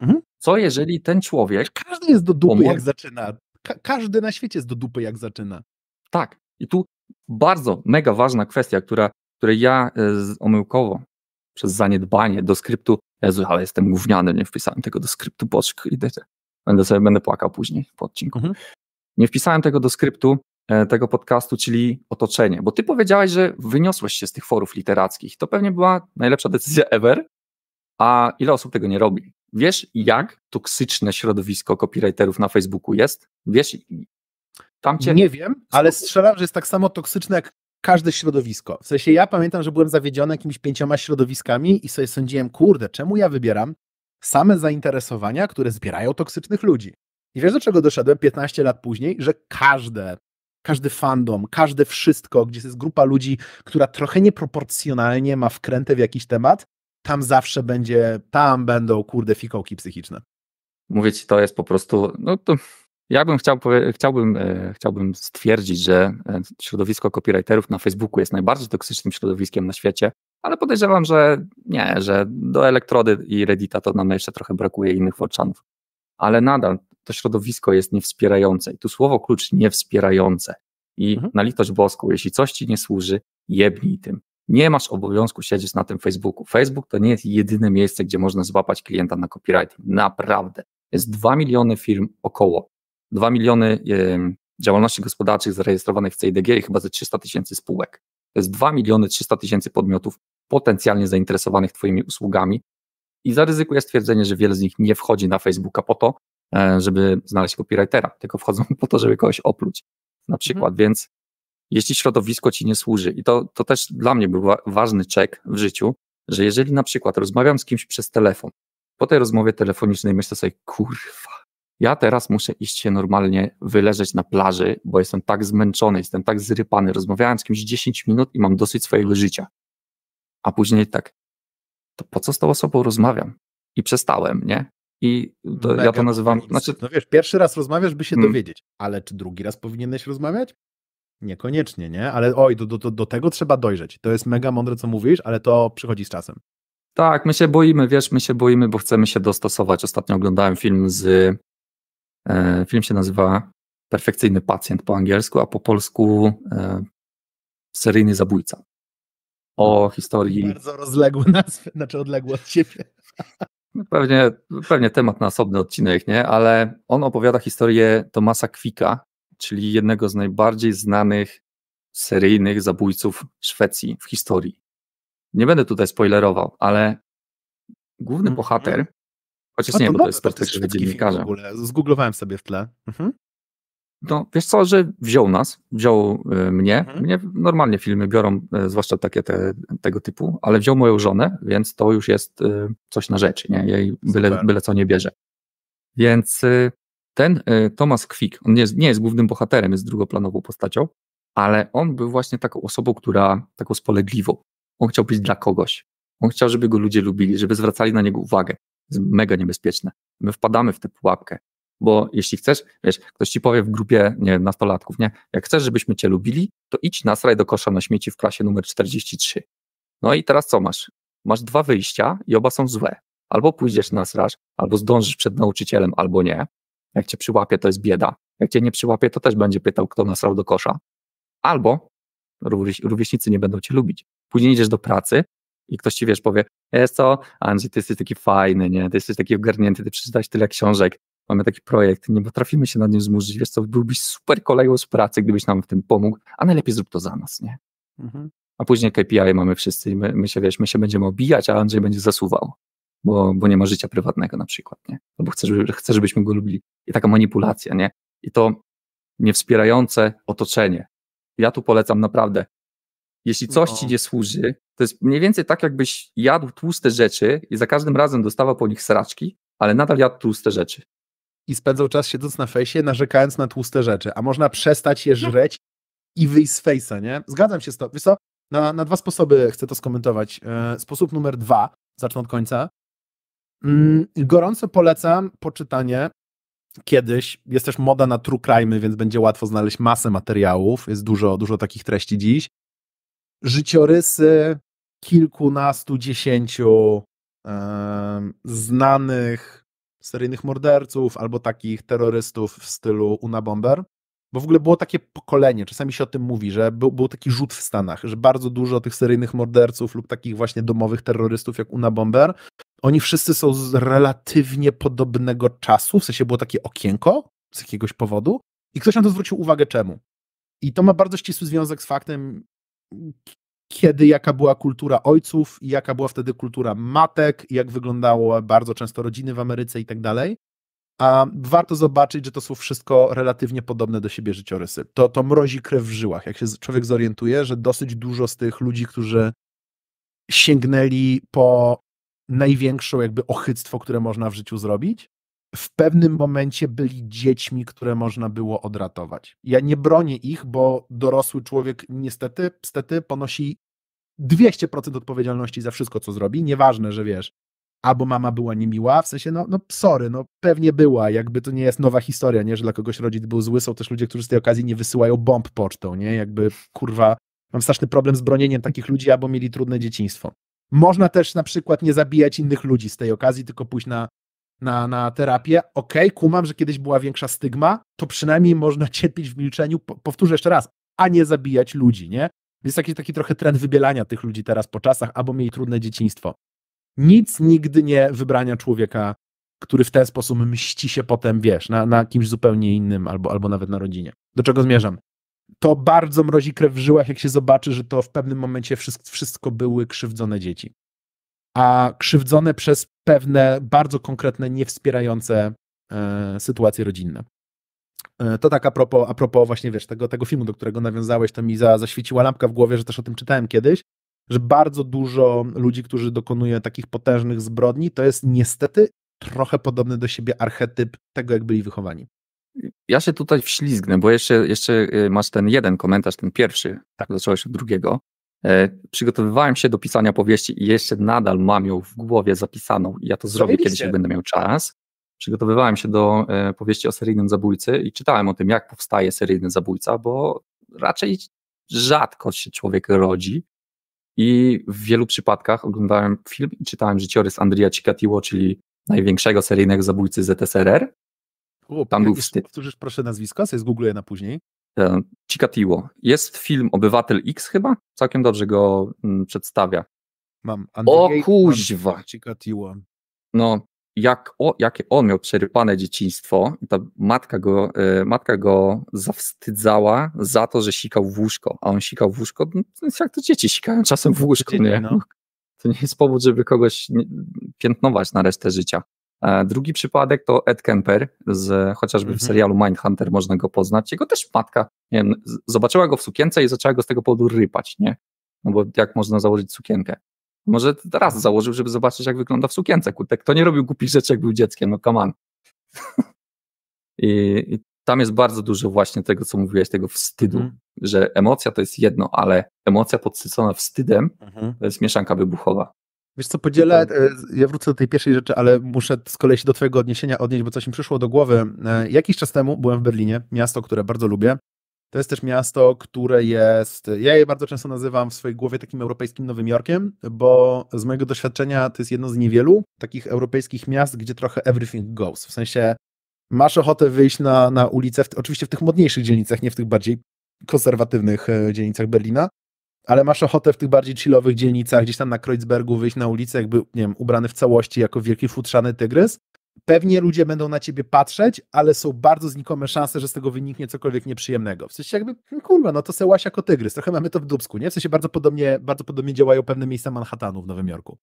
Mhm. Co jeżeli ten człowiek. Każdy jest do dupy, jak zaczyna. Ka każdy na świecie jest do dupy, jak zaczyna. Tak. I tu bardzo mega ważna kwestia, która, której ja e, z, omyłkowo przez zaniedbanie do skryptu. Jezu, ale jestem gówniany, nie wpisałem tego do skryptu, boczku, idę. Będę sobie będę płakał później po odcinku. Mhm. Nie wpisałem tego do skryptu e, tego podcastu, czyli otoczenie, bo ty powiedziałeś, że wyniosłeś się z tych forów literackich. To pewnie była najlepsza decyzja ever, a ile osób tego nie robi? Wiesz, jak toksyczne środowisko copywriterów na Facebooku jest? Wiesz, tam cię... Nie wiem, ale strzelam, że jest tak samo toksyczne jak każde środowisko. W sensie ja pamiętam, że byłem zawiedziony jakimiś pięcioma środowiskami i sobie sądziłem, kurde, czemu ja wybieram same zainteresowania, które zbierają toksycznych ludzi? I wiesz, do czego doszedłem 15 lat później? Że każde, każdy fandom, każde wszystko, gdzie jest grupa ludzi, która trochę nieproporcjonalnie ma wkrętę w jakiś temat, tam zawsze będzie, tam będą, kurde, fikołki psychiczne. Mówię ci, to jest po prostu, no to ja bym chciał, chciałbym, e, chciałbym stwierdzić, że e, środowisko copywriterów na Facebooku jest najbardziej toksycznym środowiskiem na świecie, ale podejrzewam, że nie, że do Elektrody i Reddita to nam jeszcze trochę brakuje innych forczanów ale nadal to środowisko jest niewspierające. I tu słowo klucz niewspierające. I mhm. na litość boską, jeśli coś ci nie służy, jebnij tym. Nie masz obowiązku siedzieć na tym Facebooku. Facebook to nie jest jedyne miejsce, gdzie można złapać klienta na copywriting. Naprawdę. Jest 2 miliony firm około. 2 miliony działalności gospodarczych zarejestrowanych w CIDG i chyba ze 300 tysięcy spółek. To jest 2 miliony 300 tysięcy podmiotów potencjalnie zainteresowanych Twoimi usługami i zaryzykuję stwierdzenie, że wiele z nich nie wchodzi na Facebooka po to, e, żeby znaleźć copywritera, tylko wchodzą po to, żeby kogoś opluć na mhm. przykład, mhm. więc jeśli środowisko ci nie służy i to, to też dla mnie był ważny czek w życiu, że jeżeli na przykład rozmawiam z kimś przez telefon, po tej rozmowie telefonicznej myślę sobie, kurwa, ja teraz muszę iść się normalnie wyleżeć na plaży, bo jestem tak zmęczony, jestem tak zrypany, rozmawiałem z kimś 10 minut i mam dosyć swojego życia. A później tak, to po co z tą osobą rozmawiam? I przestałem, nie? I to, mm, ja tak, to nazywam. Znaczy... No wiesz, pierwszy raz rozmawiasz, by się hmm. dowiedzieć, ale czy drugi raz powinieneś rozmawiać? Niekoniecznie, nie? Ale oj, do, do, do tego trzeba dojrzeć. To jest mega mądre, co mówisz, ale to przychodzi z czasem. Tak, my się boimy, wiesz, my się boimy, bo chcemy się dostosować. Ostatnio oglądałem film z. E, film się nazywa Perfekcyjny Pacjent po angielsku, a po polsku e, Seryjny Zabójca o no. historii. Bardzo rozległe nazwy, znaczy odległe od siebie. No pewnie, pewnie temat na osobny odcinek, nie? Ale on opowiada historię Tomasa Kwika, czyli jednego z najbardziej znanych seryjnych zabójców Szwecji w historii. Nie będę tutaj spoilerował, ale główny mhm. bohater, chociaż nie, bo to jest z perspektywy dziennikarza. Zgooglowałem sobie w tle. Mhm. No, wiesz co, że wziął nas, wziął e, mnie. Mhm. Mnie normalnie filmy biorą, e, zwłaszcza takie te, tego typu, ale wziął moją żonę, więc to już jest e, coś na rzeczy, nie? Jej byle, byle co nie bierze. Więc ten Thomas Quick, on nie jest, nie jest głównym bohaterem, jest drugoplanową postacią, ale on był właśnie taką osobą, która taką spolegliwą. On chciał być dla kogoś. On chciał, żeby go ludzie lubili, żeby zwracali na niego uwagę. Jest mega niebezpieczne. My wpadamy w tę pułapkę. Bo jeśli chcesz, wiesz, ktoś ci powie w grupie, nie wiem, nastolatków, nie? Jak chcesz, żebyśmy cię lubili, to idź na sraj do kosza na śmieci w klasie numer 43. No i teraz co masz? Masz dwa wyjścia i oba są złe. Albo pójdziesz na sraż, albo zdążysz przed nauczycielem, albo nie. Jak cię przyłapie, to jest bieda. Jak cię nie przyłapie, to też będzie pytał, kto nasrał do kosza. Albo rówieśnicy nie będą cię lubić. Później idziesz do pracy i ktoś ci, wiesz, powie, jest co, Andrzej, ty jesteś taki fajny, nie? Ty jesteś taki ogarnięty, ty przeczytałeś tyle książek, mamy taki projekt, nie potrafimy się nad nim zmurzyć, wiesz co, byłbyś super kolegą z pracy, gdybyś nam w tym pomógł, a najlepiej zrób to za nas, nie? Mhm. A później KPI mamy wszyscy i my, my, się, wiesz, my się będziemy obijać, a Andrzej będzie zasuwał, bo, bo nie ma życia prywatnego na przykład, nie? Albo no chce, żeby, chce, żebyśmy go lubili. I taka manipulacja, nie? I to niewspierające otoczenie. Ja tu polecam naprawdę, jeśli coś no. ci nie służy, to jest mniej więcej tak, jakbyś jadł tłuste rzeczy i za każdym razem dostawał po nich sraczki, ale nadal jadł tłuste rzeczy i spędzał czas siedząc na fejsie, narzekając na tłuste rzeczy, a można przestać je no. żreć i wyjść z fejsa, nie? Zgadzam się z to. Wiesz co, na, na dwa sposoby chcę to skomentować. E, sposób numer dwa, zacznę od końca. Mm, gorąco polecam poczytanie kiedyś. Jest też moda na true crime, więc będzie łatwo znaleźć masę materiałów. Jest dużo, dużo takich treści dziś. Życiorysy kilkunastu, dziesięciu yy, znanych seryjnych morderców albo takich terrorystów w stylu Una Bomber, Bo w ogóle było takie pokolenie, czasami się o tym mówi, że był, był taki rzut w Stanach, że bardzo dużo tych seryjnych morderców lub takich właśnie domowych terrorystów jak Una Bomber. oni wszyscy są z relatywnie podobnego czasu, w sensie było takie okienko z jakiegoś powodu i ktoś na to zwrócił uwagę czemu. I to ma bardzo ścisły związek z faktem, kiedy jaka była kultura ojców, jaka była wtedy kultura matek, jak wyglądało bardzo często rodziny w Ameryce i tak dalej. A warto zobaczyć, że to są wszystko relatywnie podobne do siebie życiorysy. To, to mrozi krew w żyłach, jak się człowiek zorientuje, że dosyć dużo z tych ludzi, którzy sięgnęli po największą jakby ochyctwo, które można w życiu zrobić, w pewnym momencie byli dziećmi, które można było odratować. Ja nie bronię ich, bo dorosły człowiek niestety, niestety ponosi 200% odpowiedzialności za wszystko, co zrobi. Nieważne, że wiesz, albo mama była niemiła, w sensie, no, no sorry, no pewnie była, jakby to nie jest nowa historia, nie, że dla kogoś rodzic był zły, są też ludzie, którzy z tej okazji nie wysyłają bomb pocztą, nie, jakby, kurwa, mam straszny problem z bronieniem takich ludzi, albo mieli trudne dzieciństwo. Można też na przykład nie zabijać innych ludzi z tej okazji, tylko pójść na na, na terapię, okej, okay, kumam, że kiedyś była większa stygma, to przynajmniej można cierpieć w milczeniu, powtórzę jeszcze raz, a nie zabijać ludzi, nie? Jest jakiś taki trochę trend wybielania tych ludzi teraz po czasach, albo mieli trudne dzieciństwo. Nic nigdy nie wybrania człowieka, który w ten sposób mści się potem, wiesz, na, na kimś zupełnie innym, albo, albo nawet na rodzinie. Do czego zmierzam? To bardzo mrozi krew w żyłach, jak się zobaczy, że to w pewnym momencie wszystko, wszystko były krzywdzone dzieci a krzywdzone przez pewne bardzo konkretne, niewspierające e, sytuacje rodzinne. E, to tak a propos, a propos właśnie, wiesz, tego, tego filmu, do którego nawiązałeś, to mi za, zaświeciła lampka w głowie, że też o tym czytałem kiedyś, że bardzo dużo ludzi, którzy dokonuje takich potężnych zbrodni, to jest niestety trochę podobny do siebie archetyp tego, jak byli wychowani. Ja się tutaj wślizgnę, bo jeszcze, jeszcze y, masz ten jeden komentarz, ten pierwszy, tak. zacząłeś od drugiego. E, przygotowywałem się do pisania powieści i jeszcze nadal mam ją w głowie zapisaną i ja to zrobię kiedyś, jak będę miał czas. Przygotowywałem się do e, powieści o seryjnym zabójcy i czytałem o tym, jak powstaje seryjny zabójca, bo raczej rzadko się człowiek rodzi. I w wielu przypadkach oglądałem film i czytałem życiorys Andrija Cikatiło, czyli największego seryjnego zabójcy ZSRR. O, Tam był wstyd. Powtórzysz proszę nazwisko, sobie zgoogluję na później. E, Cikatiło. Jest film Obywatel X chyba? Całkiem dobrze go m, mm, przedstawia. Mam. O kuźwa! Cikatiło. No, jak o, jakie on miał przerypane dzieciństwo. Ta matka go, y, matka go zawstydzała za to, że sikał w łóżko. A on sikał w łóżko, no, jak to dzieci sikają czasem w łóżko, no. nie? No. To nie jest powód, żeby kogoś piętnować na resztę życia. E, drugi przypadek to Ed Kemper, z, chociażby w mhm. serialu Mindhunter można go poznać. Jego też matka nie wiem, zobaczyła go w sukience i zaczęła go z tego powodu rypać, nie? No bo jak można założyć sukienkę? Może raz założył, żeby zobaczyć, jak wygląda w sukience. kto nie robił głupich rzeczy, jak był dzieckiem? No come on. I, I, tam jest bardzo dużo właśnie tego, co mówiłeś, tego wstydu, mhm. że emocja to jest jedno, ale emocja podsycona wstydem mhm. to jest mieszanka wybuchowa. Wiesz co, podzielę, e, ja wrócę do tej pierwszej rzeczy, ale muszę z kolei się do twojego odniesienia odnieść, bo coś mi przyszło do głowy. E, jakiś czas temu byłem w Berlinie, miasto, które bardzo lubię. To jest też miasto, które jest, ja je bardzo często nazywam w swojej głowie takim europejskim Nowym Jorkiem, bo z mojego doświadczenia to jest jedno z niewielu takich europejskich miast, gdzie trochę everything goes. W sensie masz ochotę wyjść na, na ulicę, w, oczywiście w tych modniejszych dzielnicach, nie w tych bardziej konserwatywnych e, dzielnicach Berlina, ale masz ochotę w tych bardziej chillowych dzielnicach, gdzieś tam na Kreuzbergu wyjść na ulicę, jakby, nie wiem, ubrany w całości jako wielki futrzany tygrys, pewnie ludzie będą na ciebie patrzeć, ale są bardzo znikome szanse, że z tego wyniknie cokolwiek nieprzyjemnego. W sensie jakby, hmm, kurwa, no to se łaś jako tygrys, trochę mamy to w dubsku, nie? W sensie bardzo podobnie, bardzo podobnie działają pewne miejsca Manhattanu w Nowym Jorku.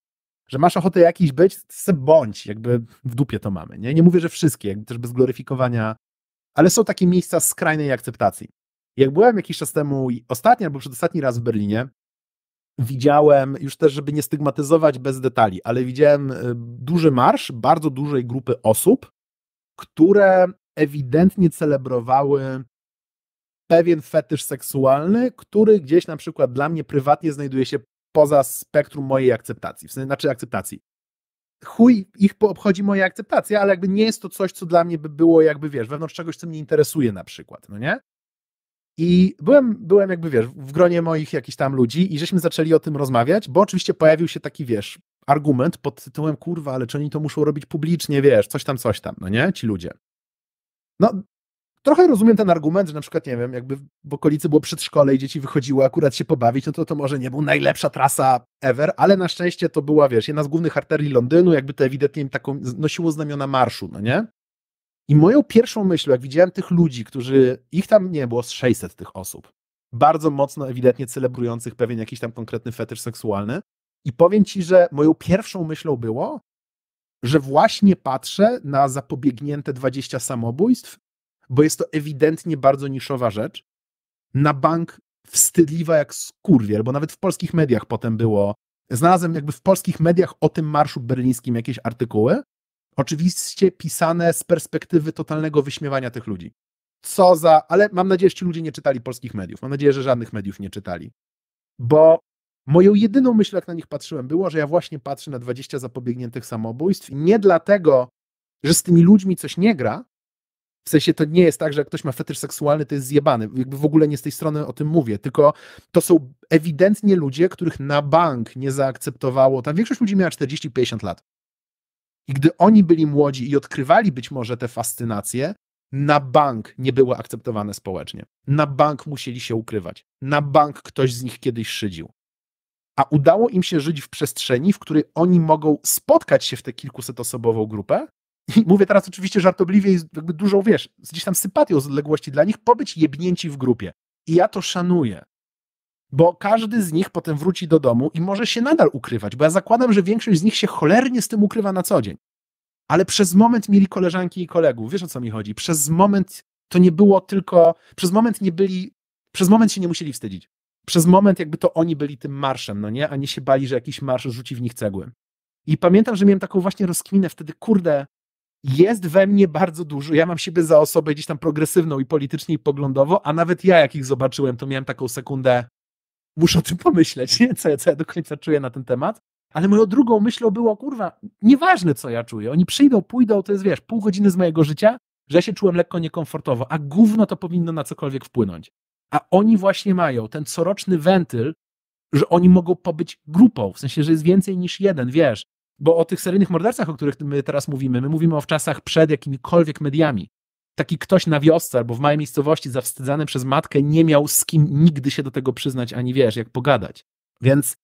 Że masz ochotę jakiś być, se bądź, jakby w dupie to mamy, nie? Nie mówię, że wszystkie, jakby też bez gloryfikowania, ale są takie miejsca skrajnej akceptacji. Jak byłem jakiś czas temu, ostatni albo przedostatni raz w Berlinie, widziałem, już też, żeby nie stygmatyzować bez detali, ale widziałem e, duży marsz bardzo dużej grupy osób, które ewidentnie celebrowały pewien fetysz seksualny, który gdzieś na przykład dla mnie prywatnie znajduje się poza spektrum mojej akceptacji, w sensie, znaczy akceptacji. Chuj, ich obchodzi moja akceptacja, ale jakby nie jest to coś, co dla mnie by było jakby, wiesz, wewnątrz czegoś, co mnie interesuje na przykład, no nie? I byłem, byłem jakby, wiesz, w gronie moich jakichś tam ludzi i żeśmy zaczęli o tym rozmawiać, bo oczywiście pojawił się taki, wiesz, argument pod tytułem, kurwa, ale czy oni to muszą robić publicznie, wiesz, coś tam, coś tam, no nie, ci ludzie. No, trochę rozumiem ten argument, że na przykład, nie wiem, jakby w okolicy było przedszkole i dzieci wychodziły akurat się pobawić, no to to może nie był najlepsza trasa ever, ale na szczęście to była, wiesz, jedna z głównych arterii Londynu, jakby to ewidentnie taką nosiło znamiona marszu, no nie? I moją pierwszą myślą, jak widziałem tych ludzi, którzy, ich tam nie było z 600 tych osób, bardzo mocno ewidentnie celebrujących pewien jakiś tam konkretny fetysz seksualny. I powiem ci, że moją pierwszą myślą było, że właśnie patrzę na zapobiegnięte 20 samobójstw, bo jest to ewidentnie bardzo niszowa rzecz. Na bank wstydliwa jak skurwiel, bo nawet w polskich mediach potem było. Znalazłem jakby w polskich mediach o tym marszu berlińskim jakieś artykuły, Oczywiście pisane z perspektywy totalnego wyśmiewania tych ludzi. Co za. Ale mam nadzieję, że ci ludzie nie czytali polskich mediów. Mam nadzieję, że żadnych mediów nie czytali. Bo moją jedyną myślą, jak na nich patrzyłem, było, że ja właśnie patrzę na 20 zapobiegniętych samobójstw nie dlatego, że z tymi ludźmi coś nie gra. W sensie to nie jest tak, że jak ktoś ma fetysz seksualny, to jest zjebany. Jakby w ogóle nie z tej strony o tym mówię, tylko to są ewidentnie ludzie, których na bank nie zaakceptowało. Tam większość ludzi miała 40-50 lat. I gdy oni byli młodzi i odkrywali być może te fascynacje, na bank nie były akceptowane społecznie. Na bank musieli się ukrywać. Na bank ktoś z nich kiedyś szydził. A udało im się żyć w przestrzeni, w której oni mogą spotkać się w tę kilkusetosobową grupę. I mówię teraz oczywiście żartobliwie jakby dużą, wiesz, gdzieś tam sympatią z odległości dla nich, pobyć jebnięci w grupie. I ja to szanuję bo każdy z nich potem wróci do domu i może się nadal ukrywać, bo ja zakładam, że większość z nich się cholernie z tym ukrywa na co dzień. Ale przez moment mieli koleżanki i kolegów, wiesz o co mi chodzi? Przez moment to nie było tylko, przez moment nie byli, przez moment się nie musieli wstydzić. Przez moment jakby to oni byli tym marszem, no nie? A nie się bali, że jakiś marsz rzuci w nich cegły. I pamiętam, że miałem taką właśnie rozkminę wtedy, kurde, jest we mnie bardzo dużo. Ja mam siebie za osobę gdzieś tam progresywną i politycznie i poglądowo, a nawet ja, jak ich zobaczyłem, to miałem taką sekundę, muszę o tym pomyśleć, nie? Co, ja, co ja do końca czuję na ten temat. Ale moją drugą myślą było, kurwa, nieważne co ja czuję, oni przyjdą, pójdą, to jest wiesz, pół godziny z mojego życia, że ja się czułem lekko niekomfortowo, a gówno to powinno na cokolwiek wpłynąć. A oni właśnie mają ten coroczny wentyl, że oni mogą pobyć grupą, w sensie, że jest więcej niż jeden, wiesz. Bo o tych seryjnych mordercach, o których my teraz mówimy, my mówimy o czasach przed jakimikolwiek mediami taki ktoś na wiosce albo w małej miejscowości zawstydzany przez matkę nie miał z kim nigdy się do tego przyznać, ani wiesz, jak pogadać. Więc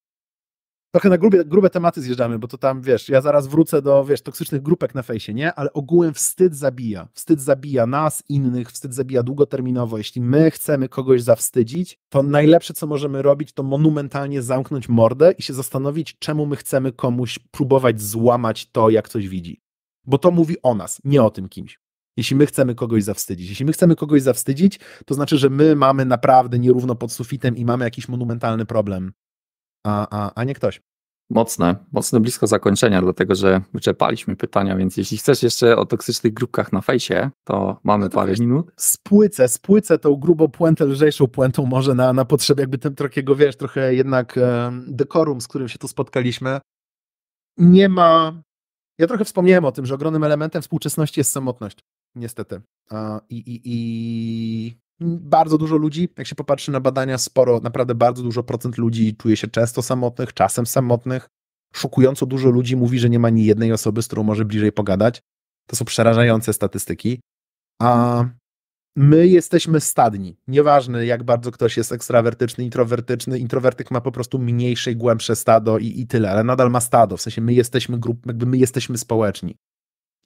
trochę na grube, grube tematy zjeżdżamy, bo to tam, wiesz, ja zaraz wrócę do, wiesz, toksycznych grupek na fejsie, nie? Ale ogółem wstyd zabija. Wstyd zabija nas, innych, wstyd zabija długoterminowo. Jeśli my chcemy kogoś zawstydzić, to najlepsze, co możemy robić, to monumentalnie zamknąć mordę i się zastanowić, czemu my chcemy komuś próbować złamać to, jak coś widzi. Bo to mówi o nas, nie o tym kimś. Jeśli my chcemy kogoś zawstydzić. Jeśli my chcemy kogoś zawstydzić, to znaczy, że my mamy naprawdę nierówno pod sufitem i mamy jakiś monumentalny problem, a, a, a nie ktoś. Mocne, mocno blisko zakończenia, dlatego że wyczerpaliśmy pytania, więc jeśli chcesz jeszcze o toksycznych grupkach na fejsie, to mamy no to parę minut. Spłycę, spłycę tą grubą puentę, lżejszą puentą może na, na potrzeby jakby tym takiego, wiesz, trochę jednak um, dekorum, z którym się tu spotkaliśmy. Nie ma... Ja trochę wspomniałem o tym, że ogromnym elementem współczesności jest samotność niestety. I, i, i bardzo dużo ludzi, jak się popatrzy na badania, sporo, naprawdę bardzo dużo procent ludzi czuje się często samotnych, czasem samotnych. Szokująco dużo ludzi mówi, że nie ma ani jednej osoby, z którą może bliżej pogadać. To są przerażające statystyki. A my jesteśmy stadni. Nieważne, jak bardzo ktoś jest ekstrawertyczny, introwertyczny. Introwertyk ma po prostu mniejsze i głębsze stado i, i tyle, ale nadal ma stado. W sensie my jesteśmy grup, jakby my jesteśmy społeczni.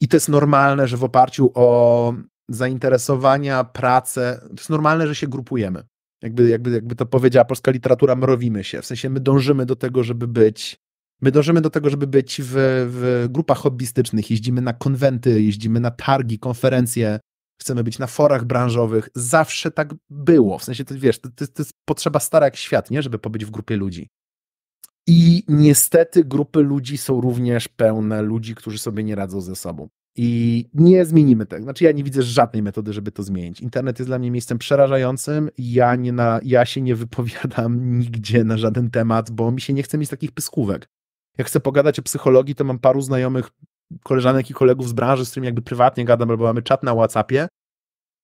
I to jest normalne, że w oparciu o zainteresowania, pracę, to jest normalne, że się grupujemy. Jakby, jakby, jakby to powiedziała polska literatura, mrowimy się. W sensie my dążymy do tego, żeby być My dążymy do tego, żeby być w, w, grupach hobbystycznych, jeździmy na konwenty, jeździmy na targi, konferencje, chcemy być na forach branżowych. Zawsze tak było. W sensie, to, wiesz, to, to, to jest potrzeba stara jak świat, nie? Żeby pobyć w grupie ludzi. I niestety grupy ludzi są również pełne ludzi, którzy sobie nie radzą ze sobą. I nie zmienimy tego. Znaczy, ja nie widzę żadnej metody, żeby to zmienić. Internet jest dla mnie miejscem przerażającym. Ja, nie na, ja się nie wypowiadam nigdzie na żaden temat, bo mi się nie chce mieć takich pyskówek. Jak chcę pogadać o psychologii, to mam paru znajomych, koleżanek i kolegów z branży, z którymi jakby prywatnie gadam, albo mamy czat na WhatsAppie.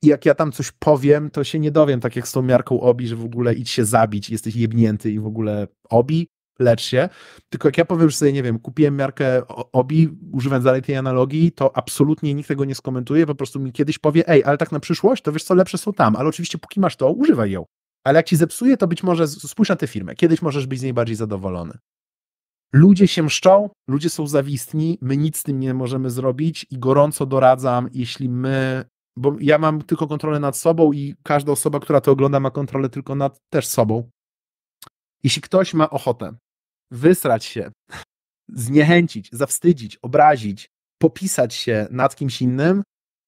I jak ja tam coś powiem, to się nie dowiem, tak jak z tą miarką Obi, że w ogóle idź się zabić, jesteś jebnięty i w ogóle Obi lecz się. Tylko jak ja powiem, że sobie, nie wiem, kupiłem miarkę Obi, używając dalej tej analogii, to absolutnie nikt tego nie skomentuje, po prostu mi kiedyś powie, ej, ale tak na przyszłość, to wiesz co, lepsze są tam, ale oczywiście póki masz to, używaj ją. Ale jak ci zepsuje, to być może spójrz na tę firmę, kiedyś możesz być z niej bardziej zadowolony. Ludzie się mszczą, ludzie są zawistni, my nic z tym nie możemy zrobić i gorąco doradzam, jeśli my bo ja mam tylko kontrolę nad sobą i każda osoba, która to ogląda, ma kontrolę tylko nad też sobą. Jeśli ktoś ma ochotę wysrać się, zniechęcić, zawstydzić, obrazić, popisać się nad kimś innym,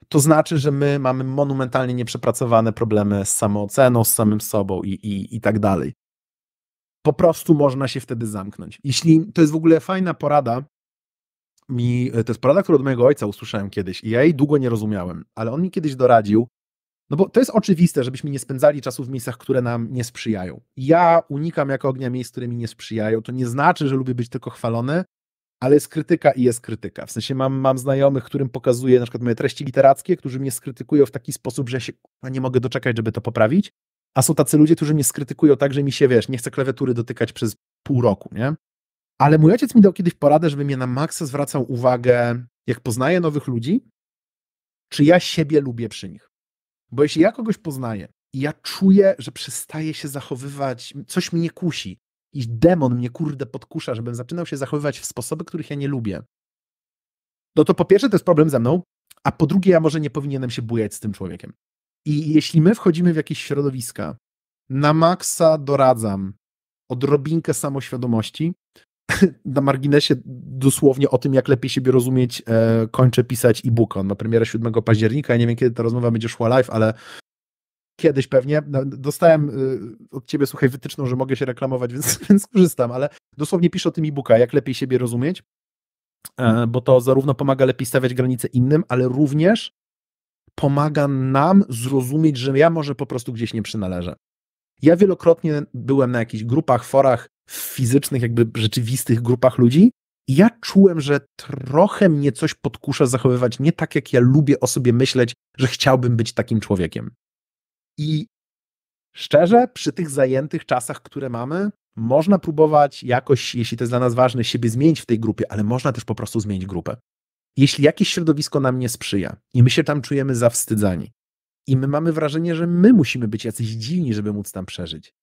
to znaczy, że my mamy monumentalnie nieprzepracowane problemy z samooceną, z samym sobą i, i, i tak dalej. Po prostu można się wtedy zamknąć. Jeśli to jest w ogóle fajna porada, mi, to jest porada, którą od mojego ojca usłyszałem kiedyś i ja jej długo nie rozumiałem, ale on mi kiedyś doradził, no bo to jest oczywiste, żebyśmy nie spędzali czasu w miejscach, które nam nie sprzyjają. Ja unikam jako ognia miejsc, które mi nie sprzyjają. To nie znaczy, że lubię być tylko chwalony, ale jest krytyka i jest krytyka. W sensie mam, mam znajomych, którym pokazuję na przykład moje treści literackie, którzy mnie skrytykują w taki sposób, że ja się nie mogę doczekać, żeby to poprawić. A są tacy ludzie, którzy mnie skrytykują tak, że mi się, wiesz, nie chcę klawiatury dotykać przez pół roku, nie? Ale mój ojciec mi dał kiedyś poradę, żebym ja na maksa zwracał uwagę, jak poznaję nowych ludzi, czy ja siebie lubię przy nich. Bo jeśli ja kogoś poznaję i ja czuję, że przestaje się zachowywać, coś mnie kusi i demon mnie kurde podkusza, żebym zaczynał się zachowywać w sposoby, których ja nie lubię, no to po pierwsze to jest problem ze mną, a po drugie ja może nie powinienem się bujać z tym człowiekiem. I jeśli my wchodzimy w jakieś środowiska, na maksa doradzam odrobinkę samoświadomości, na marginesie dosłownie o tym, jak lepiej siebie rozumieć, e, kończę pisać e book On ma premierę 7 października. Ja nie wiem, kiedy ta rozmowa będzie szła live, ale kiedyś pewnie. No, dostałem e, od ciebie, słuchaj, wytyczną, że mogę się reklamować, więc, więc ale dosłownie piszę o tym e-booka, jak lepiej siebie rozumieć, e, bo to zarówno pomaga lepiej stawiać granice innym, ale również pomaga nam zrozumieć, że ja może po prostu gdzieś nie przynależę. Ja wielokrotnie byłem na jakichś grupach, forach, w fizycznych, jakby rzeczywistych grupach ludzi. I ja czułem, że trochę mnie coś podkusza zachowywać nie tak, jak ja lubię o sobie myśleć, że chciałbym być takim człowiekiem. I szczerze, przy tych zajętych czasach, które mamy, można próbować jakoś, jeśli to jest dla nas ważne, siebie zmienić w tej grupie, ale można też po prostu zmienić grupę. Jeśli jakieś środowisko nam nie sprzyja i my się tam czujemy zawstydzani i my mamy wrażenie, że my musimy być jacyś dziwni, żeby móc tam przeżyć,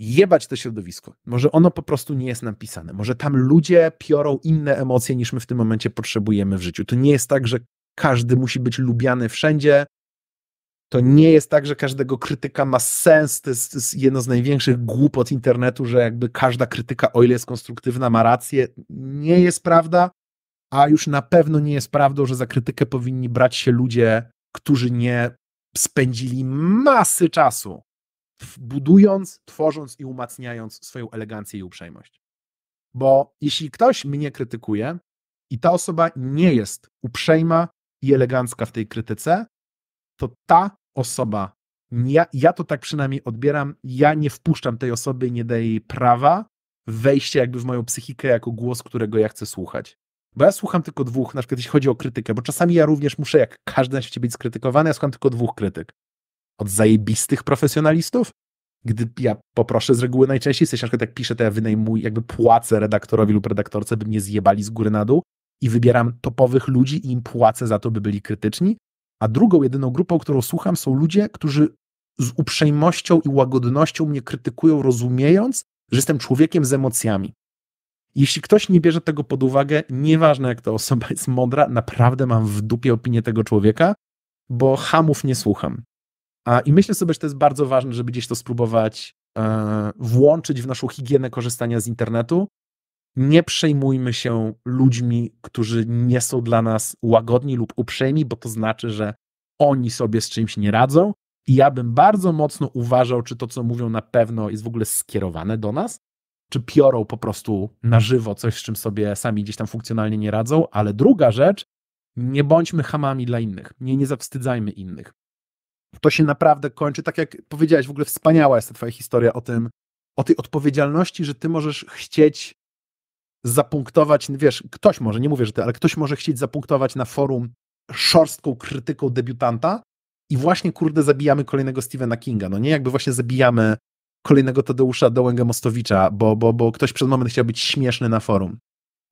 jebać to środowisko. Może ono po prostu nie jest napisane. Może tam ludzie piorą inne emocje niż my w tym momencie potrzebujemy w życiu. To nie jest tak, że każdy musi być lubiany wszędzie. To nie jest tak, że każdego krytyka ma sens. To jest, to jest jedno z największych głupot internetu, że jakby każda krytyka, o ile jest konstruktywna, ma rację. Nie jest prawda, a już na pewno nie jest prawdą, że za krytykę powinni brać się ludzie, którzy nie spędzili masy czasu budując, tworząc i umacniając swoją elegancję i uprzejmość. Bo jeśli ktoś mnie krytykuje i ta osoba nie jest uprzejma i elegancka w tej krytyce, to ta osoba, ja, ja to tak przynajmniej odbieram, ja nie wpuszczam tej osoby i nie daję jej prawa wejścia jakby w moją psychikę jako głos, którego ja chcę słuchać. Bo ja słucham tylko dwóch, na przykład jeśli chodzi o krytykę, bo czasami ja również muszę, jak każdy na świecie, być skrytykowany, ja słucham tylko dwóch krytyk od zajebistych profesjonalistów, gdy ja poproszę z reguły najczęściej, jesteś na przykład jak piszę, to ja wynajmuję, jakby płacę redaktorowi lub redaktorce, by mnie zjebali z góry na dół i wybieram topowych ludzi i im płacę za to, by byli krytyczni, a drugą, jedyną grupą, którą słucham, są ludzie, którzy z uprzejmością i łagodnością mnie krytykują, rozumiejąc, że jestem człowiekiem z emocjami. Jeśli ktoś nie bierze tego pod uwagę, nieważne jak ta osoba jest mądra, naprawdę mam w dupie opinię tego człowieka, bo hamów nie słucham. I myślę sobie, że to jest bardzo ważne, żeby gdzieś to spróbować e, włączyć w naszą higienę korzystania z internetu. Nie przejmujmy się ludźmi, którzy nie są dla nas łagodni lub uprzejmi, bo to znaczy, że oni sobie z czymś nie radzą. I ja bym bardzo mocno uważał, czy to, co mówią, na pewno jest w ogóle skierowane do nas, czy piorą po prostu na żywo coś, z czym sobie sami gdzieś tam funkcjonalnie nie radzą. Ale druga rzecz, nie bądźmy hamami dla innych, nie, nie zawstydzajmy innych to się naprawdę kończy. Tak jak powiedziałeś, w ogóle wspaniała jest ta twoja historia o tym, o tej odpowiedzialności, że ty możesz chcieć zapunktować, wiesz, ktoś może, nie mówię, że ty, ale ktoś może chcieć zapunktować na forum szorstką krytyką debiutanta i właśnie, kurde, zabijamy kolejnego Stephena Kinga, no nie? Jakby właśnie zabijamy kolejnego Tadeusza Dołęgę-Mostowicza, bo, bo, bo ktoś przez moment chciał być śmieszny na forum.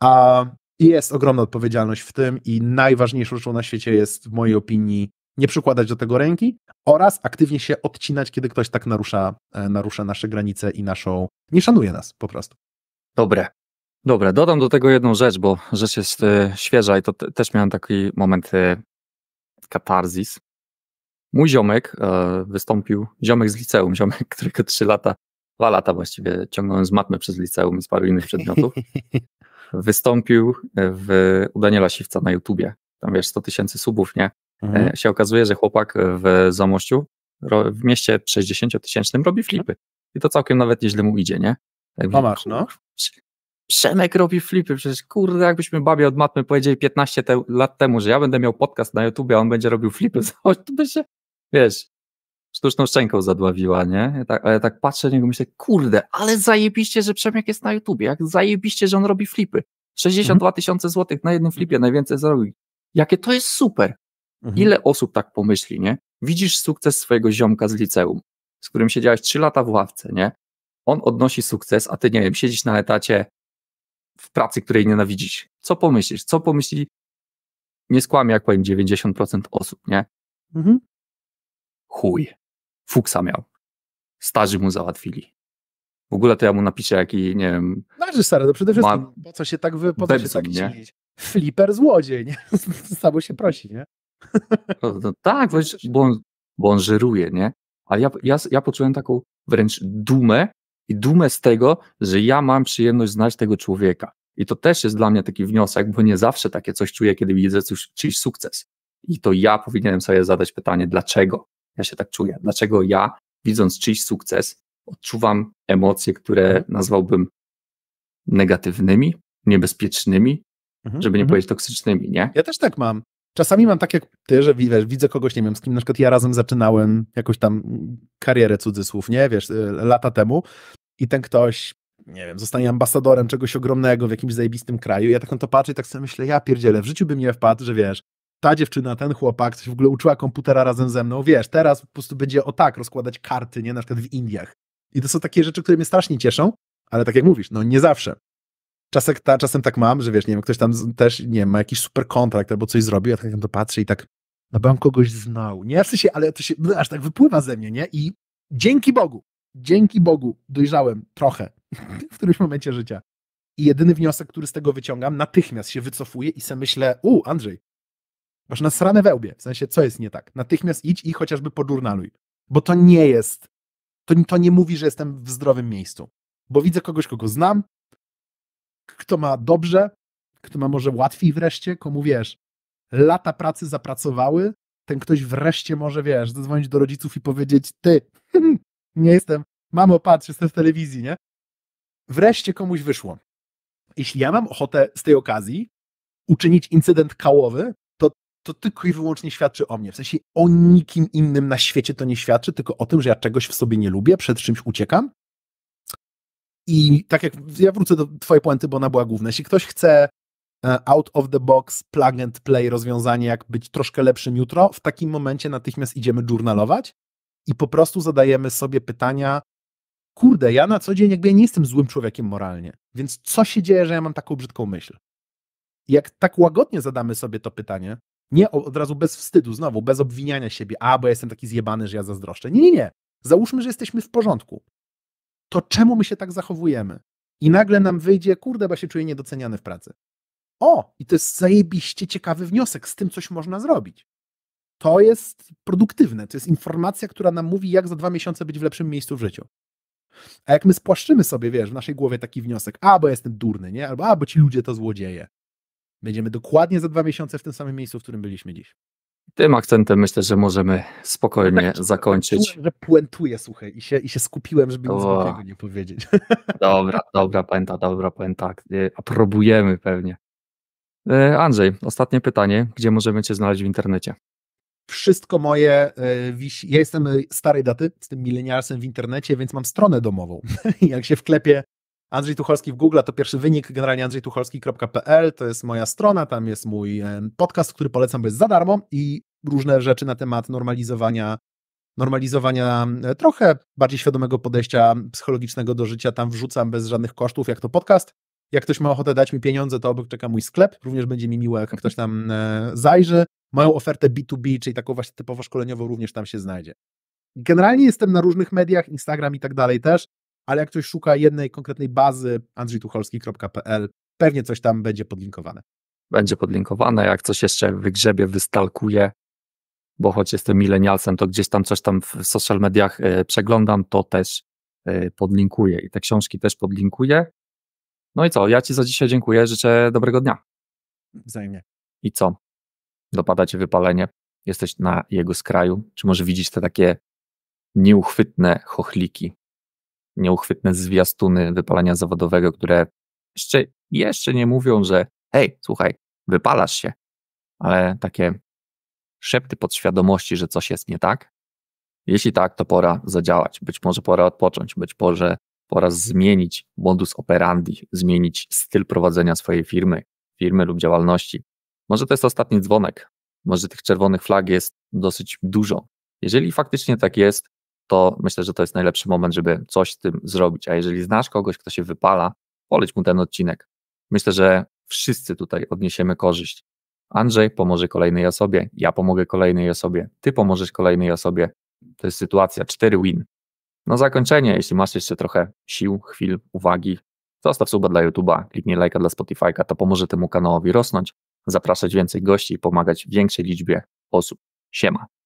A jest ogromna odpowiedzialność w tym i najważniejszą rzeczą na świecie jest, w mojej opinii, nie przykładać do tego ręki oraz aktywnie się odcinać, kiedy ktoś tak narusza, e, narusza nasze granice i naszą. nie szanuje nas po prostu. Dobre. Dobra, dodam do tego jedną rzecz, bo rzecz jest y, świeża i to te, też miałem taki moment y, katarzis. Mój ziomek y, wystąpił, ziomek z liceum, ziomek, którego trzy lata, dwa lata właściwie ciągnąłem z matmy przez liceum i z paru innych przedmiotów, wystąpił w, u Daniela Siwca na YouTubie. Tam wiesz, 100 tysięcy subów, nie? Mhm. E, się okazuje, że chłopak e, w Zamościu, w mieście 60-tysięcznym robi flipy. I to całkiem nawet nieźle mu idzie, nie? Tak no masz, no. Przemek robi flipy, przecież kurde, jakbyśmy babie od matmy powiedzieli 15 te lat temu, że ja będę miał podcast na YouTube, a on będzie robił flipy, to by się, wiesz, sztuczną szczęką zadławiła, nie? Ja tak, tak patrzę na niego myślę, kurde, ale zajebiście, że Przemek jest na YouTubie, jak zajebiście, że on robi flipy. 62 tysiące złotych na jednym flipie najwięcej zarobił. Jakie to jest super. Mhm. Ile osób tak pomyśli, nie? Widzisz sukces swojego ziomka z liceum, z którym siedziałeś trzy lata w ławce, nie? On odnosi sukces, a ty, nie wiem, siedzisz na etacie w pracy, której nienawidzisz. Co pomyślisz? Co pomyśli? Nie skłamię, jak powiem, 90% osób, nie? Mhm. Chuj. Fuksa miał. Starzy mu załatwili. W ogóle to ja mu napiszę jaki, nie wiem... Znaczy stary, to przede wszystkim ma... po co się tak, wy, się tak Flipper złodziej, nie? Samo się prosi, nie? No, no tak, bo on, bo on żeruje, nie? Ale ja, ja, ja poczułem taką wręcz dumę i dumę z tego, że ja mam przyjemność znać tego człowieka. I to też jest dla mnie taki wniosek, bo nie zawsze takie coś czuję, kiedy widzę coś, czyjś sukces. I to ja powinienem sobie zadać pytanie, dlaczego ja się tak czuję? Dlaczego ja, widząc czyjś sukces, odczuwam emocje, które mhm. nazwałbym negatywnymi, niebezpiecznymi, mhm, żeby nie mhm. powiedzieć toksycznymi, nie? Ja też tak mam. Czasami mam tak jak ty, że wiesz, widzę kogoś, nie wiem, z kim na przykład ja razem zaczynałem jakąś tam karierę cudzysłów, nie? Wiesz, y, lata temu i ten ktoś nie wiem, zostanie ambasadorem czegoś ogromnego w jakimś zajebistym kraju. Ja tak na to patrzę i tak sobie myślę, ja pierdzielę, w życiu bym nie wpadł, że wiesz, ta dziewczyna, ten chłopak, coś w ogóle uczyła komputera razem ze mną, wiesz, teraz po prostu będzie o tak rozkładać karty, nie, na przykład w Indiach. I to są takie rzeczy, które mnie strasznie cieszą, ale tak jak mówisz, no nie zawsze czasem, ta, czasem tak mam, że wiesz, nie wiem, ktoś tam też, nie wiem, ma jakiś super kontrakt albo coś zrobił, a tak tam to patrzę i tak, na no bank kogoś znał, nie? W sensie, ale to się no, aż tak wypływa ze mnie, nie? I dzięki Bogu, dzięki Bogu dojrzałem trochę w którymś momencie życia. I jedyny wniosek, który z tego wyciągam, natychmiast się wycofuję i sobie myślę, u, Andrzej, masz nasrane wełbie, w sensie, co jest nie tak? Natychmiast idź i chociażby podurnaluj, bo to nie jest, to, to nie mówi, że jestem w zdrowym miejscu, bo widzę kogoś, kogo znam, kto ma dobrze, kto ma może łatwiej wreszcie, komu wiesz, lata pracy zapracowały, ten ktoś wreszcie może, wiesz, zadzwonić do rodziców i powiedzieć, ty, nie jestem, mamo, patrz, jestem w telewizji, nie? Wreszcie komuś wyszło. Jeśli ja mam ochotę z tej okazji uczynić incydent kałowy, to, to tylko i wyłącznie świadczy o mnie. W sensie o nikim innym na świecie to nie świadczy, tylko o tym, że ja czegoś w sobie nie lubię, przed czymś uciekam i tak jak ja wrócę do Twojej puenty, bo ona była główna. Jeśli ktoś chce e, out of the box, plug and play rozwiązanie, jak być troszkę lepszym jutro, w takim momencie natychmiast idziemy journalować i po prostu zadajemy sobie pytania, kurde, ja na co dzień jakby ja nie jestem złym człowiekiem moralnie, więc co się dzieje, że ja mam taką brzydką myśl? Jak tak łagodnie zadamy sobie to pytanie, nie od razu bez wstydu, znowu, bez obwiniania siebie, a bo ja jestem taki zjebany, że ja zazdroszczę. Nie, nie, nie. Załóżmy, że jesteśmy w porządku to czemu my się tak zachowujemy? I mm. nagle nam wyjdzie, kurde, bo się czuję niedoceniany w pracy. O, i to jest zajebiście ciekawy wniosek, z tym coś można zrobić. To jest produktywne, to jest informacja, która nam mówi, jak za dwa miesiące być w lepszym miejscu w życiu. A jak my spłaszczymy sobie, wiesz, w naszej głowie taki wniosek, a, bo jestem durny, nie? Albo, a, bo ci ludzie to złodzieje. Będziemy dokładnie za dwa miesiące w tym samym miejscu, w którym byliśmy dziś. Tym akcentem myślę, że możemy spokojnie tak, tak, tak, zakończyć. Czułem, że puentuję, słuchaj, i się, i się skupiłem, żeby nic takiego nie powiedzieć. Dobra, dobra pęta, dobra pęta. Y, Aprobujemy pewnie. Y, Andrzej, ostatnie pytanie. Gdzie możemy Cię znaleźć w internecie? Wszystko moje y, wisi. Ja jestem starej daty, z tym milenialsem w internecie, więc mam stronę domową. Jak się wklepie Andrzej Tucholski w Google, to pierwszy wynik, generalnie andrzejtucholski.pl, to jest moja strona, tam jest mój e, podcast, który polecam, bo jest za darmo i różne rzeczy na temat normalizowania, normalizowania e, trochę bardziej świadomego podejścia psychologicznego do życia tam wrzucam bez żadnych kosztów, jak to podcast. Jak ktoś ma ochotę dać mi pieniądze, to obok czeka mój sklep. Również będzie mi miło, jak ktoś tam e, zajrzy. Moją ofertę B2B, czyli taką właśnie typowo szkoleniową, również tam się znajdzie. Generalnie jestem na różnych mediach, Instagram i tak dalej też, ale jak ktoś szuka jednej konkretnej bazy, andrzejtucholski.pl, pewnie coś tam będzie podlinkowane. Będzie podlinkowane. Jak coś jeszcze wygrzebie, wystalkuje, bo choć jestem milenialsem, to gdzieś tam coś tam w social mediach e, przeglądam, to też e, podlinkuję i te książki też podlinkuję. No i co, ja Ci za dzisiaj dziękuję, życzę dobrego dnia. Wzajemnie. I co? Dopada Cię wypalenie, jesteś na jego skraju, czy może widzisz te takie nieuchwytne chochliki, nieuchwytne zwiastuny wypalenia zawodowego, które jeszcze, jeszcze nie mówią, że hej, słuchaj, wypalasz się, ale takie szepty podświadomości, że coś jest nie tak? Jeśli tak, to pora zadziałać, być może pora odpocząć, być może pora zmienić modus operandi, zmienić styl prowadzenia swojej firmy, firmy lub działalności. Może to jest ostatni dzwonek, może tych czerwonych flag jest dosyć dużo. Jeżeli faktycznie tak jest, to myślę, że to jest najlepszy moment, żeby coś z tym zrobić. A jeżeli znasz kogoś, kto się wypala, poleć mu ten odcinek. Myślę, że wszyscy tutaj odniesiemy korzyść. Andrzej pomoże kolejnej osobie, ja pomogę kolejnej osobie, ty pomożesz kolejnej osobie. To jest sytuacja 4 win. Na no, zakończenie, jeśli masz jeszcze trochę sił, chwil, uwagi, zostaw suba dla YouTube'a, kliknij lajka dla Spotify'ka, to pomoże temu kanałowi rosnąć, zapraszać więcej gości i pomagać większej liczbie osób. Siema.